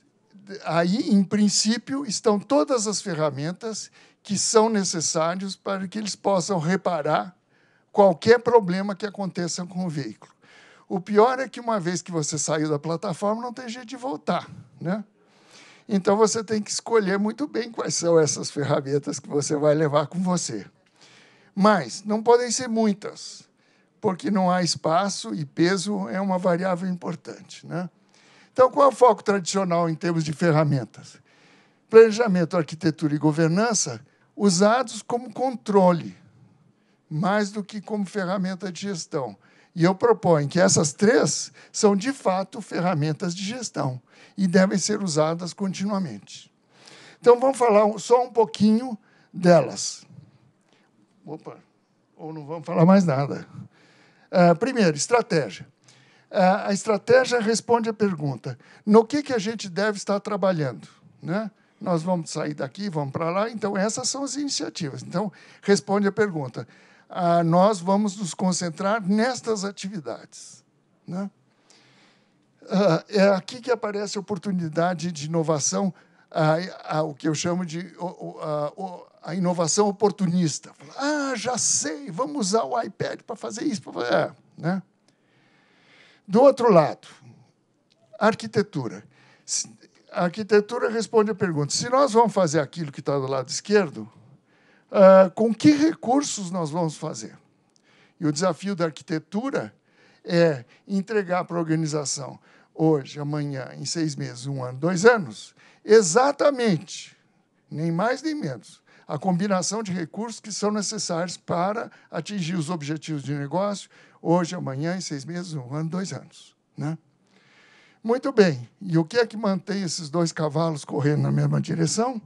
aí, em princípio, estão todas as ferramentas que são necessárias para que eles possam reparar qualquer problema que aconteça com o veículo. O pior é que uma vez que você saiu da plataforma, não tem jeito de voltar, né? Então você tem que escolher muito bem quais são essas ferramentas que você vai levar com você. Mas não podem ser muitas, porque não há espaço e peso é uma variável importante, né? Então, qual é o foco tradicional em termos de ferramentas? Planejamento, arquitetura e governança usados como controle, mais do que como ferramenta de gestão. E eu proponho que essas três são, de fato, ferramentas de gestão e devem ser usadas continuamente. Então, vamos falar só um pouquinho delas. Opa, ou não vamos falar mais nada. Uh, primeiro, estratégia. Uh, a estratégia responde à pergunta: no que, que a gente deve estar trabalhando? Né? Nós vamos sair daqui, vamos para lá. Então, essas são as iniciativas. Então, responde a pergunta: ah, nós vamos nos concentrar nestas atividades. Né? Ah, é aqui que aparece a oportunidade de inovação, ah, o que eu chamo de a inovação oportunista. Ah, já sei, vamos usar o iPad para fazer isso. fazer... É, né? Do outro lado, arquitetura. A arquitetura responde a pergunta: se nós vamos fazer aquilo que está do lado esquerdo, Uh, com que recursos nós vamos fazer? E o desafio da arquitetura é entregar para a organização hoje, amanhã, em seis meses, um ano, dois anos, exatamente, nem mais nem menos, a combinação de recursos que são necessários para atingir os objetivos de negócio hoje, amanhã, em seis meses, um ano, dois anos. Né? Muito bem. E o que é que mantém esses dois cavalos correndo na mesma direção?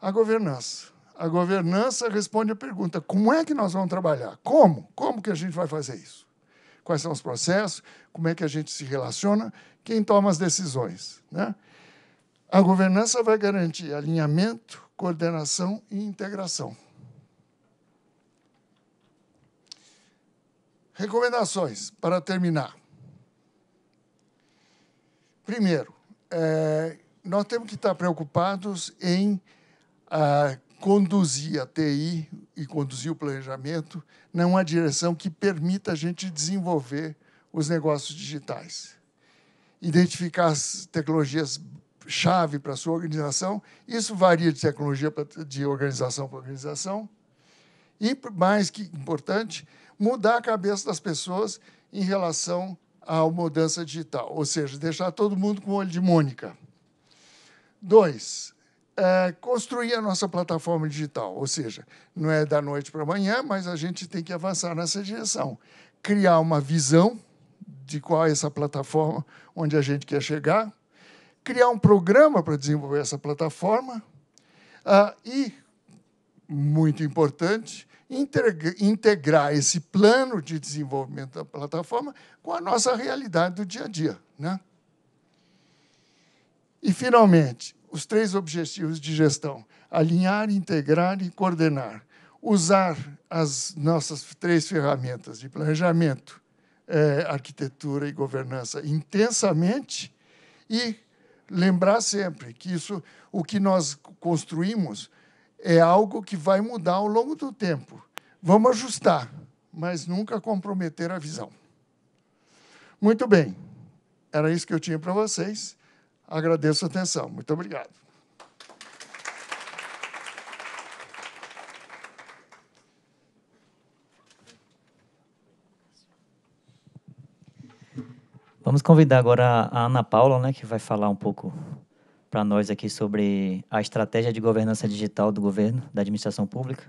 A governança a governança responde a pergunta: como é que nós vamos trabalhar? Como? Como que a gente vai fazer isso? Quais são os processos? Como é que a gente se relaciona? Quem toma as decisões? Né? A governança vai garantir alinhamento, coordenação e integração. Recomendações para terminar. Primeiro, é, nós temos que estar preocupados em ah, conduzir a TI e conduzir o planejamento numa direção que permita a gente desenvolver os negócios digitais, identificar as tecnologias chave para a sua organização. Isso varia de tecnologia pra, de organização para organização. E mais que importante, mudar a cabeça das pessoas em relação à mudança digital, ou seja, deixar todo mundo com o olho de Mônica. Dois, é, construir a nossa plataforma digital. Ou seja, não é da noite para amanhã, mas a gente tem que avançar nessa direção. Criar uma visão de qual é essa plataforma, onde a gente quer chegar, criar um programa para desenvolver essa plataforma ah, e, muito importante, integrar esse plano de desenvolvimento da plataforma com a nossa realidade do dia a dia. Né? E, finalmente, os três objetivos de gestão: alinhar, integrar e coordenar. Usar as nossas três ferramentas de planejamento, é, arquitetura e governança intensamente e lembrar sempre que isso, o que nós construímos, é algo que vai mudar ao longo do tempo. Vamos ajustar, mas nunca comprometer a visão. Muito bem, era isso que eu tinha para vocês. Agradeço a atenção. Muito obrigado. Vamos convidar agora a Ana Paula, né, que vai falar um pouco para nós aqui sobre a estratégia de governança digital do governo, da administração pública.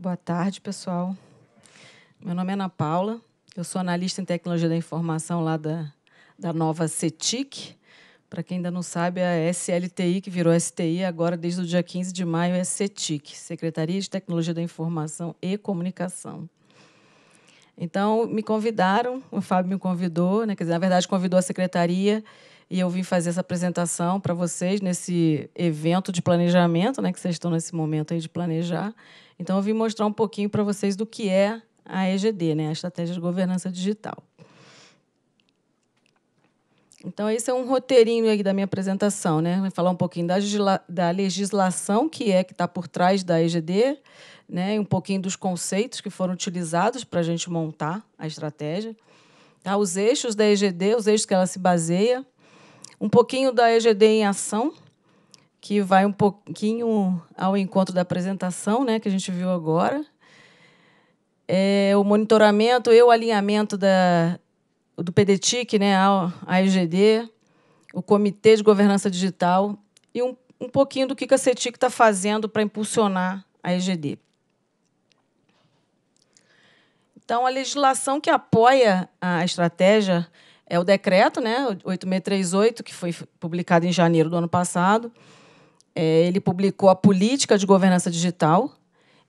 Boa tarde, pessoal. Meu nome é Ana Paula, eu sou analista em tecnologia da informação lá da, da nova CETIC. Para quem ainda não sabe, é a SLTI, que virou STI, agora desde o dia 15 de maio é CETIC, Secretaria de Tecnologia da Informação e Comunicação. Então, me convidaram, o Fábio me convidou, né, quer dizer, na verdade, convidou a secretaria e eu vim fazer essa apresentação para vocês nesse evento de planejamento, né, que vocês estão nesse momento aí de planejar. Então, eu vim mostrar um pouquinho para vocês do que é a EGD, né, a Estratégia de Governança Digital. Então, esse é um roteirinho aqui da minha apresentação, né? Vou falar um pouquinho da, da legislação que é que está por trás da EGD, né? um pouquinho dos conceitos que foram utilizados para a gente montar a estratégia. Tá? Os eixos da EGD, os eixos que ela se baseia, um pouquinho da EGD em ação, que vai um pouquinho ao encontro da apresentação, né, que a gente viu agora. É, o monitoramento e o alinhamento da, do PDTIC né, à EGD, o Comitê de Governança Digital e um, um pouquinho do que a CETIC está fazendo para impulsionar a EGD. Então, a legislação que apoia a estratégia é o decreto, né, 8638, que foi publicado em janeiro do ano passado. É, ele publicou a política de governança digital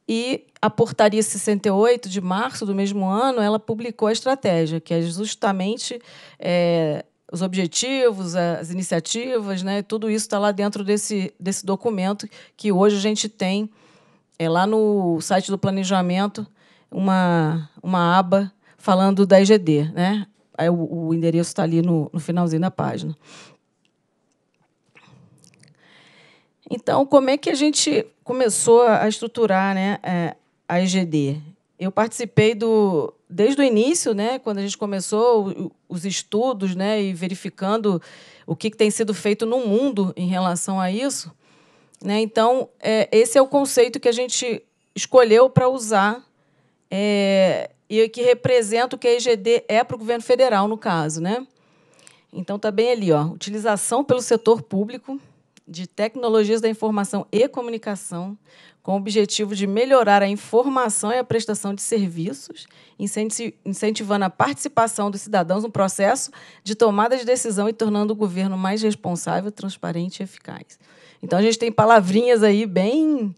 e a portaria 68 de março do mesmo ano, ela publicou a estratégia, que é justamente é, os objetivos, as iniciativas, né, tudo isso está lá dentro desse, desse documento que hoje a gente tem é, lá no site do planejamento uma, uma aba falando da IGD, né? Aí o, o endereço está ali no, no finalzinho da página. Então, como é que a gente começou a estruturar né, é, a EGD? Eu participei do desde o início, né, quando a gente começou os estudos né, e verificando o que, tem sido feito no mundo em relação a isso. Né? Então, é, esse é o conceito que a gente escolheu para usar é, e que representa o que a IGD é para o governo federal, no caso. Né? Então, está bem ali, ó, utilização pelo setor público de tecnologias da informação e comunicação com o objetivo de melhorar a informação e a prestação de serviços, incentivando a participação dos cidadãos no processo de tomada de decisão e tornando o governo mais responsável, transparente e eficaz. Então, a gente tem palavrinhas aí bem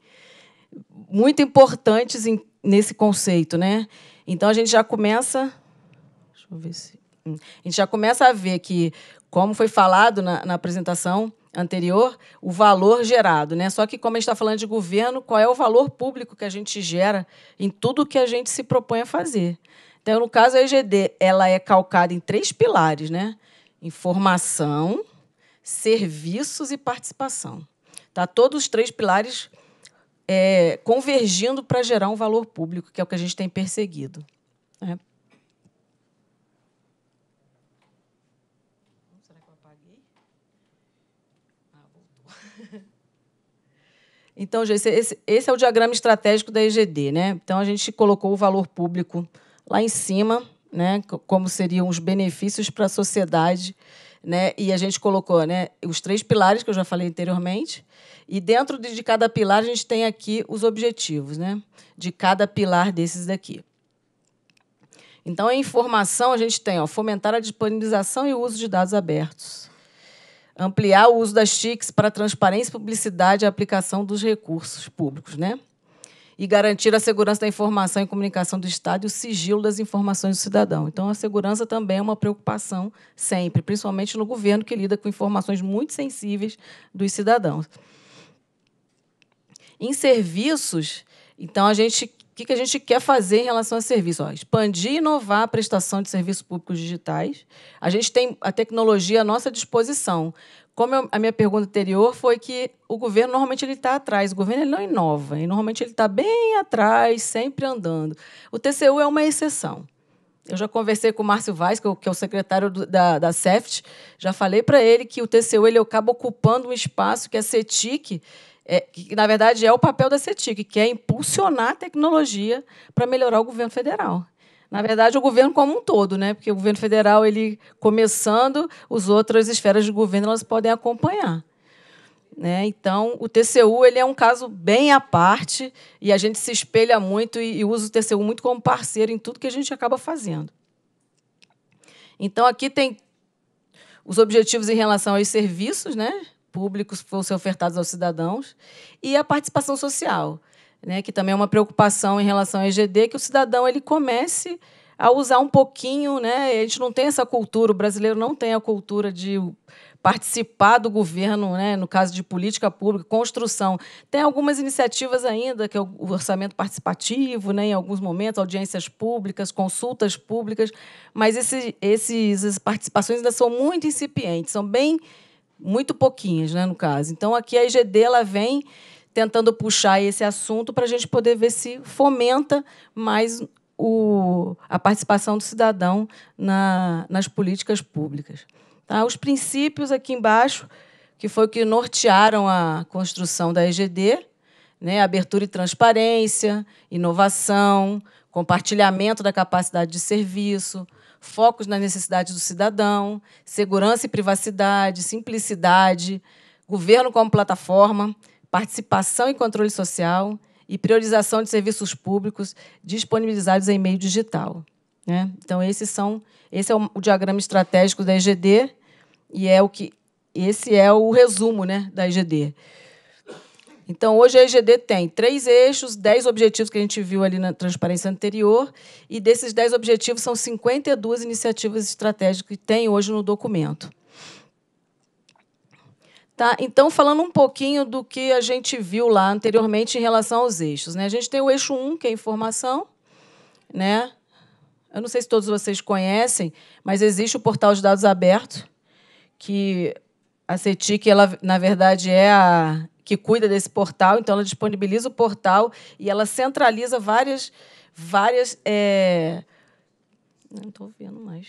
muito importantes em, nesse conceito, né? Então a gente já começa. Deixa eu ver se. Hum, a gente já começa a ver que, como foi falado na, na apresentação anterior, o valor gerado, né? Só que como a gente está falando de governo, qual é o valor público que a gente gera em tudo que a gente se propõe a fazer? Então, no caso, a EGD ela é calcada em três pilares, né? Informação, serviços e participação. Tá todos os três pilares é, convergindo para gerar um valor público, que é o que a gente tem perseguido. voltou. Né? Então, gente, esse, esse, é o diagrama estratégico da EGD. Né? Então, a gente colocou o valor público lá em cima, né? como seriam os benefícios para a sociedade. Né? E a gente colocou né? os três pilares que eu já falei anteriormente, e dentro de cada pilar, a gente tem aqui os objetivos, né? De cada pilar desses daqui. Então, a informação, a gente tem ó, fomentar a disponibilização e o uso de dados abertos, ampliar o uso das TICs para transparência, publicidade e aplicação dos recursos públicos, né? E garantir a segurança da informação e comunicação do Estado e o sigilo das informações do cidadão. Então, a segurança também é uma preocupação sempre, principalmente no governo que lida com informações muito sensíveis dos cidadãos. Em serviços, então a gente, o que, que a gente quer fazer em relação a serviço? Ó, expandir e inovar a prestação de serviços públicos digitais. A gente tem a tecnologia à nossa disposição. Como eu, a minha pergunta anterior foi que o governo normalmente ele está atrás, o governo ele não inova, e normalmente ele está bem atrás, sempre andando. O TCU é uma exceção. Eu já conversei com o Márcio Vaz, que é o é secretário da, da CEFT, já falei para ele que o TCU ele acaba ocupando um espaço que a CETIC é, que na verdade é o papel da CETIC, que é impulsionar a tecnologia para melhorar o governo federal. Na verdade, o governo como um todo, né? Porque o governo federal, ele começando, as outras esferas de governo elas podem acompanhar. Né? Então, o TCU ele é um caso bem à parte e a gente se espelha muito e, e, usa o TCU muito como parceiro em tudo que a gente acaba fazendo. Então, aqui tem os objetivos em relação aos serviços, né? públicos vão ser ofertados aos cidadãos, e a participação social, né, que também é uma preocupação em relação ao EGD, que o cidadão ele comece a usar um pouquinho, né? A gente não tem essa cultura, o brasileiro não tem a cultura de participar do governo, né? no caso de política pública, construção. Tem algumas iniciativas ainda, que é o orçamento participativo, né? em alguns momentos, audiências públicas, consultas públicas, mas esses esses, essas participações ainda são muito incipientes, são bem muito pouquinhas, né, no caso. Então, aqui a IGD ela vem tentando puxar esse assunto para a gente poder ver se fomenta mais o, a participação do cidadão na, nas políticas públicas. Tá? Os princípios aqui embaixo, que foi o que nortearam a construção da EGD, né? abertura e transparência, inovação, compartilhamento da capacidade de serviço, focos nas necessidades do cidadão, segurança e privacidade, simplicidade, governo como plataforma, participação e controle social e priorização de serviços públicos disponibilizados em meio digital. Né? Então, esses são, esse é o diagrama estratégico da EGD e é o que esse é o resumo né, da EGD. Então, hoje a EGD tem três eixos, dez objetivos que a gente viu ali na transparência anterior, e desses dez objetivos são 52 iniciativas estratégicas que tem hoje no documento. Tá? Então, falando um pouquinho do que a gente viu lá anteriormente em relação aos eixos. Né? A gente tem o eixo 1, que é informação. Né? Eu não sei se todos vocês conhecem, mas existe o portal de dados aberto, que a CETIC, ela, na verdade, é a que cuida desse portal, então ela disponibiliza o portal e ela centraliza várias. várias é... Não estou vendo mais.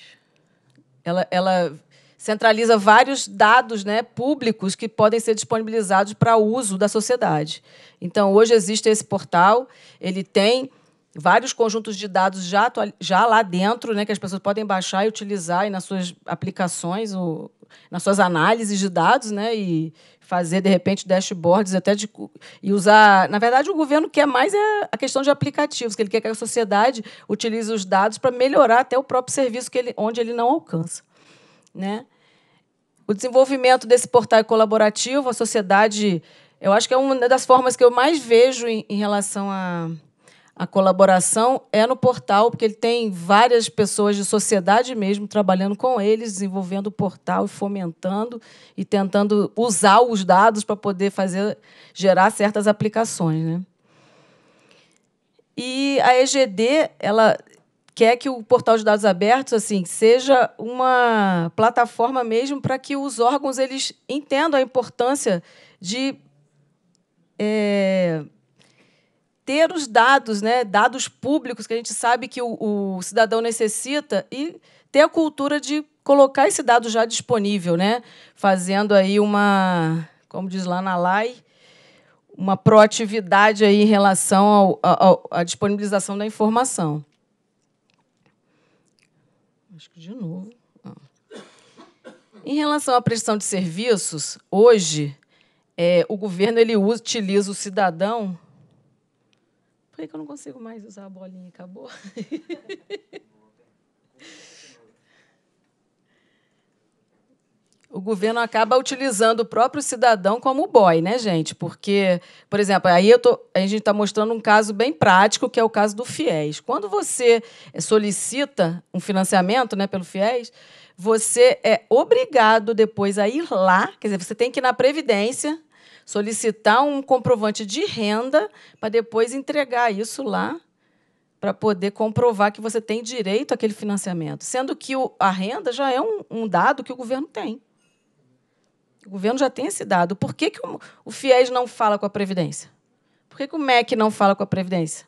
Ela, ela centraliza vários dados né, públicos que podem ser disponibilizados para uso da sociedade. Então, hoje existe esse portal, ele tem vários conjuntos de dados já, já lá dentro, né, que as pessoas podem baixar e utilizar e nas suas aplicações, ou, nas suas análises de dados, né, e fazer, de repente, dashboards até de, e usar. Na verdade, o governo quer mais é a questão de aplicativos, que ele quer que a sociedade utilize os dados para melhorar até o próprio serviço que ele, onde ele não alcança. Né? O desenvolvimento desse portal colaborativo, a sociedade. Eu acho que é uma das formas que eu mais vejo em, em relação a a colaboração é no portal, porque ele tem várias pessoas de sociedade mesmo trabalhando com eles, desenvolvendo o portal e fomentando e tentando usar os dados para poder fazer gerar certas aplicações, né? E a EGD, ela quer que o portal de dados abertos assim seja uma plataforma mesmo para que os órgãos eles entendam a importância de é, ter os dados, né, dados públicos que a gente sabe que o, o cidadão necessita e ter a cultura de colocar esse dado já disponível, né, fazendo aí uma, como diz lá na LAI, uma proatividade aí em relação à disponibilização da informação. Acho que de novo. Em relação à prestação de serviços, hoje é, o governo ele utiliza o cidadão que, que eu não consigo mais usar a bolinha? Acabou? o governo acaba utilizando o próprio cidadão como boy, né, gente? Porque, por exemplo, aí eu tô, a gente está mostrando um caso bem prático, que é o caso do FIES. Quando você solicita um financiamento né, pelo FIES, você é obrigado depois a ir lá, quer dizer, você tem que ir na Previdência solicitar um comprovante de renda para depois entregar isso lá para poder comprovar que você tem direito àquele financiamento, sendo que o, a renda já é um, um, dado que o governo tem. O governo já tem esse dado. Por que, que o, o FIES não fala com a Previdência? Por que, que o MEC não fala com a Previdência?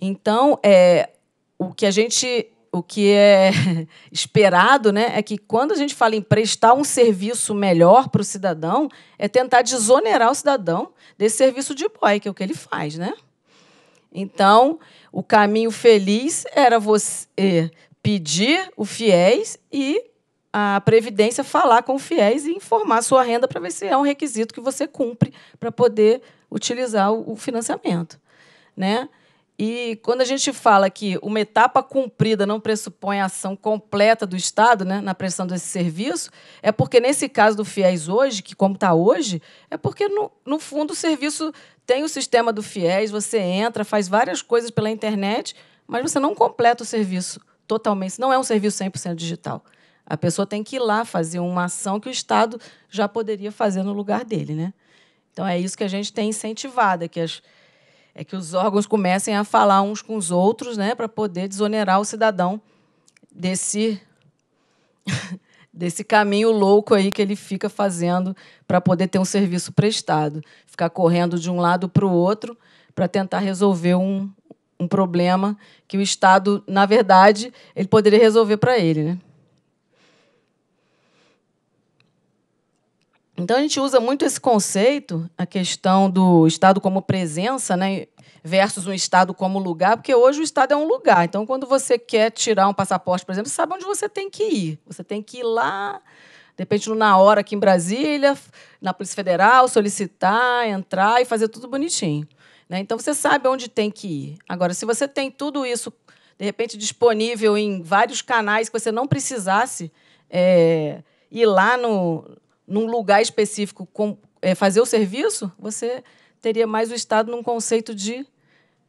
Então, é, o que a gente o que é esperado né, é que, quando a gente fala em prestar um serviço melhor para o cidadão, é tentar desonerar o cidadão desse serviço de boy, que é o que ele faz. Né? Então, o caminho feliz era você pedir o fiéis e a Previdência falar com o fiéis e informar a sua renda para ver se é um requisito que você cumpre para poder utilizar o financiamento. Né? E quando a gente fala que uma etapa cumprida não pressupõe a ação completa do Estado né, na prestação desse serviço, é porque, nesse caso do FIES hoje, que como está hoje, é porque, no, no fundo, o serviço tem o sistema do FIES, você entra, faz várias coisas pela internet, mas você não completa o serviço totalmente. Não é um serviço 100% digital. A pessoa tem que ir lá fazer uma ação que o Estado já poderia fazer no lugar dele. Né? Então, é isso que a gente tem incentivado, é que as é que os órgãos comecem a falar uns com os outros, né, para poder desonerar o cidadão desse desse caminho louco aí que ele fica fazendo para poder ter um serviço prestado, ficar correndo de um lado para o outro para tentar resolver um, um problema que o Estado, na verdade, ele poderia resolver para ele, né? Então a gente usa muito esse conceito, a questão do Estado como presença, né, versus um Estado como lugar, porque hoje o Estado é um lugar. Então quando você quer tirar um passaporte, por exemplo, você sabe onde você tem que ir. Você tem que ir lá, de repente na hora aqui em Brasília, na Polícia Federal, solicitar, entrar e fazer tudo bonitinho. Né? Então você sabe onde tem que ir. Agora, se você tem tudo isso de repente disponível em vários canais que você não precisasse é, ir lá no, num lugar específico com, é, fazer o serviço, você teria mais o Estado num conceito de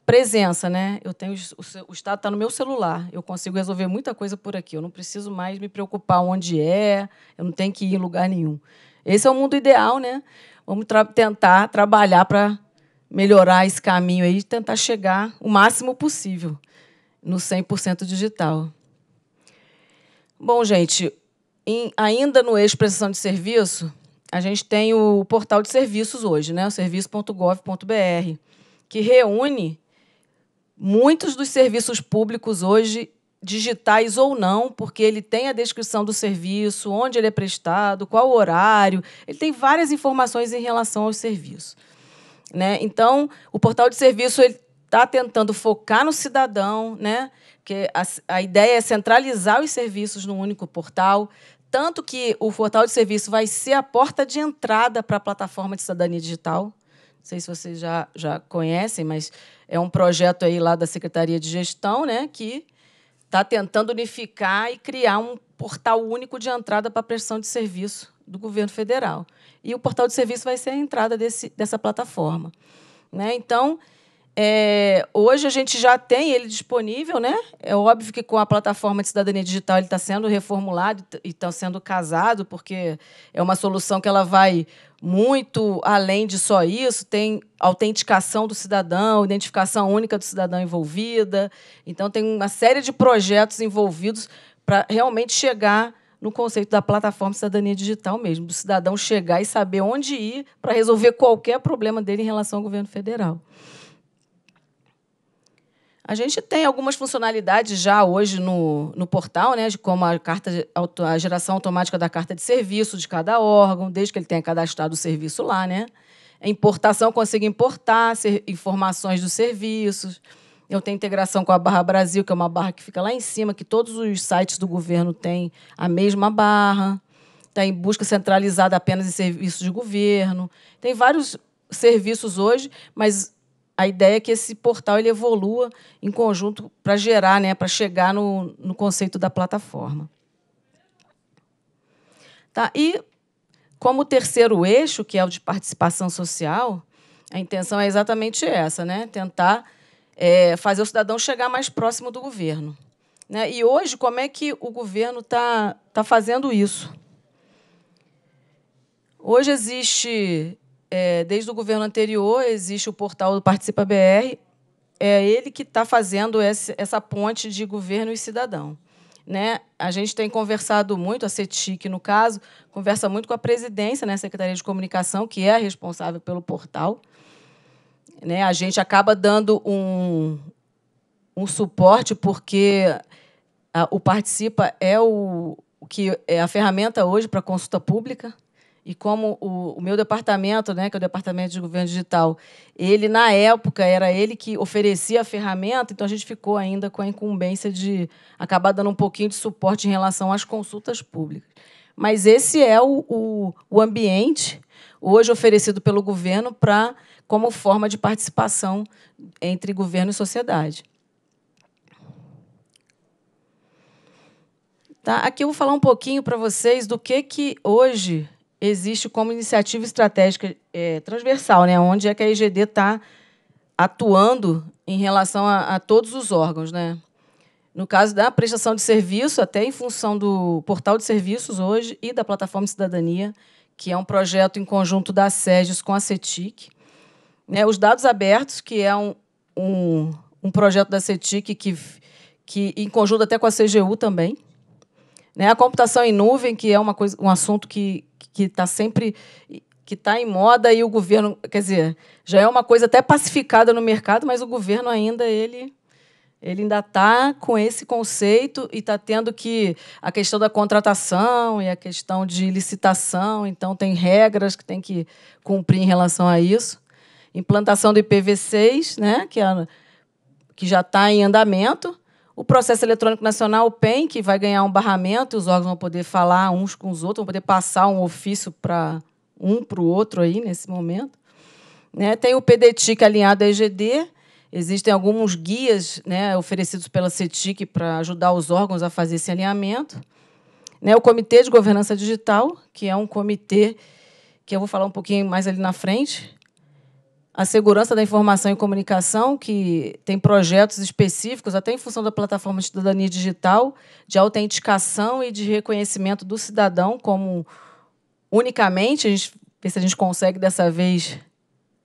presença, né? Eu tenho o, o Estado está no meu celular, eu consigo resolver muita coisa por aqui. Eu não preciso mais me preocupar onde é, eu não tenho que ir em lugar nenhum. Esse é o mundo ideal, né? Vamos tra tentar trabalhar para melhorar esse caminho aí, tentar chegar o máximo possível no 100% digital. Bom, gente, em, ainda no ex-prestação de serviço, a gente tem o portal de serviços hoje, né? o serviço.gov.br, que reúne muitos dos serviços públicos hoje, digitais ou não, porque ele tem a descrição do serviço, onde ele é prestado, qual horário, ele tem várias informações em relação ao serviço. Né? Então, o portal de serviço está tentando focar no cidadão, né? que a, a, ideia é centralizar os serviços num único portal, tanto que o portal de serviço vai ser a porta de entrada para a plataforma de cidadania digital. Não sei se vocês já, já conhecem, mas é um projeto aí lá da Secretaria de Gestão, né, que está tentando unificar e criar um portal único de entrada para a prestação de serviço do governo federal. E o portal de serviço vai ser a entrada desse, dessa plataforma. Né? Então, é, hoje a gente já tem ele disponível, né? É óbvio que com a plataforma de cidadania digital ele está sendo reformulado e está sendo casado, porque é uma solução que ela vai muito além de só isso, tem autenticação do cidadão, identificação única do cidadão envolvida. Então tem uma série de projetos envolvidos para realmente chegar no conceito da plataforma de cidadania digital mesmo, do cidadão chegar e saber onde ir para resolver qualquer problema dele em relação ao governo federal. A gente tem algumas funcionalidades já hoje no, no portal, né, de como a, carta a geração automática da carta de serviço de cada órgão, desde que ele tenha cadastrado o serviço lá, né? A é importação consigo importar ser, informações dos serviços. Eu tenho integração com a Barra Brasil, que é uma barra que fica lá em cima, que todos os sites do governo têm a mesma barra. Tem tá busca centralizada apenas em serviços de governo. Tem vários serviços hoje, mas a ideia é que esse portal ele evolua em conjunto para gerar, né, para chegar no, no conceito da plataforma. Tá? E, como terceiro eixo, que é o de participação social, a intenção é exatamente essa, né? tentar é, fazer o cidadão chegar mais próximo do governo. Né? E hoje, como é que o governo está tá fazendo isso? Hoje existe é, desde o governo anterior existe o portal do Participa BR. É ele que está fazendo esse, essa ponte de governo e cidadão. Né? A gente tem conversado muito, a CETIC, no caso, conversa muito com a presidência, né, a Secretaria de Comunicação, que é a responsável pelo portal. Né? A gente acaba dando um, um suporte, porque a, o Participa é o que é a ferramenta hoje para consulta pública. E como o, o, meu departamento, né, que é o departamento de governo digital, ele na época era ele que oferecia a ferramenta, então a gente ficou ainda com a incumbência de acabar dando um pouquinho de suporte em relação às consultas públicas. Mas esse é o, o, o ambiente hoje oferecido pelo governo para como forma de participação entre governo e sociedade. Tá? Aqui eu vou falar um pouquinho para vocês do que, que hoje existe como iniciativa estratégica é, transversal, né? onde é que a IGD está atuando em relação a, a, todos os órgãos. Né? No caso da prestação de serviço, até em função do portal de serviços hoje e da plataforma Cidadania, que é um projeto em conjunto da SEGES com a CETIC. Né? Os dados abertos, que é um, um, um projeto da CETIC que, que, em conjunto até com a CGU também. Né? A computação em nuvem, que é uma coisa, um assunto que, que está sempre que está em moda e o governo, quer dizer, já é uma coisa até pacificada no mercado, mas o governo ainda ele ele ainda está com esse conceito e está tendo que a questão da contratação e a questão de licitação, então tem regras que tem que cumprir em relação a isso. Implantação do IPv6, né, que, é, que já está em andamento, o processo eletrônico nacional, o PEN, que vai ganhar um barramento, os órgãos vão poder falar uns com os outros, vão poder passar um ofício para um para o outro aí nesse momento. Né? Tem o PDTIC é alinhado à EGD. Existem alguns guias né, oferecidos pela CETIC para ajudar os órgãos a fazer esse alinhamento. Né, o Comitê de Governança Digital, que é um comitê que eu vou falar um pouquinho mais ali na frente, a segurança da informação e comunicação, que tem projetos específicos, até em função da plataforma de cidadania digital, de autenticação e de reconhecimento do cidadão como unicamente, a gente vê se a gente consegue dessa vez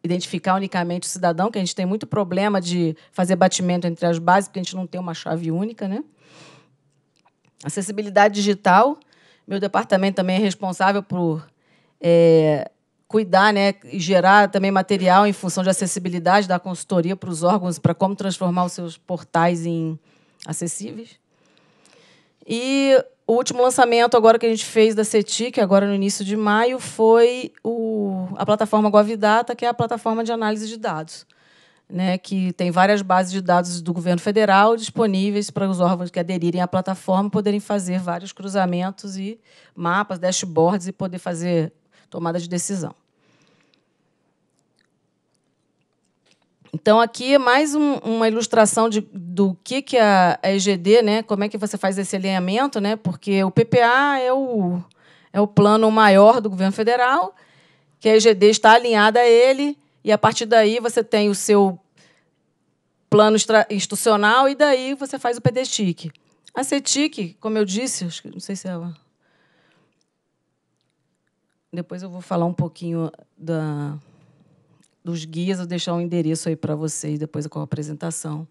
identificar unicamente o cidadão, que a gente tem muito problema de fazer batimento entre as bases, porque a gente não tem uma chave única, né? Acessibilidade digital, meu departamento também é responsável por é, cuidar, né, e gerar também material em função de acessibilidade da consultoria para os órgãos, para como transformar os seus portais em acessíveis. E o último lançamento agora que a gente fez da CETIC, agora no início de maio, foi o, a plataforma GovData, que é a plataforma de análise de dados, né, que tem várias bases de dados do governo federal disponíveis para os órgãos que aderirem à plataforma poderem fazer vários cruzamentos e mapas, dashboards e poder fazer tomada de decisão. Então, aqui é mais um, uma ilustração de, do que, que a, a EGD, né, como é que você faz esse alinhamento, né, porque o PPA é o, é o plano maior do governo federal, que a EGD está alinhada a ele, e a partir daí você tem o seu plano institucional e daí você faz o PDTIC. A CETIC, como eu disse, não sei se ela depois eu vou falar um pouquinho da, dos guias, vou deixar um endereço aí para vocês depois com a apresentação.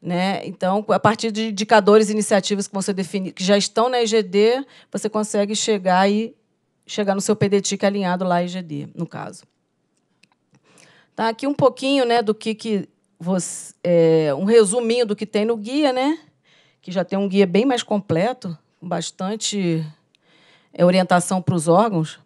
Né? Então, a partir de indicadores e iniciativas que vão ser que já estão na EGD, você consegue chegar e chegar no seu PDTIC é alinhado lá à EGD, no caso. Tá aqui um pouquinho, né, do que, que você, é, um resuminho do que tem no guia, né? Que já tem um guia bem mais completo, com bastante é, orientação para os órgãos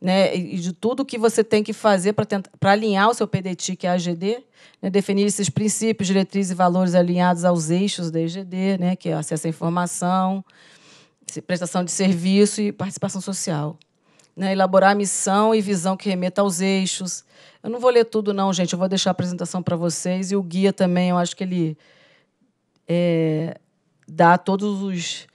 né, e de tudo que você tem que fazer para alinhar o seu PDT, que é a AGD, né, definir esses princípios, diretrizes e valores alinhados aos eixos da EGD, né, que é acesso à informação, prestação de serviço e participação social. Né, elaborar a missão e visão que remeta aos eixos. Eu não vou ler tudo, não, gente. Eu vou deixar a apresentação para vocês. E o guia também, eu acho que ele é, dá todos os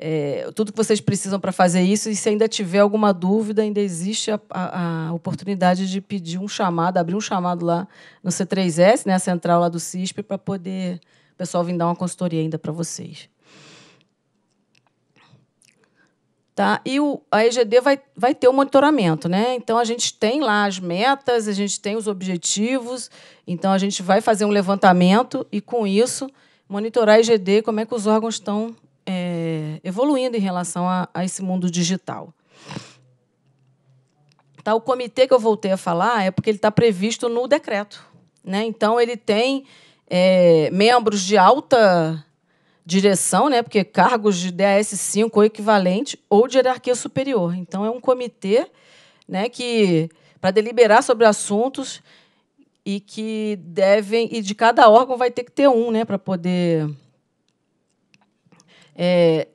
é, tudo que vocês precisam para fazer isso. E se ainda tiver alguma dúvida, ainda existe a, a, a, oportunidade de pedir um chamado, abrir um chamado lá no C3S, né, a central lá do CISP, para poder o pessoal vir dar uma consultoria ainda para vocês. Tá? E o, a EGD vai, vai ter o um monitoramento, né? Então a gente tem lá as metas, a gente tem os objetivos, então a gente vai fazer um levantamento e, com isso, monitorar a EGD, como é que os órgãos estão é, evoluindo em relação a, a esse mundo digital. Tá, o comitê que eu voltei a falar é porque ele está previsto no decreto. Né? Então, ele tem é, membros de alta direção, né? porque cargos de DAS 5 ou equivalente, ou de hierarquia superior. Então, é um comitê né, que para deliberar sobre assuntos e que devem e de cada órgão vai ter que ter um, né, para poder é,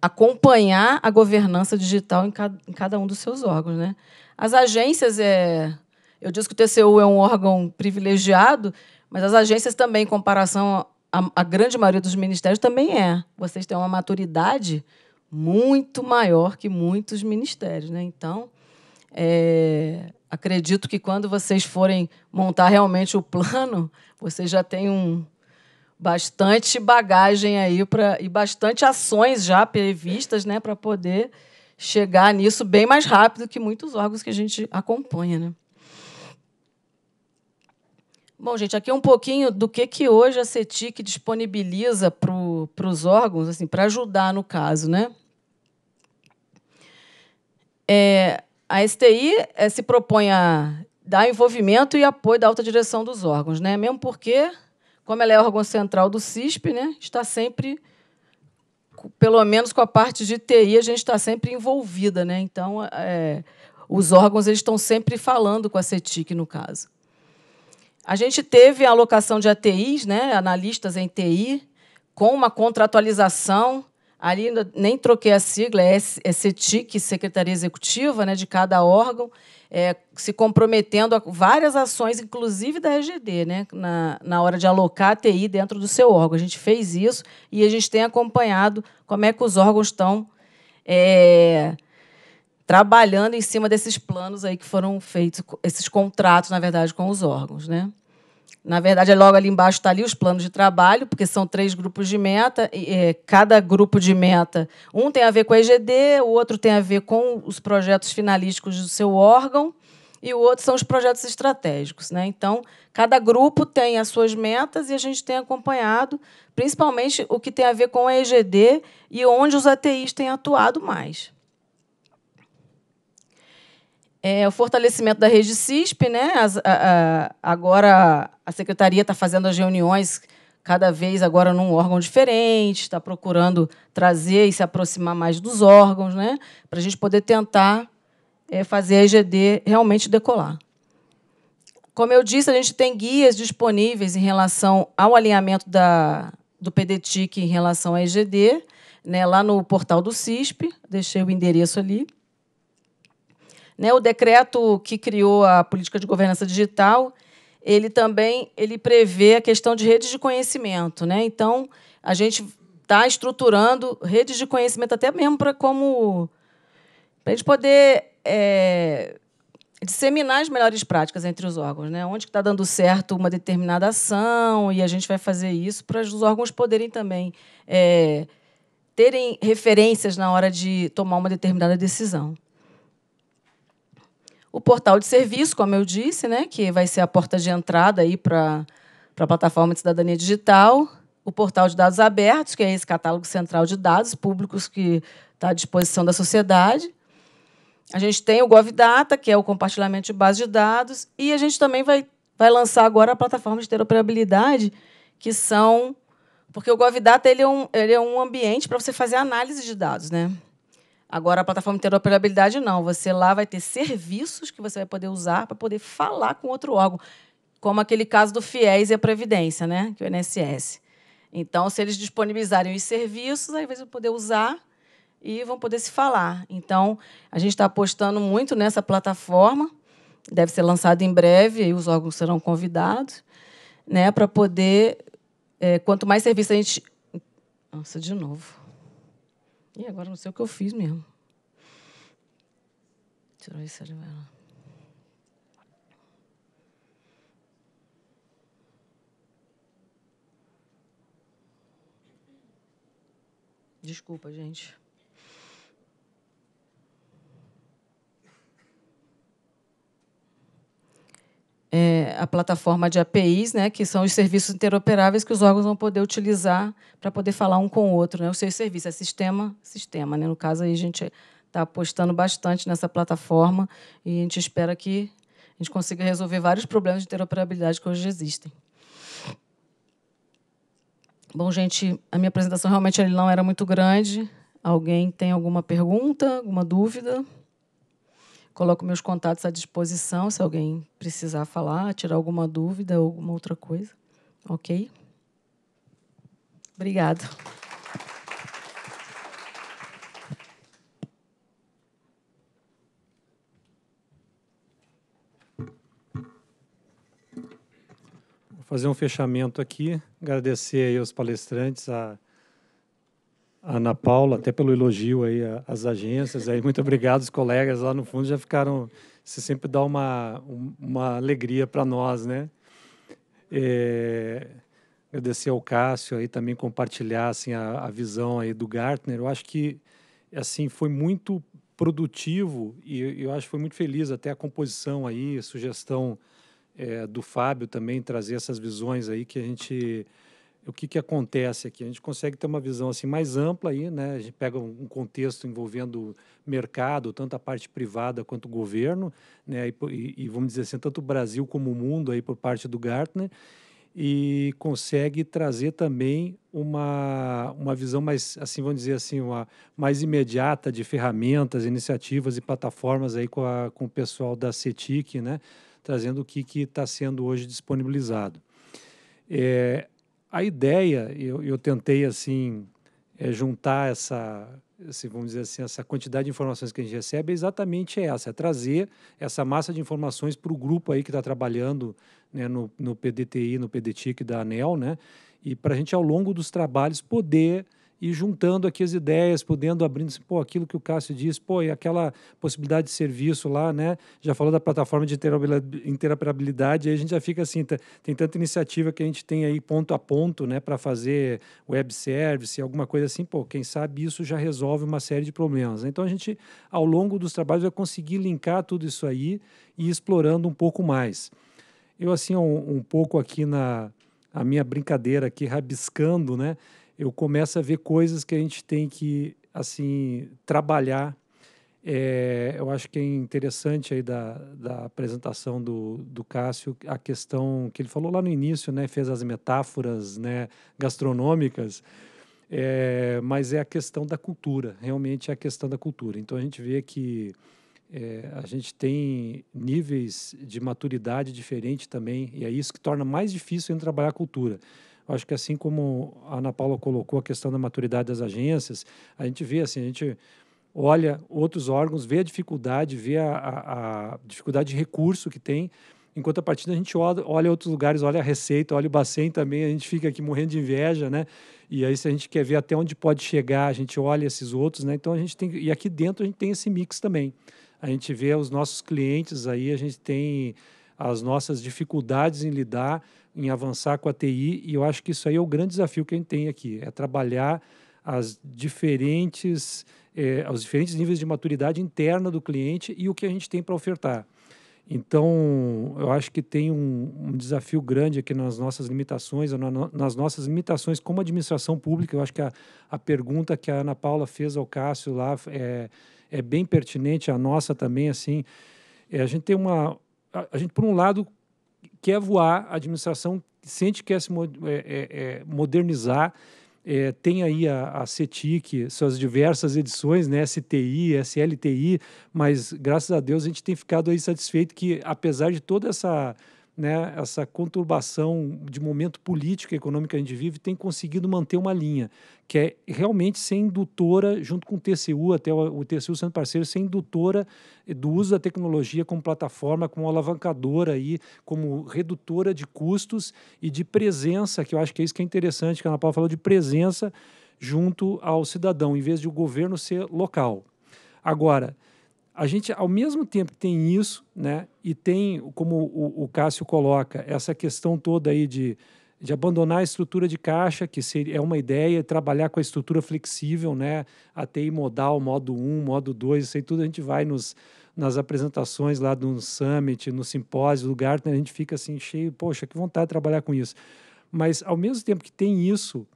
acompanhar a governança digital em cada, em cada, um dos seus órgãos. Né? As agências, é, eu disse que o TCU é um órgão privilegiado, mas as agências também, em comparação à, grande maioria dos ministérios, também é. Vocês têm uma maturidade muito maior que muitos ministérios. Né? Então, é, acredito que quando vocês forem montar realmente o plano, vocês já têm um, bastante bagagem aí pra, e bastante ações já previstas né, para poder chegar nisso bem mais rápido que muitos órgãos que a gente acompanha. Né? Bom, gente, aqui é um pouquinho do que, que hoje a CETIC disponibiliza para os órgãos, assim, para ajudar no caso. Né? É, a STI é, eh, se propõe a dar envolvimento e apoio da alta direção dos órgãos, né? mesmo porque como ela é órgão central do CISP, né, está sempre, pelo menos com a parte de TI, a gente está sempre envolvida. Né? Então, é, os órgãos eles estão sempre falando com a CETIC, no caso. A gente teve a alocação de ATIs, né, analistas em TI, com uma contratualização. Ali nem troquei a sigla, é CETIC, é Secretaria Executiva né, de cada órgão é, se comprometendo a várias ações, inclusive da EGD, né, na, na hora de alocar a TI dentro do seu órgão. A gente fez isso e a gente tem acompanhado como é que os órgãos estão é, trabalhando em cima desses planos aí que foram feitos, esses contratos, na verdade, com os órgãos. Né? Na verdade, é logo ali embaixo está ali os planos de trabalho, porque são três grupos de meta. E, é, cada grupo de meta, um tem a ver com a EGD, o outro tem a ver com os projetos finalísticos do seu órgão e o outro são os projetos estratégicos. Né? Então, cada grupo tem as suas metas e a gente tem acompanhado, principalmente o que tem a ver com a EGD e onde os ATIs têm atuado mais é, o fortalecimento da rede CISP, né? As, a, a, agora a secretaria está fazendo as reuniões cada vez agora num órgão diferente, está procurando trazer e se aproximar mais dos órgãos, né? Para a gente poder tentar é, fazer a EGD realmente decolar. Como eu disse, a gente tem guias disponíveis em relação ao alinhamento da, do PDTIC em relação à EGD, né, lá no portal do CISP, deixei o endereço ali. Né, o decreto que criou a política de governança digital, ele também ele prevê a questão de redes de conhecimento. Né? Então, a gente está estruturando redes de conhecimento até mesmo para como para a gente poder é, disseminar as melhores práticas entre os órgãos, né? Onde está dando certo uma determinada ação e a gente vai fazer isso para os órgãos poderem também é, terem referências na hora de tomar uma determinada decisão. O portal de serviço, como eu disse, né, que vai ser a porta de entrada aí para a plataforma de cidadania digital. O portal de dados abertos, que é esse catálogo central de dados públicos que está à disposição da sociedade. A gente tem o GovData, que é o compartilhamento de base de dados, e a gente também vai, vai lançar agora a plataforma de interoperabilidade, que são. Porque o GovData ele é, um, ele é um ambiente para você fazer análise de dados. Né? Agora, a plataforma de interoperabilidade, não. Você lá vai ter serviços que você vai poder usar para poder falar com outro órgão, como aquele caso do FIES e a Previdência, né? que é o INSS. Então, se eles disponibilizarem os serviços, aí vezes vão poder usar e vão poder se falar. Então, a gente está apostando muito nessa plataforma, deve ser lançada em breve, e os órgãos serão convidados, né, para poder, é, quanto mais serviço a gente... Nossa, de novo. E agora não sei o que eu fiz mesmo. Deixa eu ver se ele vai lá. Desculpa, gente. é, a plataforma de APIs, né, que são os serviços interoperáveis que os órgãos vão poder utilizar para poder falar um com o outro, né, os seus serviços, é sistema, sistema, né, no caso aí a gente está apostando bastante nessa plataforma e a gente espera que a gente consiga resolver vários problemas de interoperabilidade que hoje existem. Bom, gente, a minha apresentação realmente não era muito grande. Alguém tem alguma pergunta, alguma dúvida? Coloco meus contatos à disposição se alguém precisar falar, tirar alguma dúvida ou alguma outra coisa. Ok? Obrigado. Vou fazer um fechamento aqui, agradecer aos palestrantes, a Ana Paula, até pelo elogio aí às agências. Aí, muito obrigado, os colegas lá no fundo já ficaram. Isso sempre dá uma, uma alegria para nós, né? É, agradecer ao Cássio aí também compartilhar assim, a, a, visão aí do Gartner. Eu acho que assim foi muito produtivo e eu acho que foi muito feliz até a composição aí, a sugestão é, do Fábio também trazer essas visões aí que a gente o que, que acontece aqui? A gente consegue ter uma visão assim mais ampla aí, né? A gente pega um contexto envolvendo mercado, tanto a parte privada quanto o governo, né? E, e vamos dizer assim, tanto o Brasil como o mundo aí por parte do Gartner e consegue trazer também uma, uma visão mais, assim, vamos dizer assim, uma, mais imediata de ferramentas, iniciativas e plataformas aí com, a, com o pessoal da CETIC, né? Trazendo o que está sendo hoje disponibilizado. É, a ideia, eu, eu tentei assim é juntar essa, se vamos dizer assim, essa quantidade de informações que a gente recebe é exatamente essa, é trazer essa massa de informações para o grupo aí que está trabalhando né, no, no PDTI, no PDTIC da ANEL, né? E para a gente, ao longo dos trabalhos, poder e juntando aqui as ideias, podendo abrindo, assim, pô, aquilo que o Cássio disse, pô, e aquela possibilidade de serviço lá, né? Já falou da plataforma de interoperabilidade, aí a gente já fica assim, tem tanta iniciativa que a gente tem aí ponto a ponto, né, para fazer web service, alguma coisa assim, pô, quem sabe isso já resolve uma série de problemas. Né? Então a gente ao longo dos trabalhos vai conseguir linkar tudo isso aí e ir explorando um pouco mais. Eu assim um, um pouco aqui na a minha brincadeira aqui rabiscando, né? eu começo a ver coisas que a gente tem que assim trabalhar. É, eu acho que é interessante aí da, da apresentação do, do Cássio a questão que ele falou lá no início, né? Fez as metáforas né, gastronômicas, é, mas é a questão da cultura, realmente é a questão da cultura. Então a gente vê que é, a gente tem níveis de maturidade diferente também, e é isso que torna mais difícil gente trabalhar a cultura acho que assim como a Ana Paula colocou a questão da maturidade das agências, a gente vê assim, a gente olha outros órgãos, vê a dificuldade, vê a, a, a dificuldade de recurso que tem, enquanto a partir da gente olha, olha outros lugares, olha a Receita, olha o Bacen também, a gente fica aqui morrendo de inveja, né? E aí se a gente quer ver até onde pode chegar, a gente olha esses outros, né? Então a gente tem e aqui dentro a gente tem esse mix também. A gente vê os nossos clientes aí, a gente tem as nossas dificuldades em lidar em avançar com a TI, e eu acho que isso aí é o grande desafio que a gente tem aqui, é trabalhar as diferentes, eh, os diferentes níveis de maturidade interna do cliente e o que a gente tem para ofertar. Então, eu acho que tem um, um, desafio grande aqui nas nossas limitações, nas nossas limitações como administração pública. Eu acho que a, a pergunta que a Ana Paula fez ao Cássio lá é, é bem pertinente, a nossa também, assim. É, a gente tem uma... A, a gente, por um lado, quer voar, a administração sente que quer se é, é, é, modernizar, é, tem aí a, a CETIC, suas diversas edições, né, STI, SLTI, mas graças a Deus a gente tem ficado aí satisfeito que, apesar de toda essa né, essa conturbação de momento político e econômico que a gente vive, tem conseguido manter uma linha, que é realmente ser indutora, junto com o TCU, até o, TCU sendo parceiro, ser indutora do uso da tecnologia como plataforma, como alavancadora, aí, como redutora de custos e de presença, que eu acho que é isso que é interessante, que a Ana Paula falou de presença junto ao cidadão, em vez de o governo ser local. Agora, a gente, ao mesmo tempo que tem isso, né, e tem, como o, o Cássio coloca, essa questão toda aí de, de abandonar a estrutura de caixa, que seria, é uma ideia, trabalhar com a estrutura flexível, né, a TI modal, modo 1, modo 2, isso aí tudo a gente vai nos, nas apresentações lá do summit, no simpósio, lugar, né, a gente fica assim cheio, poxa, que vontade de trabalhar com isso. Mas, ao mesmo tempo que tem isso,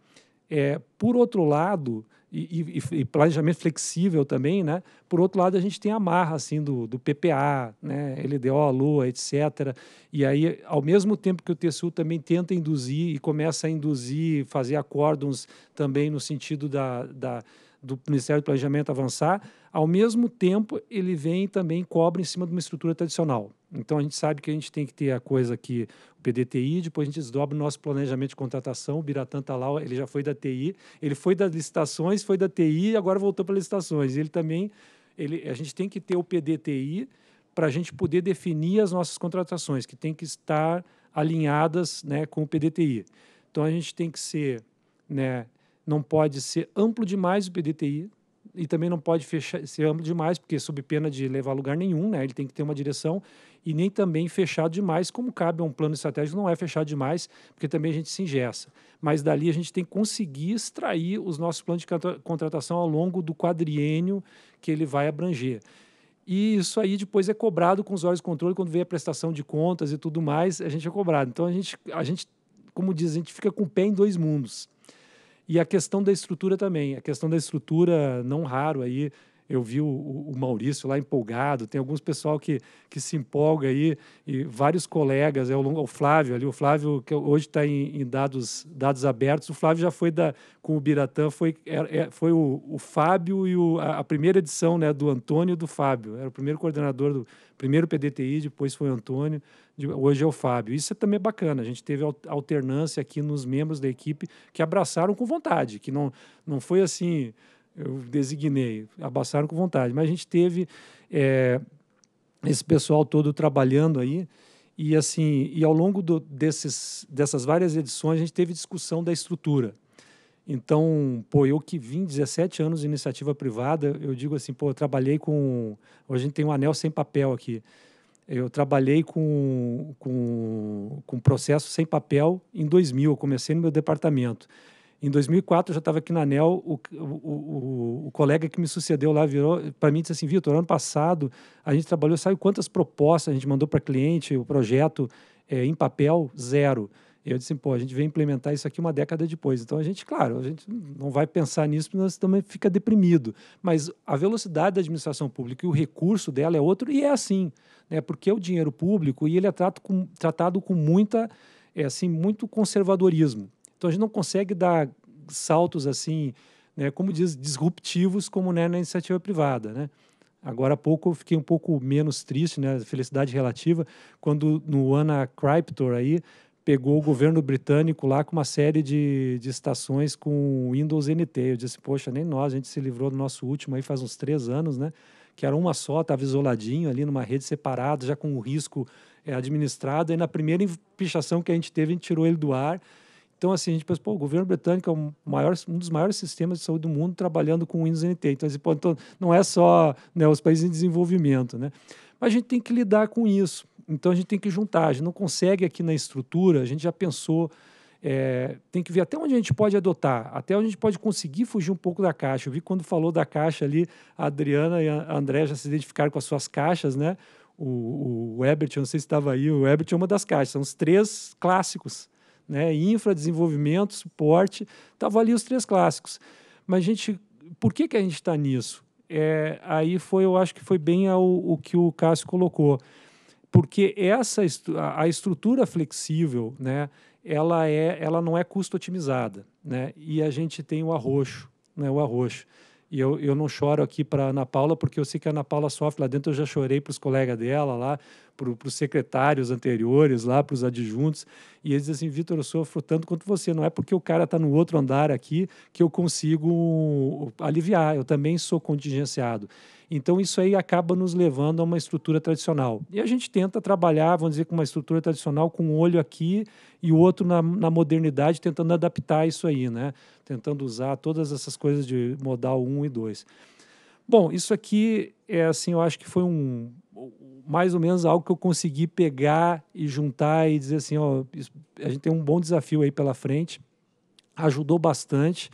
é, por outro lado, e, e, e, planejamento flexível também, né? Por outro lado, a gente tem a marra, assim, do, do PPA, né? LDO, LOA, etc. E aí, ao mesmo tempo que o TCU também tenta induzir e começa a induzir, fazer acordos também no sentido da, da do Ministério do Planejamento avançar, ao mesmo tempo ele vem também cobra em cima de uma estrutura tradicional. Então a gente sabe que a gente tem que ter a coisa que o PDTI, depois a gente desdobra o nosso planejamento de contratação, o Biratã está lá, ele já foi da TI, ele foi das licitações, foi da TI e agora voltou para licitações. Ele também, ele, a gente tem que ter o PDTI para a gente poder definir as nossas contratações, que tem que estar alinhadas né, com o PDTI. Então a gente tem que ser né, não pode ser amplo demais o PDTI e também não pode fechar, ser amplo demais, porque sob pena de levar a lugar nenhum, né? Ele tem que ter uma direção e nem também fechado demais, como cabe a um plano estratégico, não é fechado demais, porque também a gente se ingessa. Mas dali a gente tem que conseguir extrair os nossos planos de contratação ao longo do quadriênio que ele vai abranger. E isso aí depois é cobrado com os olhos de controle, quando vem a prestação de contas e tudo mais, a gente é cobrado. Então a gente, a gente como diz, a gente fica com o pé em dois mundos. E a questão da estrutura também. A questão da estrutura, não raro aí, eu vi o, o Maurício lá empolgado, tem alguns pessoal que, que se empolga aí, e vários colegas, é o, o Flávio ali, o Flávio que hoje está em, em, dados, dados abertos, o Flávio já foi da, com o Biratã, foi, é, é, foi o, o Fábio e o, a, a, primeira edição né, do Antônio e do Fábio, era o primeiro coordenador do primeiro PDTI, depois foi o Antônio, de, hoje é o Fábio. Isso é também bacana, a gente teve alternância aqui nos membros da equipe que abraçaram com vontade, que não, não foi assim eu designei, abaçaram com vontade. Mas a gente teve é, esse pessoal todo trabalhando aí. E assim, e ao longo do, desses, dessas várias edições, a gente teve discussão da estrutura. Então, pô, eu que vim 17 anos de iniciativa privada, eu digo assim, pô, eu trabalhei com. Hoje a gente tem um anel sem papel aqui. Eu trabalhei com, com, com processo sem papel em 2000, eu comecei no meu departamento. Em 2004, eu já estava aqui na ANEL, o, o, o, colega que me sucedeu lá virou para mim e disse assim, Vitor, ano passado a gente trabalhou, sabe quantas propostas a gente mandou para cliente, o projeto é, em papel, zero. Eu disse, assim, pô, a gente veio implementar isso aqui uma década depois. Então a gente, claro, a gente não vai pensar nisso, porque nós também fica deprimido. Mas a velocidade da administração pública e o recurso dela é outro, e é assim, né? Porque é o dinheiro público e ele é tratado com, tratado com muita, é assim, muito conservadorismo. Então a gente não consegue dar saltos assim, né, como diz, disruptivos como né, na iniciativa privada, né? Agora há pouco eu fiquei um pouco menos triste, né, felicidade relativa, quando no Ana Cryptor aí pegou o governo britânico lá com uma série de, de estações com Windows NT. Eu disse, poxa, nem nós, a gente se livrou do nosso último aí faz uns três anos, né? Que era uma só, estava isoladinho ali numa rede separada, já com o risco é, administrado. E na primeira pichação que a gente teve, a gente tirou ele do ar então, assim, a gente pensa, pô, o governo britânico é um, maior, um dos maiores sistemas de saúde do mundo trabalhando com o Windows NT. Então, assim, pô, então não é só né, os países em desenvolvimento, né? Mas a gente tem que lidar com isso. Então, a gente tem que juntar. A gente não consegue aqui na estrutura, a gente já pensou é, tem que ver até onde a gente pode adotar, até onde a gente pode conseguir fugir um pouco da caixa. Eu vi quando falou da caixa ali, a Adriana e a André já se identificaram com as suas caixas, né? O, o, o Ebert, eu não sei se estava aí, o Ebert é uma das caixas, são os três clássicos né, infra, desenvolvimento, suporte, estavam ali os três clássicos. Mas a gente, por que, que a gente está nisso? É, aí foi, eu acho que foi bem ao, o que o Cássio colocou, porque essa a estrutura flexível, né, ela é, ela não é custo otimizada, né, e a gente tem o arroxo, né, o arroxo. E eu, eu não choro aqui para Ana Paula, porque eu sei que a Ana Paula sofre lá dentro. Eu já chorei para os colegas dela lá, para os secretários anteriores lá, para os adjuntos. E eles dizem assim, Vitor, eu sofro tanto quanto você. Não é porque o cara está no outro andar aqui que eu consigo aliviar. Eu também sou contingenciado. Então, isso aí acaba nos levando a uma estrutura tradicional. E a gente tenta trabalhar, vamos dizer, com uma estrutura tradicional, com um olho aqui e o outro na, na modernidade, tentando adaptar isso aí, né? Tentando usar todas essas coisas de modal 1 um e 2. Bom, isso aqui é assim, eu acho que foi um mais ou menos algo que eu consegui pegar e juntar e dizer assim, ó, a gente tem um bom desafio aí pela frente. Ajudou bastante.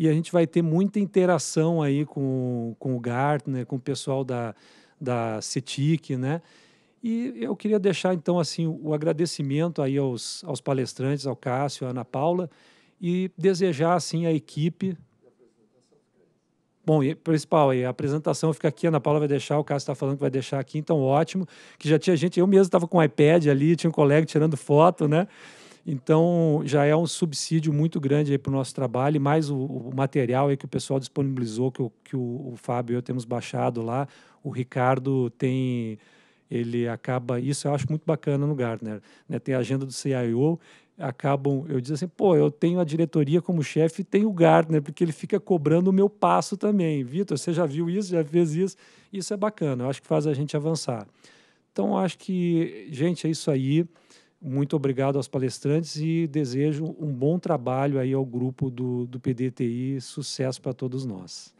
E a gente vai ter muita interação aí com, com o Gartner, com o pessoal da, da CETIC, né? E eu queria deixar, então, assim, o agradecimento aí aos, aos palestrantes, ao Cássio, à Ana Paula, e desejar, assim, a equipe... Bom, e, principal aí, a apresentação fica aqui, a Ana Paula vai deixar, o Cássio está falando que vai deixar aqui, então ótimo, que já tinha gente, eu mesmo estava com o iPad ali, tinha um colega tirando foto, né? Então, já é um subsídio muito grande para o nosso trabalho, e mais o, o material que o pessoal disponibilizou, que, o, que o, o Fábio e eu temos baixado lá. O Ricardo tem ele acaba isso eu acho muito bacana no Gartner né? tem a agenda do CIO acabam eu digo assim pô eu tenho a diretoria como chefe e tenho o Gartner porque ele fica cobrando o meu passo também Vitor você já viu isso já fez isso isso é bacana eu acho que faz a gente avançar então eu acho que gente é isso aí muito obrigado aos palestrantes e desejo um bom trabalho aí ao grupo do, do PDTI. Sucesso para todos nós.